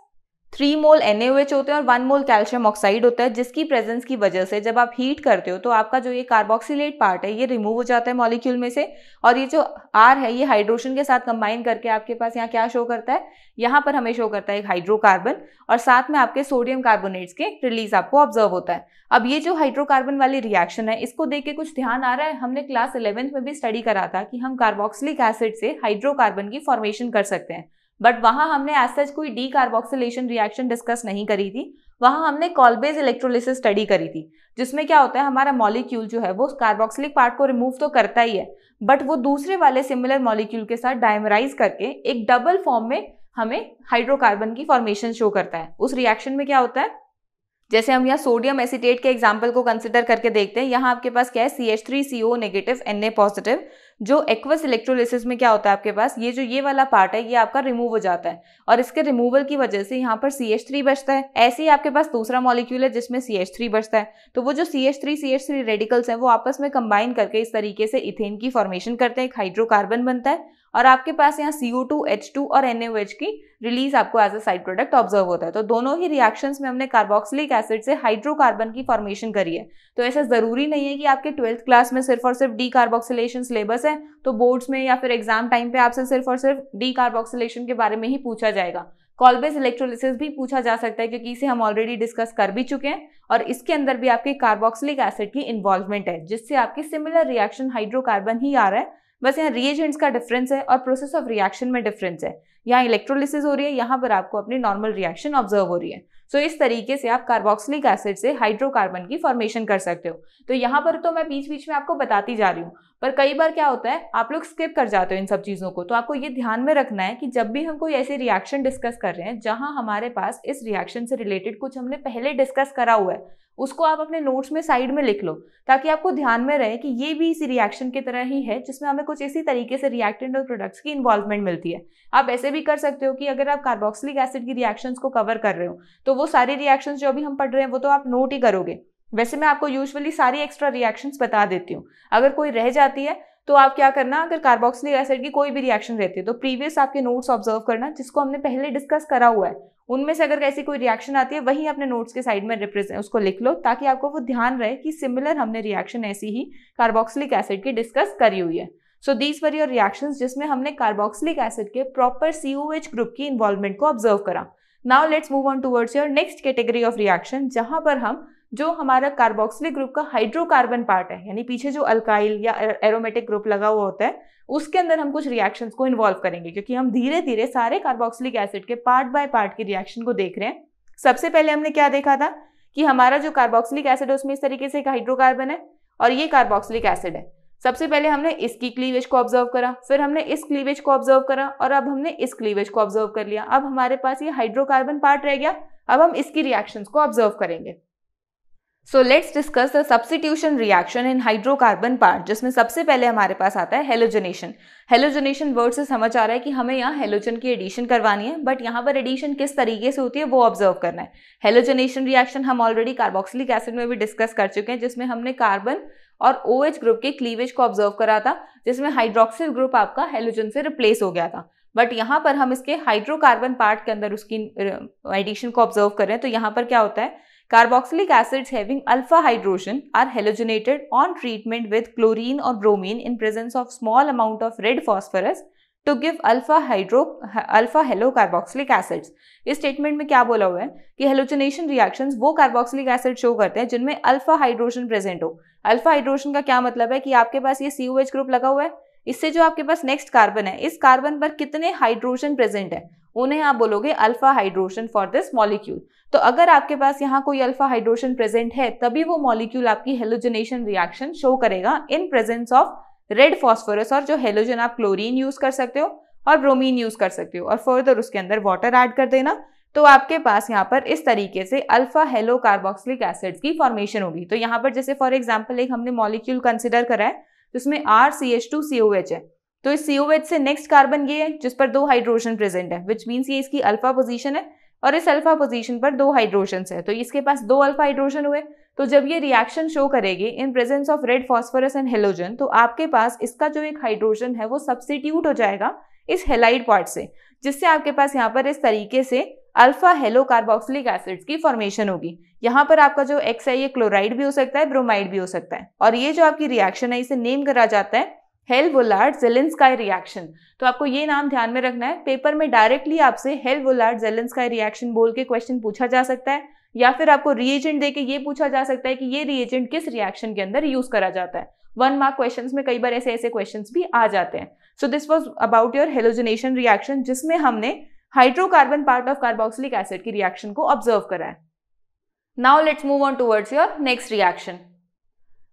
थ्री मोल एन होते हैं और वन मोल कैल्शियम ऑक्साइड होता है जिसकी प्रेजेंस की वजह से जब आप हीट करते हो तो आपका जो ये कार्बोक्सिलेट पार्ट है ये रिमूव हो जाता है मॉलिक्यूल में से और ये जो आर है ये हाइड्रोजन के साथ कंबाइन करके आपके पास यहाँ क्या शो करता है यहाँ पर हमें शो करता है एक हाइड्रोकार्बन और साथ में आपके सोडियम कार्बोनेट्स के रिलीज आपको ऑब्जर्व होता है अब ये जो हाइड्रोकार्बन वाली रिएक्शन है इसको देख के कुछ ध्यान आ रहा है हमने क्लास इलेवेंथ में भी स्टडी करा था कि हम कार्बोक्सिलिक एसिड से हाइड्रोकार्बन की फॉर्मेशन कर सकते हैं बट वहाँ हमने एज सच कोई डी कार्बोक्सिलेशन रिएक्शन डिस्कस नहीं करी थी वहाँ हमने कॉलबेज इलेक्ट्रोलिसिस स्टडी करी थी जिसमें क्या होता है हमारा मॉलिक्यूल जो है वो कार्बोक्सिलिक पार्ट को रिमूव तो करता ही है बट वो दूसरे वाले सिमिलर मॉलिक्यूल के साथ डायमराइज करके एक डबल फॉर्म में हमें हाइड्रोकार्बन की फॉर्मेशन शो करता है उस रिएक्शन में क्या होता है जैसे हम यहाँ सोडियम एसिटेट के एग्जाम्पल को कंसिडर करके देखते हैं यहाँ आपके पास क्या है C H three C O negative N A positive जो एक्वस इलेक्ट्रोलिसिस में क्या होता है आपके पास ये जो ये वाला पार्ट है ये आपका रिमूव हो जाता है और इसके रिमूवल की वजह से यहाँ पर सी एच थ्री बचता है ऐसे ही आपके पास दूसरा मॉलिक्यूल है जिसमें सी एच थ्री बचता है तो वो जो C H three C H three radicals हैं वो आपस में कंबाइन करके इस तरीके से इथेन की फॉर्मेशन करते हैं एक हाइड्रोकार्बन बनता है और आपके पास यहाँ सी ओ और एन की रिलीज आपको as a side product observe होता है तो दोनों ही रिएक्शन में हमने कार्बोक्सिलिक एसिड से हाइड्रोकार्बन की फॉर्मेशन करी है तो ऐसा ज़रूरी नहीं है कि आपके ट्वेल्थ क्लास में सिर्फ और सिर्फ डी कार्बोक्सिलेशन सिलेबस है तो बोर्ड्स में या फिर एग्जाम टाइम पे आपसे सिर्फ और सिर्फ डी कार्बोक्सिलेशन के बारे में ही पूछा जाएगा कॉलबेज इलेक्ट्रोलिसिस भी पूछा जा सकता है क्योंकि इसे हम ऑलरेडी डिस्कस कर भी चुके हैं और इसके अंदर भी आपके कार्बोक्सिलिक एसिड की इन्वॉल्वमेंट है जिससे आपकी सिमिलर रिएक्शन हाइड्रोकार्बन ही आ रहा है बस यहाँ रिएजेंट्स का डिफरेंस है और प्रोसेस ऑफ रिएक्शन में डिफरेंस है यहाँ इलेक्ट्रोलिसिस हो रही है यहाँ पर आपको अपनी नॉर्मल रिएक्शन ऑब्जर्व हो रही है सो so, इस तरीके से आप कार्बोक्सिलिक एसिड से हाइड्रोकार्बन की फॉर्मेशन कर सकते हो तो यहाँ पर तो मैं बीच बीच में आपको बताती जा रही हूँ पर कई बार क्या होता है आप लोग स्किप कर जाते हो इन सब चीज़ों को तो आपको ये ध्यान में रखना है कि जब भी हम कोई ऐसी रिएक्शन डिस्कस कर रहे हैं जहाँ हमारे पास इस रिएक्शन से रिलेटेड कुछ हमने पहले डिस्कस करा हुआ है उसको आप अपने नोट्स में साइड में लिख लो ताकि आपको ध्यान में रहे कि ये भी इसी रिएक्शन की तरह ही है जिसमें हमें कुछ इसी तरीके से रिएक्टेंट और प्रोडक्ट्स की इन्वॉल्वमेंट मिलती है आप ऐसे भी कर सकते हो कि अगर आप कार्बोक्सिलिक एसिड की रिएक्शन को कवर कर रहे हो तो वो सारी रिएक्शन जो अभी हम पढ़ रहे हैं वो तो आप नोट ही करोगे वैसे मैं आपको यूजुअली सारी एक्स्ट्रा रिएक्शंस बता देती हूँ अगर कोई रह जाती है तो आप क्या करना अगर कार्बोक्सिलिक एसिड की कोई भी रिएक्शन रहती है तो प्रीवियस आपके नोट्स ऑब्जर्व करना जिसको हमने पहले डिस्कस करा हुआ है उनमें से अगर ऐसी कोई रिएक्शन आती है वही अपने नोट्स के साइड में रिप्रेजेंट उसको लिख लो ताकि आपको वो ध्यान रहे कि सिमिलर हमने रिएक्शन ऐसी ही कार्बोक्सिलिक एसिड की डिस्कस करी हुई है so these were your reactions जिसमें हमने कार्बोक्सिलिक एसिड के प्रॉपर सी ग्रुप की इन्वॉल्वमेंट को ऑब्जर्व करा now let's move on towards your next category of reaction जहां पर हम जो हमारा कार्बोक्सिलिक ग्रुप का हाइड्रोकार्बन पार्ट है यानी पीछे जो अल्काइल या एरोमेटिक ग्रुप लगा हुआ होता है उसके अंदर हम कुछ रिएक्शंस को इन्वॉल्व करेंगे क्योंकि हम धीरे धीरे सारे कार्बोक्सिलिक एसिड के पार्ट बाय पार्ट की रिएक्शन को देख रहे हैं सबसे पहले हमने क्या देखा था कि हमारा जो कार्बोक्सिलिक एसिड है उसमें इस तरीके से एक हाइड्रोकार्बन है और ये कार्बोक्सिलिक एसिड है सबसे पहले हमने इसकी क्लीवेज को ऑब्जर्व करा फिर हमने इस क्लीवेज को ऑब्जर्व करा और अब हमने इस क्लीवेज को ऑब्जर्व कर लिया अब हमारे पास ये हाइड्रोकार्बन पार्ट रह गया अब हम इसकी रिएक्शंस को ऑब्जर्व करेंगे so let's discuss the substitution reaction in hydrocarbon part जिसमें सबसे पहले हमारे पास आता है हेलोजनेशन हेलोजनेशन वर्ड से समझ आ रहा है कि हमें यहाँ हेलोजन की एडिशन करवानी है बट यहाँ पर एडिशन किस तरीके से होती है वो ऑब्जर्व करना है हेलोजनेशन रिएक्शन हम ऑलरेडी कार्बोक्सिलिक एसिड में भी डिस्कस कर चुके हैं जिसमें हमने कार्बन और ओ OH ग्रुप के क्लीवेज को ऑब्जर्व करा था जिसमें हाइड्रोक्सिल ग्रुप आपका हेलोजन से रिप्लेस हो गया था बट यहाँ पर हम इसके हाइड्रोकार्बन पार्ट के अंदर उसकी एडिशन को ऑब्जर्व कर रहे हैं तो यहाँ पर क्या होता है Carboxylic acids having alpha hydrogen are halogenated on treatment with chlorine or bromine in presence of small amount of red phosphorus to give alpha hydro alpha hello acids इस स्टेटमेंट में क्या बोला हुआ है कि हेलोजनेशन रिएक्शंस वो कार्बोक्सिलिक एसिड शो करते हैं जिनमें अल्फा हाइड्रोजन प्रेजेंट हो अल्फा हाइड्रोजन का क्या मतलब है कि आपके पास ये सी ग्रुप लगा हुआ है इससे जो आपके पास नेक्स्ट कार्बन है इस कार्बन पर कितने हाइड्रोजन प्रेजेंट है उन्हें आप बोलोगे alpha hydrogen for this molecule तो अगर आपके पास यहाँ कोई अल्फा हाइड्रोजन प्रेजेंट है तभी वो मॉलिक्यूल आपकी हेलोजनेशन रिएक्शन शो करेगा in presence of red phosphorus और जो हेलोजन आप क्लोरीन यूज कर सकते हो और ब्रोमीन यूज कर सकते हो और फर्दर उसके अंदर वाटर ऐड कर देना तो आपके पास यहाँ पर इस तरीके से अल्फा हेलो कार्बोक्सिलिक एसिड की फॉर्मेशन होगी तो यहाँ पर जैसे फॉर एग्जाम्पल एक हमने मॉलिक्यूल कंसिडर करा है जिसमें R C H two C O H है तो इस सी ओ एच से नेक्स्ट कार्बन ये है जिस पर दो हाइड्रोजन प्रेजेंट है विच मीन्स ये इसकी अल्फा पोजिशन है और इस अल्फा पोजीशन पर दो हाइड्रोजन है तो इसके पास दो अल्फा हाइड्रोजन हुए तो जब ये रिएक्शन शो करेगी in presence of red phosphorus and halogen तो आपके पास इसका जो एक हाइड्रोजन है वो सब्सिट्यूट हो जाएगा इस हेलाइड पार्ट से जिससे आपके पास यहाँ पर इस तरीके से अल्फा हेलो कार्बोक्सिलिक एसिड्स की फॉर्मेशन होगी यहाँ पर आपका जो एक्स है ये क्लोराइड भी हो सकता है ब्रोमाइड भी हो सकता है और ये जो आपकी रिएक्शन है इसे नेम करा जाता है हेल वोलार्ड जेलेंसकाई रिएक्शन तो आपको ये नाम ध्यान में रखना है पेपर में डायरेक्टली आपसे हेल वोलार्ड जेलेंसकाई रिएक्शन बोल के क्वेश्चन पूछा जा सकता है या फिर आपको रिएजेंट देके ये पूछा जा सकता है कि ये रिएजेंट किस रिएक्शन के अंदर यूज करा जाता है वन मार्क क्वेश्चन में कई बार ऐसे ऐसे क्वेश्चन भी आ जाते हैं so this was about your halogenation reaction जिसमें हमने hydrocarbon part of carboxylic acid की रिएक्शन को ऑब्जर्व करा है now let's move on towards your next reaction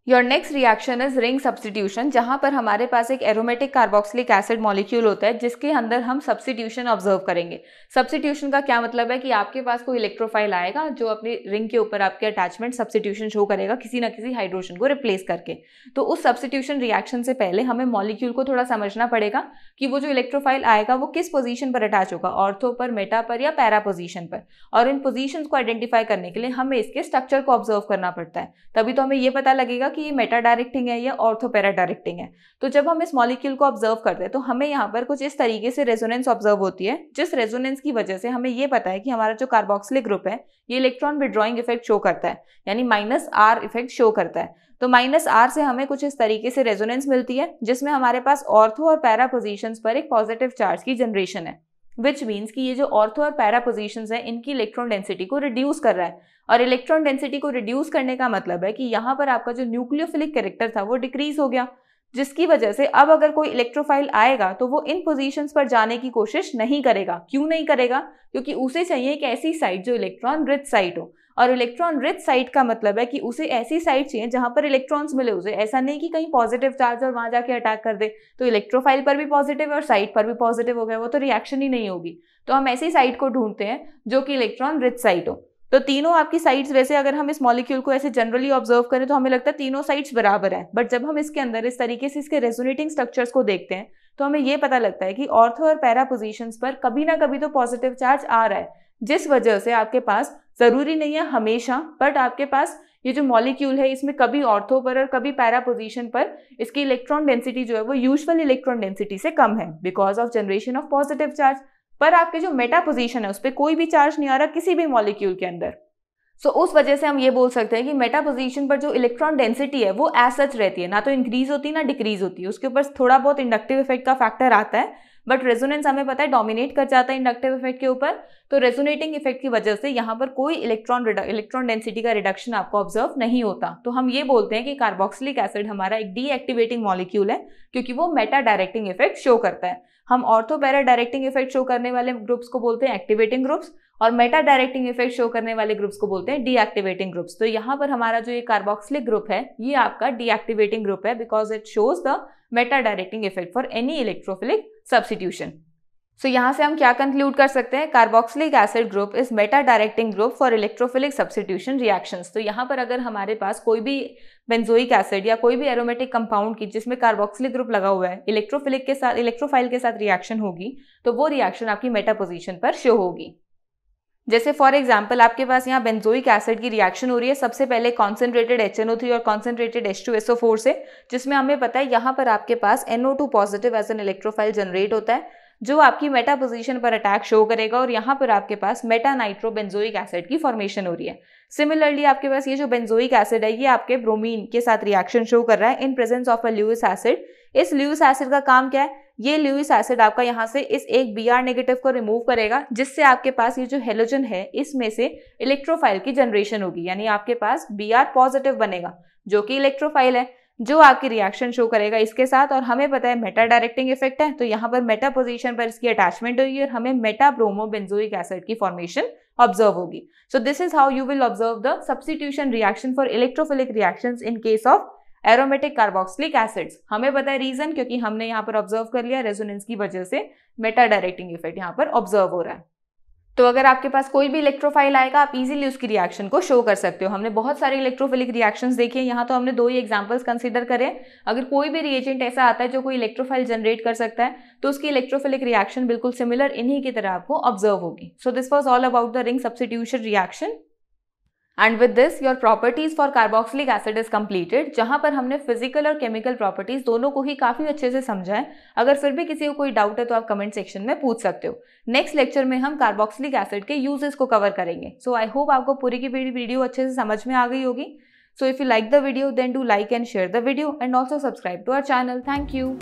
your next reaction is ring substitution जहाँ पर हमारे पास एक एरोमेटिक कार्बोक्सिलिक एसिड मॉलिक्यूल होता है जिसके अंदर हम सब्सटीट्यूशन ऑब्जर्व करेंगे सब्सटीट्यूशन का क्या मतलब है कि आपके पास कोई इलेक्ट्रोफाइल आएगा जो अपने रिंग के ऊपर आपके अटैचमेंट सब्सटीट्यूशन शो करेगा किसी ना किसी हाइड्रोजन को रिप्लेस करके तो उस सब्सटीट्यूशन रिएक्शन से पहले हमें मॉलिक्यूल को थोड़ा समझना पड़ेगा कि वो जो इलेक्ट्रोफाइल आएगा वो किस पोजीशन पर अटैच होगा ऑर्थो पर मेटा पर या पैरा पोजीशन पर और इन पोजीशन को आइडेंटिफाई करने के लिए हमें इसके स्ट्रक्चर को ऑब्जर्व करना पड़ता है तभी तो हमें ये पता लगेगा कि ये मेटा डायरेक्टिंग है या ऑर्थो पैरा डायरेक्टिंग है तो जब हम इस मॉलिक्यूल को ऑब्जर्व करते हैं तो हमें यहाँ पर कुछ इस तरीके से रेजोनेंस ऑब्जर्व होती है जिस रेजोनेंस की वजह से हमें ये पता है कि हमारा जो कार्बोक्सिलिक ग्रुप है ये इलेक्ट्रॉन विड्रॉइंग इफेक्ट शो करता है यानी माइनस आर इफेक्ट शो करता है तो माइनस आर से हमें कुछ इस तरीके से रेजोनेंस मिलती है जिसमें हमारे पास ऑर्थो और पैरा पोजिशन पर एक पॉजिटिव चार्ज की जनरेशन है विच मीन्स कि ये जो ऑर्थो और पैरा पोजिशन है इनकी इलेक्ट्रॉन डेंसिटी को रिड्यूस कर रहा है और इलेक्ट्रॉन डेंसिटी को रिड्यूस करने का मतलब है कि यहाँ पर आपका जो न्यूक्लियोफिलिक कैरेक्टर था वो डिक्रीज हो गया जिसकी वजह से अब अगर कोई इलेक्ट्रोफाइल आएगा तो वो इन पोजीशंस पर जाने की कोशिश नहीं करेगा क्यों नहीं करेगा क्योंकि उसे चाहिए एक ऐसी साइट जो इलेक्ट्रॉन रिच साइट हो और इलेक्ट्रॉन रिच साइट का मतलब है कि उसे ऐसी साइट चाहिए जहां पर इलेक्ट्रॉन्स मिले उसे ऐसा नहीं कि कहीं पॉजिटिव चार्ज और वहां जाके अटैक कर दे तो इलेक्ट्रोफाइल पर भी पॉजिटिव और साइट पर भी पॉजिटिव हो गया वो तो रिएक्शन ही नहीं होगी तो हम ऐसी साइट को ढूंढते हैं जो कि इलेक्ट्रॉन रिच साइट हो तो तीनों आपकी साइड्स वैसे अगर हम इस मॉलिक्यूल को ऐसे जनरली ऑब्जर्व करें तो हमें लगता है तीनों साइड्स बराबर हैं बट जब हम इसके अंदर इस तरीके से इसके रेजोनेटिंग स्ट्रक्चर्स को देखते हैं तो हमें ये पता लगता है कि ऑर्थो और पैरा पोजीशंस पर कभी ना कभी तो पॉजिटिव चार्ज आ रहा है जिस वजह से आपके पास ज़रूरी नहीं है हमेशा बट आपके पास ये जो मॉलिक्यूल है इसमें कभी ऑर्थो पर और कभी पैरा पोजिशन पर इसकी इलेक्ट्रॉन डेंसिटी जो है वो यूजुअल इलेक्ट्रॉन डेंसिटी से कम है because of generation of positive charge पर आपके जो मेटा पोजिशन है उस पर कोई भी चार्ज नहीं आ रहा किसी भी मॉलिक्यूल के अंदर सो so, उस वजह से हम ये बोल सकते हैं कि मेटा पोजिशन पर जो इलेक्ट्रॉन डेंसिटी है वो एज सच रहती है ना तो इंक्रीज होती है ना डिक्रीज होती है उसके ऊपर थोड़ा बहुत इंडक्टिव इफेक्ट का फैक्टर आता है बट रेजोनेंस हमें पता है डोमिनेट कर जाता है इंडक्टिव इफेक्ट के ऊपर तो रेजोनेटिंग इफेक्ट की वजह से यहाँ पर कोई इलेक्ट्रॉन इलेक्ट्रॉन डेंसिटी का रिडक्शन आपको ऑब्जर्व नहीं होता तो हम ये बोलते हैं कि कार्बोक्सिलिक एसिड हमारा एक डीएक्टिवेटिंग मॉलिक्यूल है क्योंकि वो मेटा डायरेक्टिंग इफेक्ट शो करता है हम ऑर्थोपैरा डायरेक्टिंग इफेक्ट शो करने वाले ग्रुप्स को बोलते हैं एक्टिवेटिंग ग्रुप्स और मेटा डायरेक्टिंग इफेक्ट शो करने वाले ग्रुप्स को बोलते हैं डीएक्टिवेटिंग ग्रुप्स तो यहाँ पर हमारा जो ये कार्बोक्सिलिक ग्रुप है ये आपका डीएक्टिवेटिंग ग्रुप है because it shows the meta directing effect for any electrophilic substitution so यहाँ से हम क्या कंक्लूड कर सकते हैं carboxylic acid group is meta directing group for electrophilic substitution reactions तो यहाँ पर अगर हमारे पास कोई भी बेंजोइक एसिड या कोई भी एरोमेटिक कंपाउंड की जिसमें कार्बोक्सिलिक ग्रुप लगा हुआ है इलेक्ट्रोफिलिक के साथ इलेक्ट्रोफाइल के साथ रिएक्शन होगी तो वो रिएक्शन आपकी मेटा पोजिशन पर शो होगी जैसे फॉर एग्जाम्पल आपके पास यहाँ बेंजोइक एसिड की रिएक्शन हो रही है सबसे पहले कॉन्सेंट्रेटेड एच और कॉन्सेंट्रेटेड फोर से जिसमें हमें पता है यहाँ पर आपके पास NO2 positive as an electrophile generate होता है जो आपकी मेटा पोजीशन पर अटैक शो करेगा और यहाँ पर आपके पास मेटा नाइट्रो बेंजोइक एसिड की फॉर्मेशन हो रही है सिमिलरली आपके पास ये जो बेंजोइक एसिड है ये आपके ब्रोमीन के साथ रिएक्शन शो कर रहा है in presence of a Lewis acid इस ल्यूस एसिड का काम क्या है ये ल्यूस एसिड आपका यहाँ से इस एक बी आर नेगेटिव को रिमूव करेगा जिससे आपके पास ये जो हेलोजन है इसमें से इलेक्ट्रोफाइल की जनरेशन होगी यानी आपके पास बी आर पॉजिटिव बनेगा जो कि इलेक्ट्रोफाइल है जो आपकी रिएक्शन शो करेगा इसके साथ और हमें पता है मेटा डायरेक्टिंग इफेक्ट है तो यहाँ पर मेटा पोजिशन पर इसकी अटैचमेंट होगी और हमें मेटा ब्रोमो बेंजोइक एसिड की फॉर्मेशन ऑब्जर्व होगी so this is how you will observe the substitution reaction for electrophilic reaction in case of aromatic carboxylic acids हमें बताया रीजन क्योंकि हमने यहाँ पर ऑब्जर्व कर लिया रेजोनेंस की वजह से मेटा डायरेक्टिंग इफेक्ट यहाँ पर ऑब्जर्व हो रहा है तो अगर आपके पास कोई भी इलेक्ट्रोफाइल आएगा आप इजीली उसकी रिएक्शन को शो कर सकते हो हमने बहुत सारे इलेक्ट्रोफिलिक रिएक्शंस देखे हैं यहाँ तो हमने दो ही एग्जांपल्स कंसीडर करें अगर कोई भी रिएजेंट ऐसा आता है जो कोई इलेक्ट्रोफाइल जनरेट कर सकता है तो उसकी इलेक्ट्रोफिलिक रिएक्शन बिल्कुल सिमिलर इन्हीं की तरह आपको ऑब्जर्व होगी so this was all about the ring substitution reaction and with this your properties for carboxylic acid is completed जहां पर हमने फिजिकल और केमिकल प्रॉपर्टीज दोनों को ही काफी अच्छे से समझा है अगर फिर भी किसी को कोई डाउट है तो आप कमेंट सेक्शन में पूछ सकते हो नेक्स्ट लेक्चर में हम कार्बोक्सिलिक एसिड के यूजेस को कवर करेंगे सो आई होप आपको पूरी की पूरी वीडियो अच्छे से समझ में आ गई होगी so if you like the video then do like and share the video and also subscribe to our channel thank you